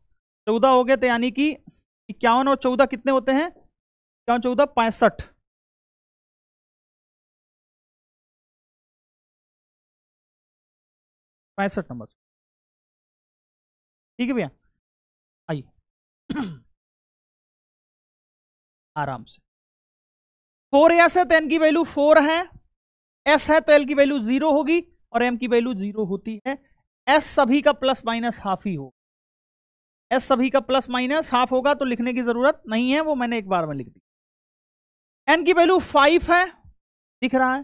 चौदह हो गए थे तो यानी कि इक्यावन और चौदह कितने होते हैं इक्यावन चौदह पैंसठ पैंसठ नंबर ठीक है भैया आइए आराम से फोर एस है तो इनकी की वैल्यू फोर है एस है तो एल की वैल्यू जीरो होगी और एम की वैल्यू जीरो होती है एस सभी का प्लस माइनस हाफ ही होगा एस सभी का प्लस माइनस हाफ होगा तो लिखने की जरूरत नहीं है वो मैंने एक बार में लिख दी एन की वैल्यू फाइव है दिख रहा है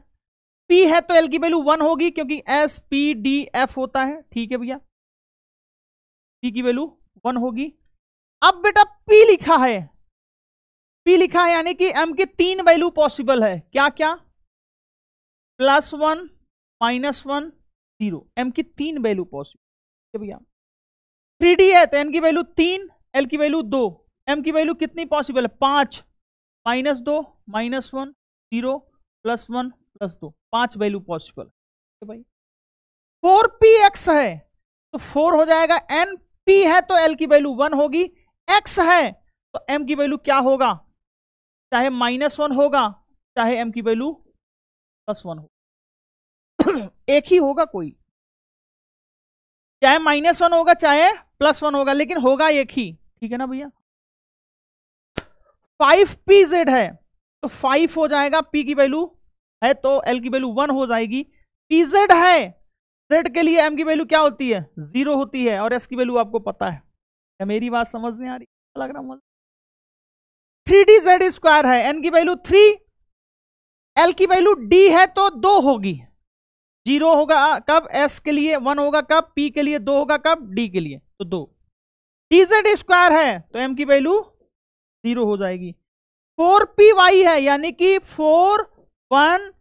पी है तो एल की वैल्यू वन होगी क्योंकि एस पी डी एफ होता है ठीक है भैया पी की वैल्यू वन होगी अब बेटा पी लिखा है पी लिखा है यानी कि एम के तीन वैल्यू पॉसिबल है क्या क्या plus one minus one zero m की तीन वैल्यू पॉसिबल भैया थ्री डी है तो एन की वैल्यू तीन एल की वैल्यू दो एम की वैल्यू कितनी पॉसिबल है पाँच माइनस दो minus one zero plus one plus दो पाँच वैल्यू पॉसिबल है भाई फोर पी एक्स है तो फोर हो जाएगा एन पी है तो एल की वैल्यू वन होगी एक्स है तो एम की वैल्यू क्या होगा चाहे माइनस वन होगा चाहे एम की वैल्यू प्लस वन हो एक ही होगा कोई चाहे माइनस वन होगा चाहे प्लस वन होगा लेकिन होगा एक ही ठीक है ना भैया फाइव पी जेड है तो फाइव हो जाएगा पी की वैल्यू है तो एल की वैल्यू वन हो जाएगी पी जेड है जेड के लिए एम की वैल्यू क्या होती है जीरो होती है और एस की वैल्यू आपको पता है क्या मेरी बात समझ में आ रही लग रहा थ्री डी जेड स्क्वायर है एन की वैल्यू थ्री एल की वैल्यू डी है तो दो होगी जीरो होगा कब एस के लिए वन होगा कब पी के लिए दो होगा कब डी के लिए तो दो डी जेड स्क्वायर है तो एम की वैल्यू जीरो हो जाएगी फोर पी वाई है यानी कि फोर वन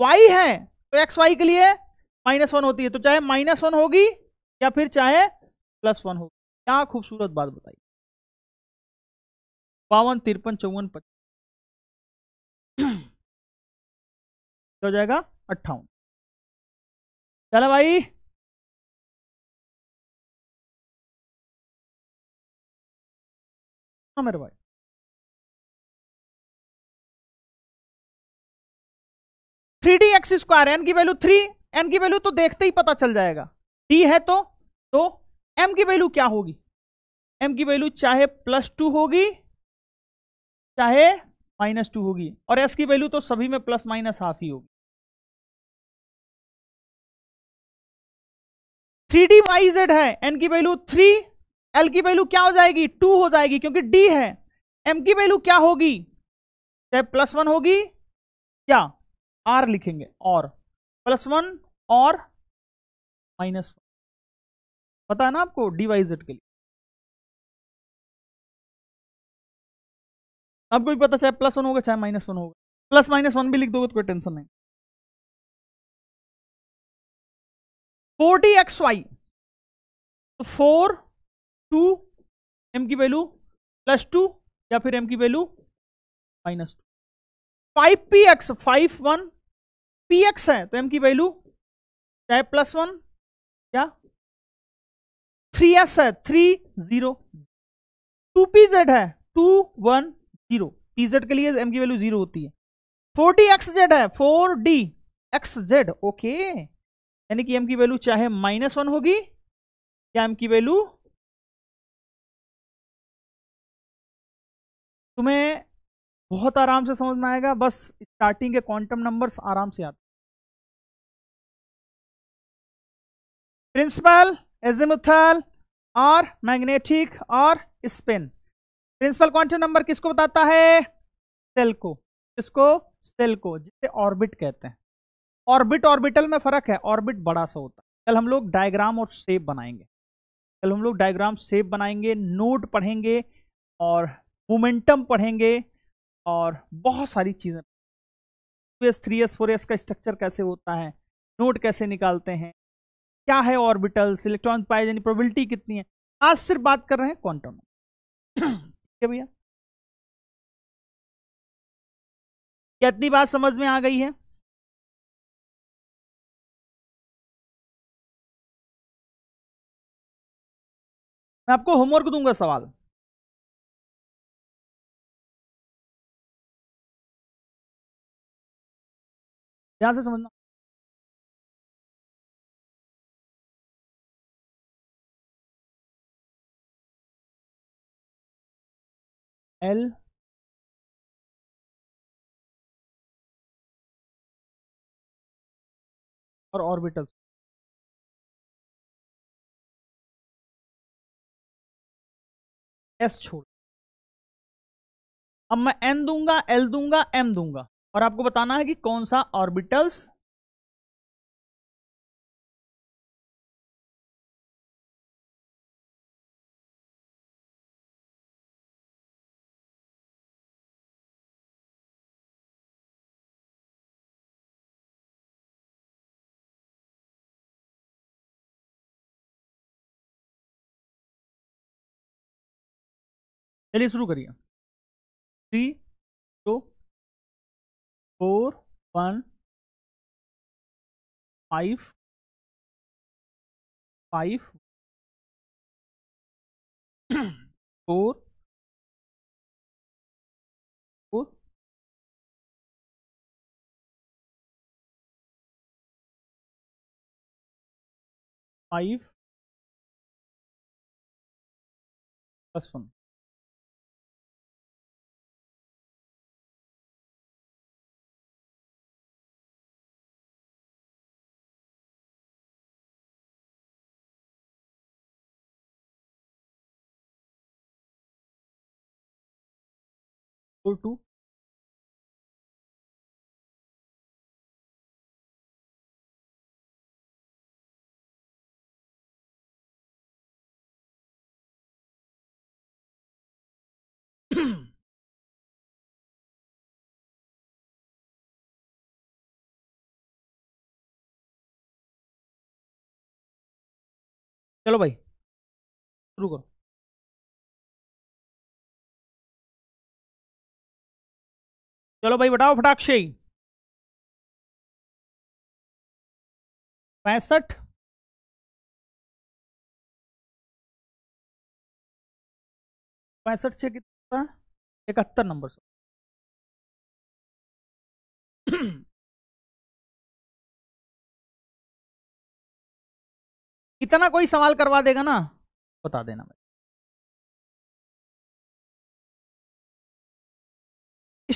वाई है तो एक्स वाई के लिए माइनस वन होती है तो चाहे माइनस वन होगी या फिर चाहे प्लस वन होगी क्या खूबसूरत बात बताइए बावन तिरपन चौवन पच्चीस क्या हो जाएगा अट्ठावन चलो भाई हाँ मेरे भाई three d x square n की वैल्यू थ्री एन की वैल्यू तो देखते ही पता चल जाएगा डी है तो तो एम की वैल्यू क्या होगी एम की वैल्यू चाहे प्लस टू होगी चाहे माइनस टू होगी और एस की वैल्यू तो सभी में प्लस माइनस हाफ ही होगी थ्री डी वाई जेड है एन की वैल्यू थ्री एल की वैल्यू क्या हो जाएगी टू हो जाएगी क्योंकि डी है एम की वैल्यू क्या होगी चाहे प्लस वन होगी क्या आर लिखेंगे और प्लस वन और माइनस वन पता है ना आपको डी वाई जेड के लिए आपको भी पता चाहे प्लस वन होगा चाहे माइनस वन होगा प्लस माइनस वन भी लिख दोगे तो कोई टेंशन नहीं फोर्टी एक्स वाई तो फोर टू एम की वैल्यू प्लस टू या फिर एम की value minus two five p x five one p x है तो एम की वैल्यू चाहे प्लस वन या थ्री एस है three zero two p z है टू वन जीरो पीजेड के लिए एम की वैल्यू जीरो होती है फोर्टी एक्स जेड है four d x z okay यानी कि एम की वैल्यू चाहे माइनस वन होगी या एम की वैल्यू तुम्हें बहुत आराम से समझ में आएगा बस स्टार्टिंग के क्वांटम नंबर्स आराम से आते प्रिंसिपल एजिमुथल और मैग्नेटिक और स्पिन प्रिंसिपल क्वांटम नंबर किसको बताता है सेल को किसको सेल को जिसे ऑर्बिट कहते हैं ऑर्बिट ऑर्बिटल में फर्क है ऑर्बिट बड़ा सा होता है कल हम लोग डायग्राम और शेप बनाएंगे कल हम लोग डायग्राम शेप बनाएंगे नोट पढ़ेंगे और मोमेंटम पढ़ेंगे और बहुत सारी चीज़ें two s three s four s का स्ट्रक्चर कैसे होता है नोट कैसे निकालते हैं क्या है ऑर्बिटल्स इलेक्ट्रॉनिक पाए यानी प्रोबेबिलिटी कितनी है आज सिर्फ बात कर रहे हैं क्वांटम है भैया क्या इतनी बात समझ में आ गई है मैं आपको होमवर्क दूंगा सवाल ध्यान से समझना एल और ऑर्बिटल्स एस छोड़ अब मैं एन दूंगा एल दूंगा एम दूंगा और आपको बताना है कि कौन सा ऑर्बिटल्स चलिए शुरू करिए three two four one five five four four five plus one 2 चलो भाई शुरू करो चलो भाई बताओ फटाक से पैंसठ पैंसठ से कितना इकहत्तर नंबर से इतना कोई सवाल करवा देगा ना बता देना मैं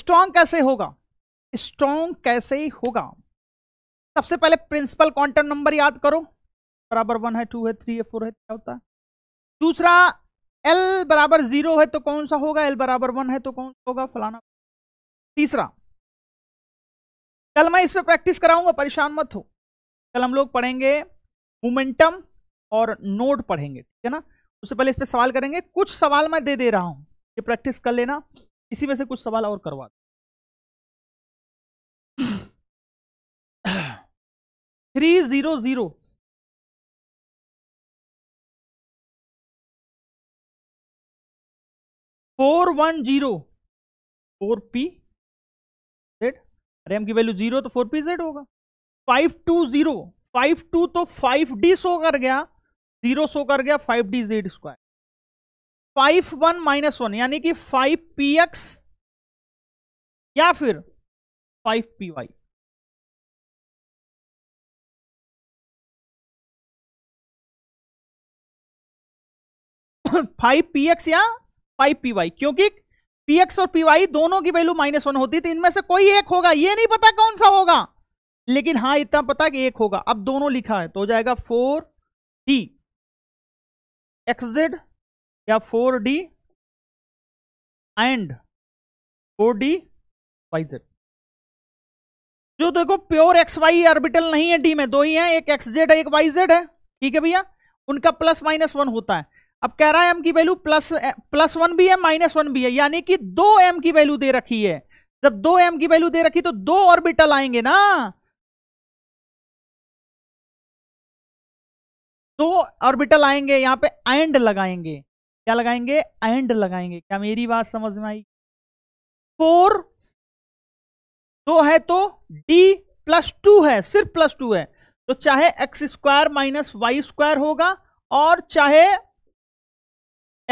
स्ट्रांग कैसे होगा स्ट्रांग कैसे होगा सबसे पहले प्रिंसिपल क्वांटम नंबर याद करो बराबर वन है टू है थ्री है फोर है क्या होता है दूसरा एल बराबर जीरो है तो कौन सा होगा एल बराबर वन है तो कौन सा होगा फलाना तीसरा कल मैं इस पर प्रैक्टिस कराऊंगा परेशान मत हो कल हम लोग पढ़ेंगे मोमेंटम और नोट पढ़ेंगे ठीक है ना उससे पहले इस पर सवाल करेंगे कुछ सवाल मैं दे दे रहा हूं ये प्रैक्टिस कर लेना इसी में से कुछ सवाल और करवा three zero zero four one zero four p z रैम की वैल्यू जीरो तो फोर पी जेड होगा five two zero five two तो फाइव डी सो कर गया जीरो सो कर गया five d Z square five one minus one यानी कि फाइव पी एक्स या फिर five p y five p x या फाइव पी वाई क्योंकि पी एक्स और पी वाई दोनों की वैल्यू माइनस वन होती थी तो इनमें से कोई एक होगा ये नहीं पता कौन सा होगा लेकिन हाँ इतना पता कि एक होगा अब दोनों लिखा है तो हो जाएगा फोर टी एक्सजेड या four d and four d Y z जो देखो प्योर एक्स वाई ऑर्बिटल नहीं है डी में दो ही हैं एक एक्स जेड है एक वाई जेड है ठीक है भैया उनका प्लस माइनस वन होता है अब कह रहा है एम की वैल्यू प्लस प्लस वन भी है माइनस वन भी है यानी कि दो एम की वैल्यू दे रखी है जब दो एम की वैल्यू दे रखी तो दो ऑर्बिटल आएंगे ना दो ऑर्बिटल आएंगे यहां पे एंड लगाएंगे क्या लगाएंगे एंड लगाएंगे क्या मेरी बात समझ में आई फोर दो है तो डी प्लस टू है सिर्फ प्लस टू है तो चाहे x square minus Y square होगा और चाहे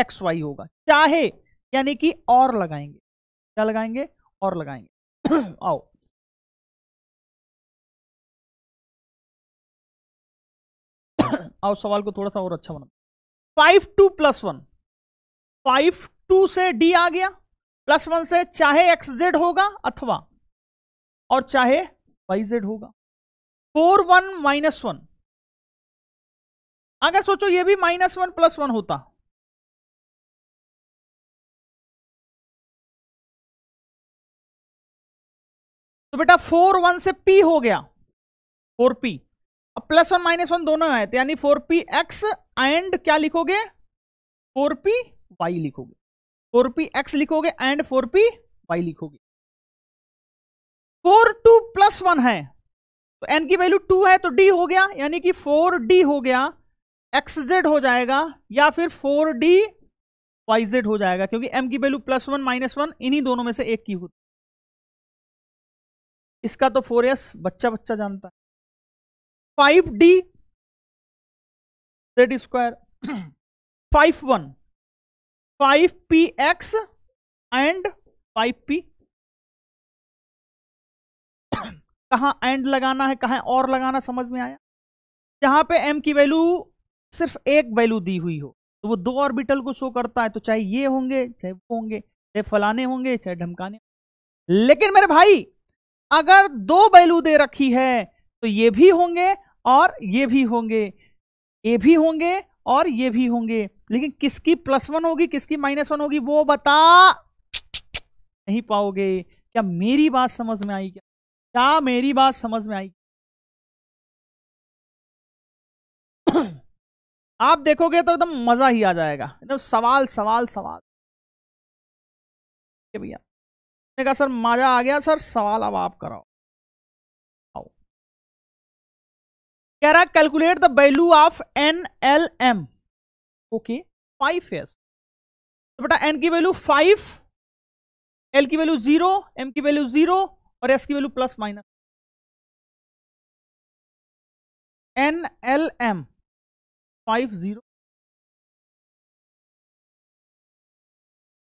एक्स वाई होगा चाहे यानी कि और लगाएंगे क्या लगाएंगे और लगाएंगे आओ आओ सवाल को थोड़ा सा और अच्छा बना five two plus one five two से डी आ गया प्लस वन से चाहे एक्स जेड होगा अथवा और चाहे वाई जेड होगा फोर वन माइनस वन अगर सोचो ये भी माइनस वन प्लस वन होता तो बेटा फोर वन से पी हो गया फोर पी अब प्लस वन माइनस वन दोनों आए थे तो यानी फोर पी एक्स एंड क्या लिखोगे फोर पी वाई लिखोगे फोर पी एक्स लिखोगे एंड फोर पी वाई लिखोगे फोर टू प्लस वन है तो एन की वैल्यू टू है तो डी हो गया यानी कि फोर डी हो गया एक्स जेड हो जाएगा या फिर फोर डी वाई जेड हो जाएगा क्योंकि एम की value plus one minus one इन्हीं दोनों में से एक की होती इसका तो फोर एस बच्चा बच्चा जानता है five d Z square five one five p x and five p कहा एंड लगाना है कहा और लगाना समझ में आया जहां पे एम की वैल्यू सिर्फ एक वैल्यू दी हुई हो तो वो दो ऑर्बिटल को शो करता है तो चाहे ये होंगे चाहे वो होंगे चाहे फलाने होंगे चाहे ढमकाने लेकिन मेरे भाई अगर दो वैल्यू दे रखी है तो ये भी होंगे और ये भी होंगे ये भी होंगे और ये भी होंगे लेकिन किसकी प्लस वन होगी किसकी माइनस वन होगी वो बता नहीं पाओगे क्या मेरी बात समझ में आई क्या क्या मेरी बात समझ में आई आप देखोगे तो एकदम मजा ही आ जाएगा एकदम सवाल सवाल सवाल भैया मैंने कहा सर मजा आ गया सर सवाल अब आप कराओ कह रहा calculate the value of n l m okay five s तो बेटा एन की वैल्यू फाइव एल की वैल्यू जीरो एम की वैल्यू जीरो और एस की value plus minus n l m five zero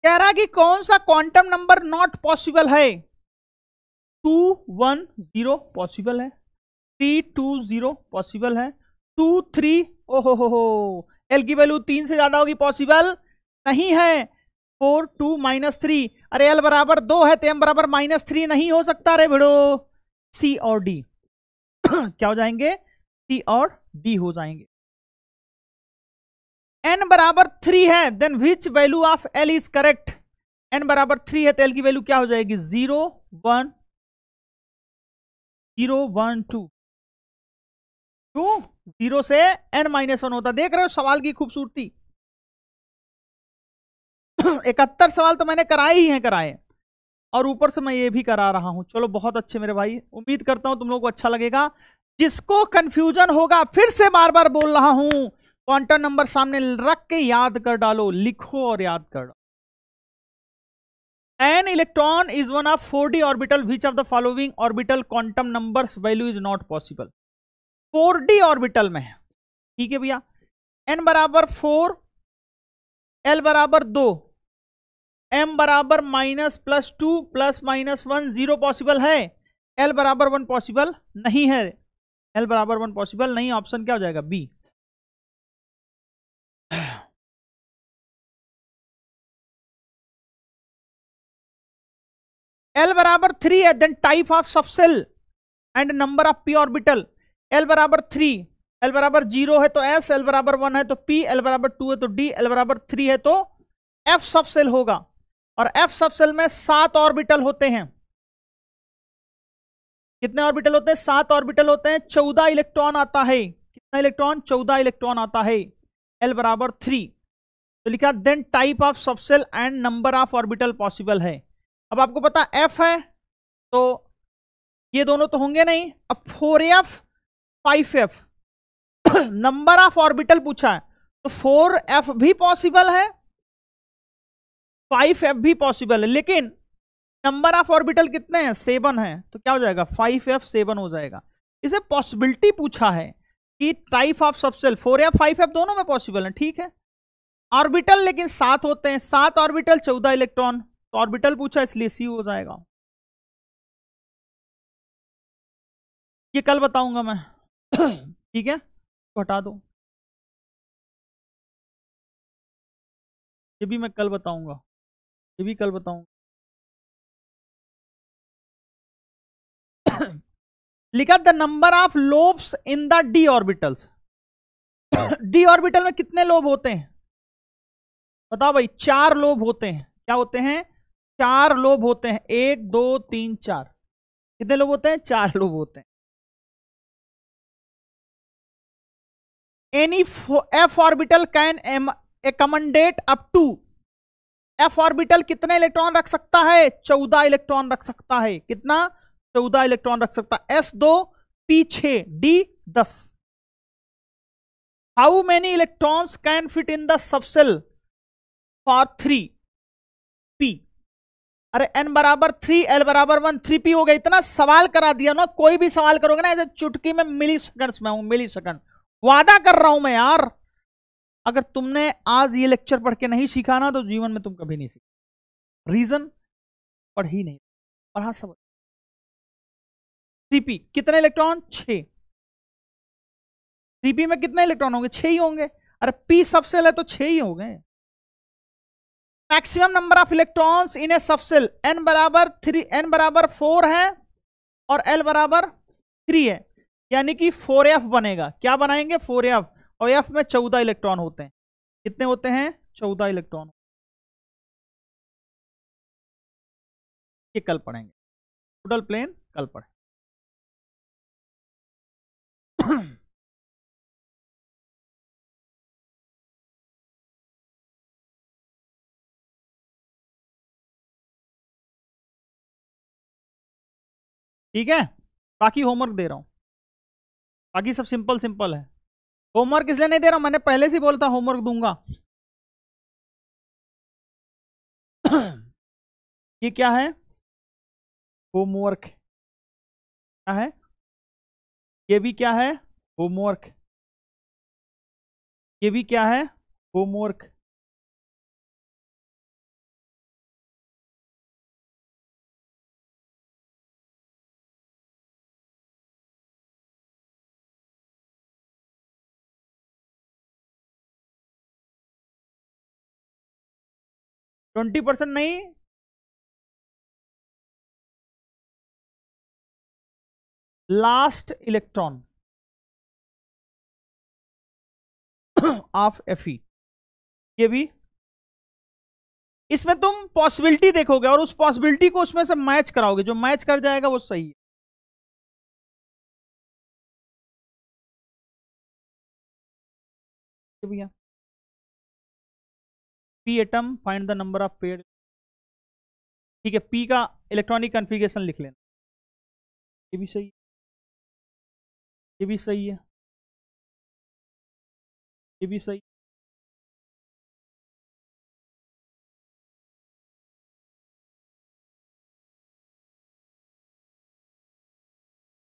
कह रहा कि कौन सा क्वांटम नंबर नॉट पॉसिबल है टू वन जीरो पॉसिबल है थ्री टू जीरो पॉसिबल है टू थ्री ओ हो हो हो एल की वैल्यू तीन से ज्यादा होगी पॉसिबल नहीं है फोर टू माइनस थ्री अरे एल बराबर दो है तो एम बराबर माइनस थ्री नहीं हो सकता अरे भिड़ो सी और डी क्या हो जाएंगे सी और डी हो जाएंगे एन बराबर थ्री है then which value of l is correct n बराबर थ्री है तो एल की वैल्यू क्या हो जाएगी zero one zero one two two zero से एन माइनस वन होता देख रहे हो सवाल की खूबसूरती इकहत्तर सवाल तो मैंने कराए ही हैं कराए और ऊपर से मैं ये भी करा रहा हूं चलो बहुत अच्छे मेरे भाई उम्मीद करता हूं तुम लोगों को अच्छा लगेगा जिसको कंफ्यूजन होगा फिर से बार बार बोल रहा हूं क्वांटम नंबर सामने रख के याद कर डालो लिखो और याद कर डालो an electron is one of four d orbital which of the following orbital quantum numbers value is not possible four d orbital में है ठीक है भैया एन बराबर फोर एल बराबर दो एम बराबर minus plus two plus minus one zero possible है एल बराबर वन पॉसिबल नहीं है एल बराबर वन पॉसिबल नहीं ऑप्शन क्या हो जाएगा बी एल बराबर थ्री है then type of subshell and number of p orbital l बराबर थ्री एल बराबर जीरो है तो एस एल बराबर वन है तो पी एल बराबर टू है तो डी एल बराबर थ्री है तो एफ सब सेल होगा और एफ सब सेल में सात ऑर्बिटल होते हैं कितने ऑर्बिटल होते हैं सात ऑर्बिटल होते हैं चौदह इलेक्ट्रॉन आता है कितना इलेक्ट्रॉन चौदह इलेक्ट्रॉन आता है एल बराबर थ्री तो लिखा then type of subshell and number of orbital possible है अब आपको पता एफ है तो ये दोनों तो होंगे नहीं अब four f five f number of orbital पूछा है तो फोर एफ भी पॉसिबल है फाइव एफ भी पॉसिबल है लेकिन नंबर ऑफ ऑर्बिटल कितने हैं सेवन है तो क्या हो जाएगा फाइव एफ सेवन हो जाएगा इसे पॉसिबिलिटी पूछा है कि type of subshell four f five f दोनों में पॉसिबल है ठीक है ऑर्बिटल लेकिन सात होते हैं सात ऑर्बिटल चौदह इलेक्ट्रॉन तो ऑर्बिटल पूछा इसलिए सी हो जाएगा ये कल बताऊंगा मैं ठीक है तो हटा दो ये भी मैं कल बताऊंगा ये भी कल बताऊंगा लिखा the number of lobes in the d orbitals d orbital में कितने लोब होते हैं बताओ भाई चार लोब होते हैं क्या होते हैं चार लोब होते हैं एक दो तीन चार कितने लोब होते हैं चार लोब होते हैं f orbital can um accommodate up to f orbital कितने इलेक्ट्रॉन रख सकता है चौदह इलेक्ट्रॉन रख सकता है कितना चौदह इलेक्ट्रॉन रख सकता है एस दो पी छ डी दस how many electrons can fit in the subshell for three p अरे एन बराबर थ्री एल बराबर वन थ्री पी हो गया इतना सवाल करा दिया ना कोई भी सवाल करोगे ना ऐसे चुटकी में मिली सेकंड में हूं मिली सेकंड वादा कर रहा हूं मैं यार अगर तुमने आज ये लेक्चर पढ़ के नहीं सीखा ना तो जीवन में तुम कभी नहीं सीख रीजन पढ़ ही नहीं पढ़ा सब सीपी कितने इलेक्ट्रॉन छ सीपी में कितने इलेक्ट्रॉन होंगे छह ही होंगे अरे पी सबसेल है तो छह ही हो गए maximum number of electrons in a subshell n बराबर थ्री एन बराबर फोर है और एल बराबर थ्री है यानी कि फोर एफ बनेगा क्या बनाएंगे फोर एफ और एफ में चौदह इलेक्ट्रॉन होते हैं कितने होते हैं चौदह इलेक्ट्रॉन ये कल पढ़ेंगे टोटल प्लेन कल पढ़ेंगे ठीक है बाकी होमवर्क दे रहा हूं बाकी सब सिंपल सिंपल है होमवर्क इसलिए नहीं दे रहा मैंने पहले से बोलता होमवर्क दूंगा ये क्या है होमवर्क क्या है ये भी क्या है होमवर्क ये भी क्या है होमवर्क ट्वेंटी परसेंट नहीं लास्ट इलेक्ट्रॉन ऑफ एफ ये भी इसमें तुम पॉसिबिलिटी देखोगे और उस पॉसिबिलिटी को उसमें से मैच कराओगे जो मैच कर जाएगा वो सही है भैया p atom find the number of paired ठीक है पी का इलेक्ट्रॉनिक कॉन्फ़िगरेशन लिख लेना ये भी सही है ये भी सही है ये भी सही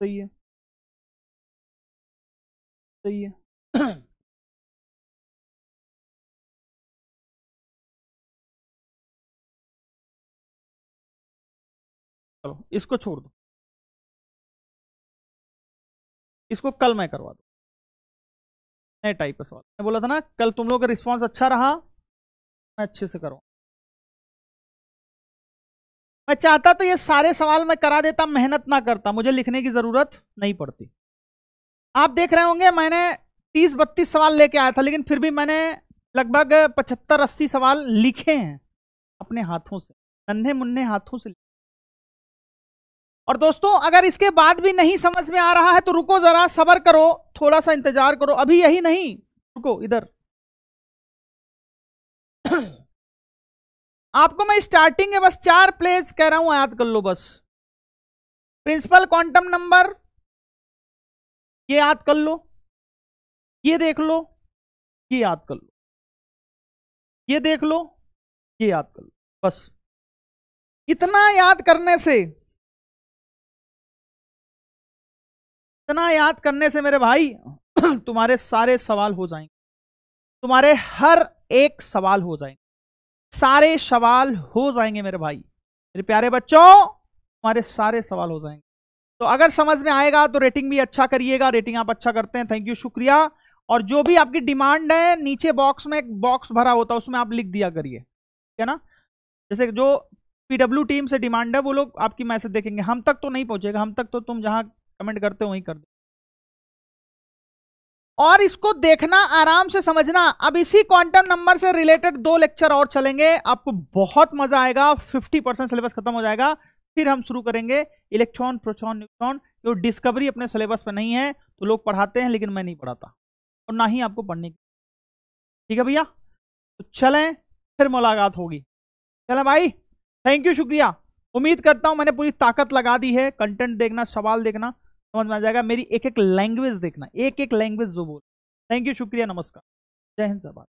सही है सही है करो इसको छोड़ दो इसको कल मैं करवा दू नए टाइप का सवाल मैं बोला था ना कल तुम लोग का रिस्पॉन्स अच्छा रहा मैं अच्छे से करूँ मैं चाहता तो ये सारे सवाल मैं करा देता मेहनत ना करता मुझे लिखने की ज़रूरत नहीं पड़ती आप देख रहे होंगे मैंने तीस बत्तीस सवाल लेके आया था लेकिन फिर भी मैंने लगभग पचहत्तर अस्सी सवाल लिखे हैं अपने हाथों से नन्हे मुन्ने हाथों से लिखे और दोस्तों अगर इसके बाद भी नहीं समझ में आ रहा है तो रुको जरा सबर करो थोड़ा सा इंतजार करो अभी यही नहीं रुको इधर आपको मैं स्टार्टिंग में बस चार प्लेज कह रहा हूं याद कर लो बस प्रिंसिपल क्वांटम नंबर ये याद कर लो ये देख लो ये याद कर लो ये देख लो ये याद कर लो बस इतना याद करने से इतना याद करने से मेरे भाई तुम्हारे सारे सवाल हो जाएंगे तुम्हारे हर एक सवाल हो जाएंगे सारे सवाल हो जाएंगे मेरे भाई मेरे प्यारे बच्चों तुम्हारे सारे सवाल हो जाएंगे तो अगर समझ में आएगा तो रेटिंग भी अच्छा करिएगा रेटिंग आप अच्छा करते हैं थैंक यू शुक्रिया और जो भी आपकी डिमांड है नीचे बॉक्स में एक बॉक्स भरा होता है उसमें आप लिख दिया करिए ठीक है ना जैसे जो पीडब्ल्यू टीम से डिमांड है वो लोग आपकी मैसेज देखेंगे हम तक तो नहीं पहुंचेगा हम तक तो तुम जहां कमेंट करते हो वहीं कर दो और इसको देखना आराम से समझना अब इसी क्वांटम नंबर से रिलेटेड दो लेक्चर और चलेंगे आपको बहुत मजा आएगा 50 परसेंट सिलेबस खत्म हो जाएगा फिर हम शुरू करेंगे इलेक्ट्रॉन प्रोचॉन न्यूट्रॉन जो डिस्कवरी अपने सिलेबस पर नहीं है तो लोग पढ़ाते हैं लेकिन मैं नहीं पढ़ाता और ना ही आपको पढ़ने की ठीक है भैया तो चलें फिर मुलाकात होगी चलें भाई थैंक यू शुक्रिया उम्मीद करता हूँ मैंने पूरी ताकत लगा दी है कंटेंट देखना सवाल देखना समझ में आ जाएगा मेरी एक एक लैंग्वेज देखना एक एक लैंग्वेज जो बोल थैंक यू शुक्रिया नमस्कार जय हिंद जय भारत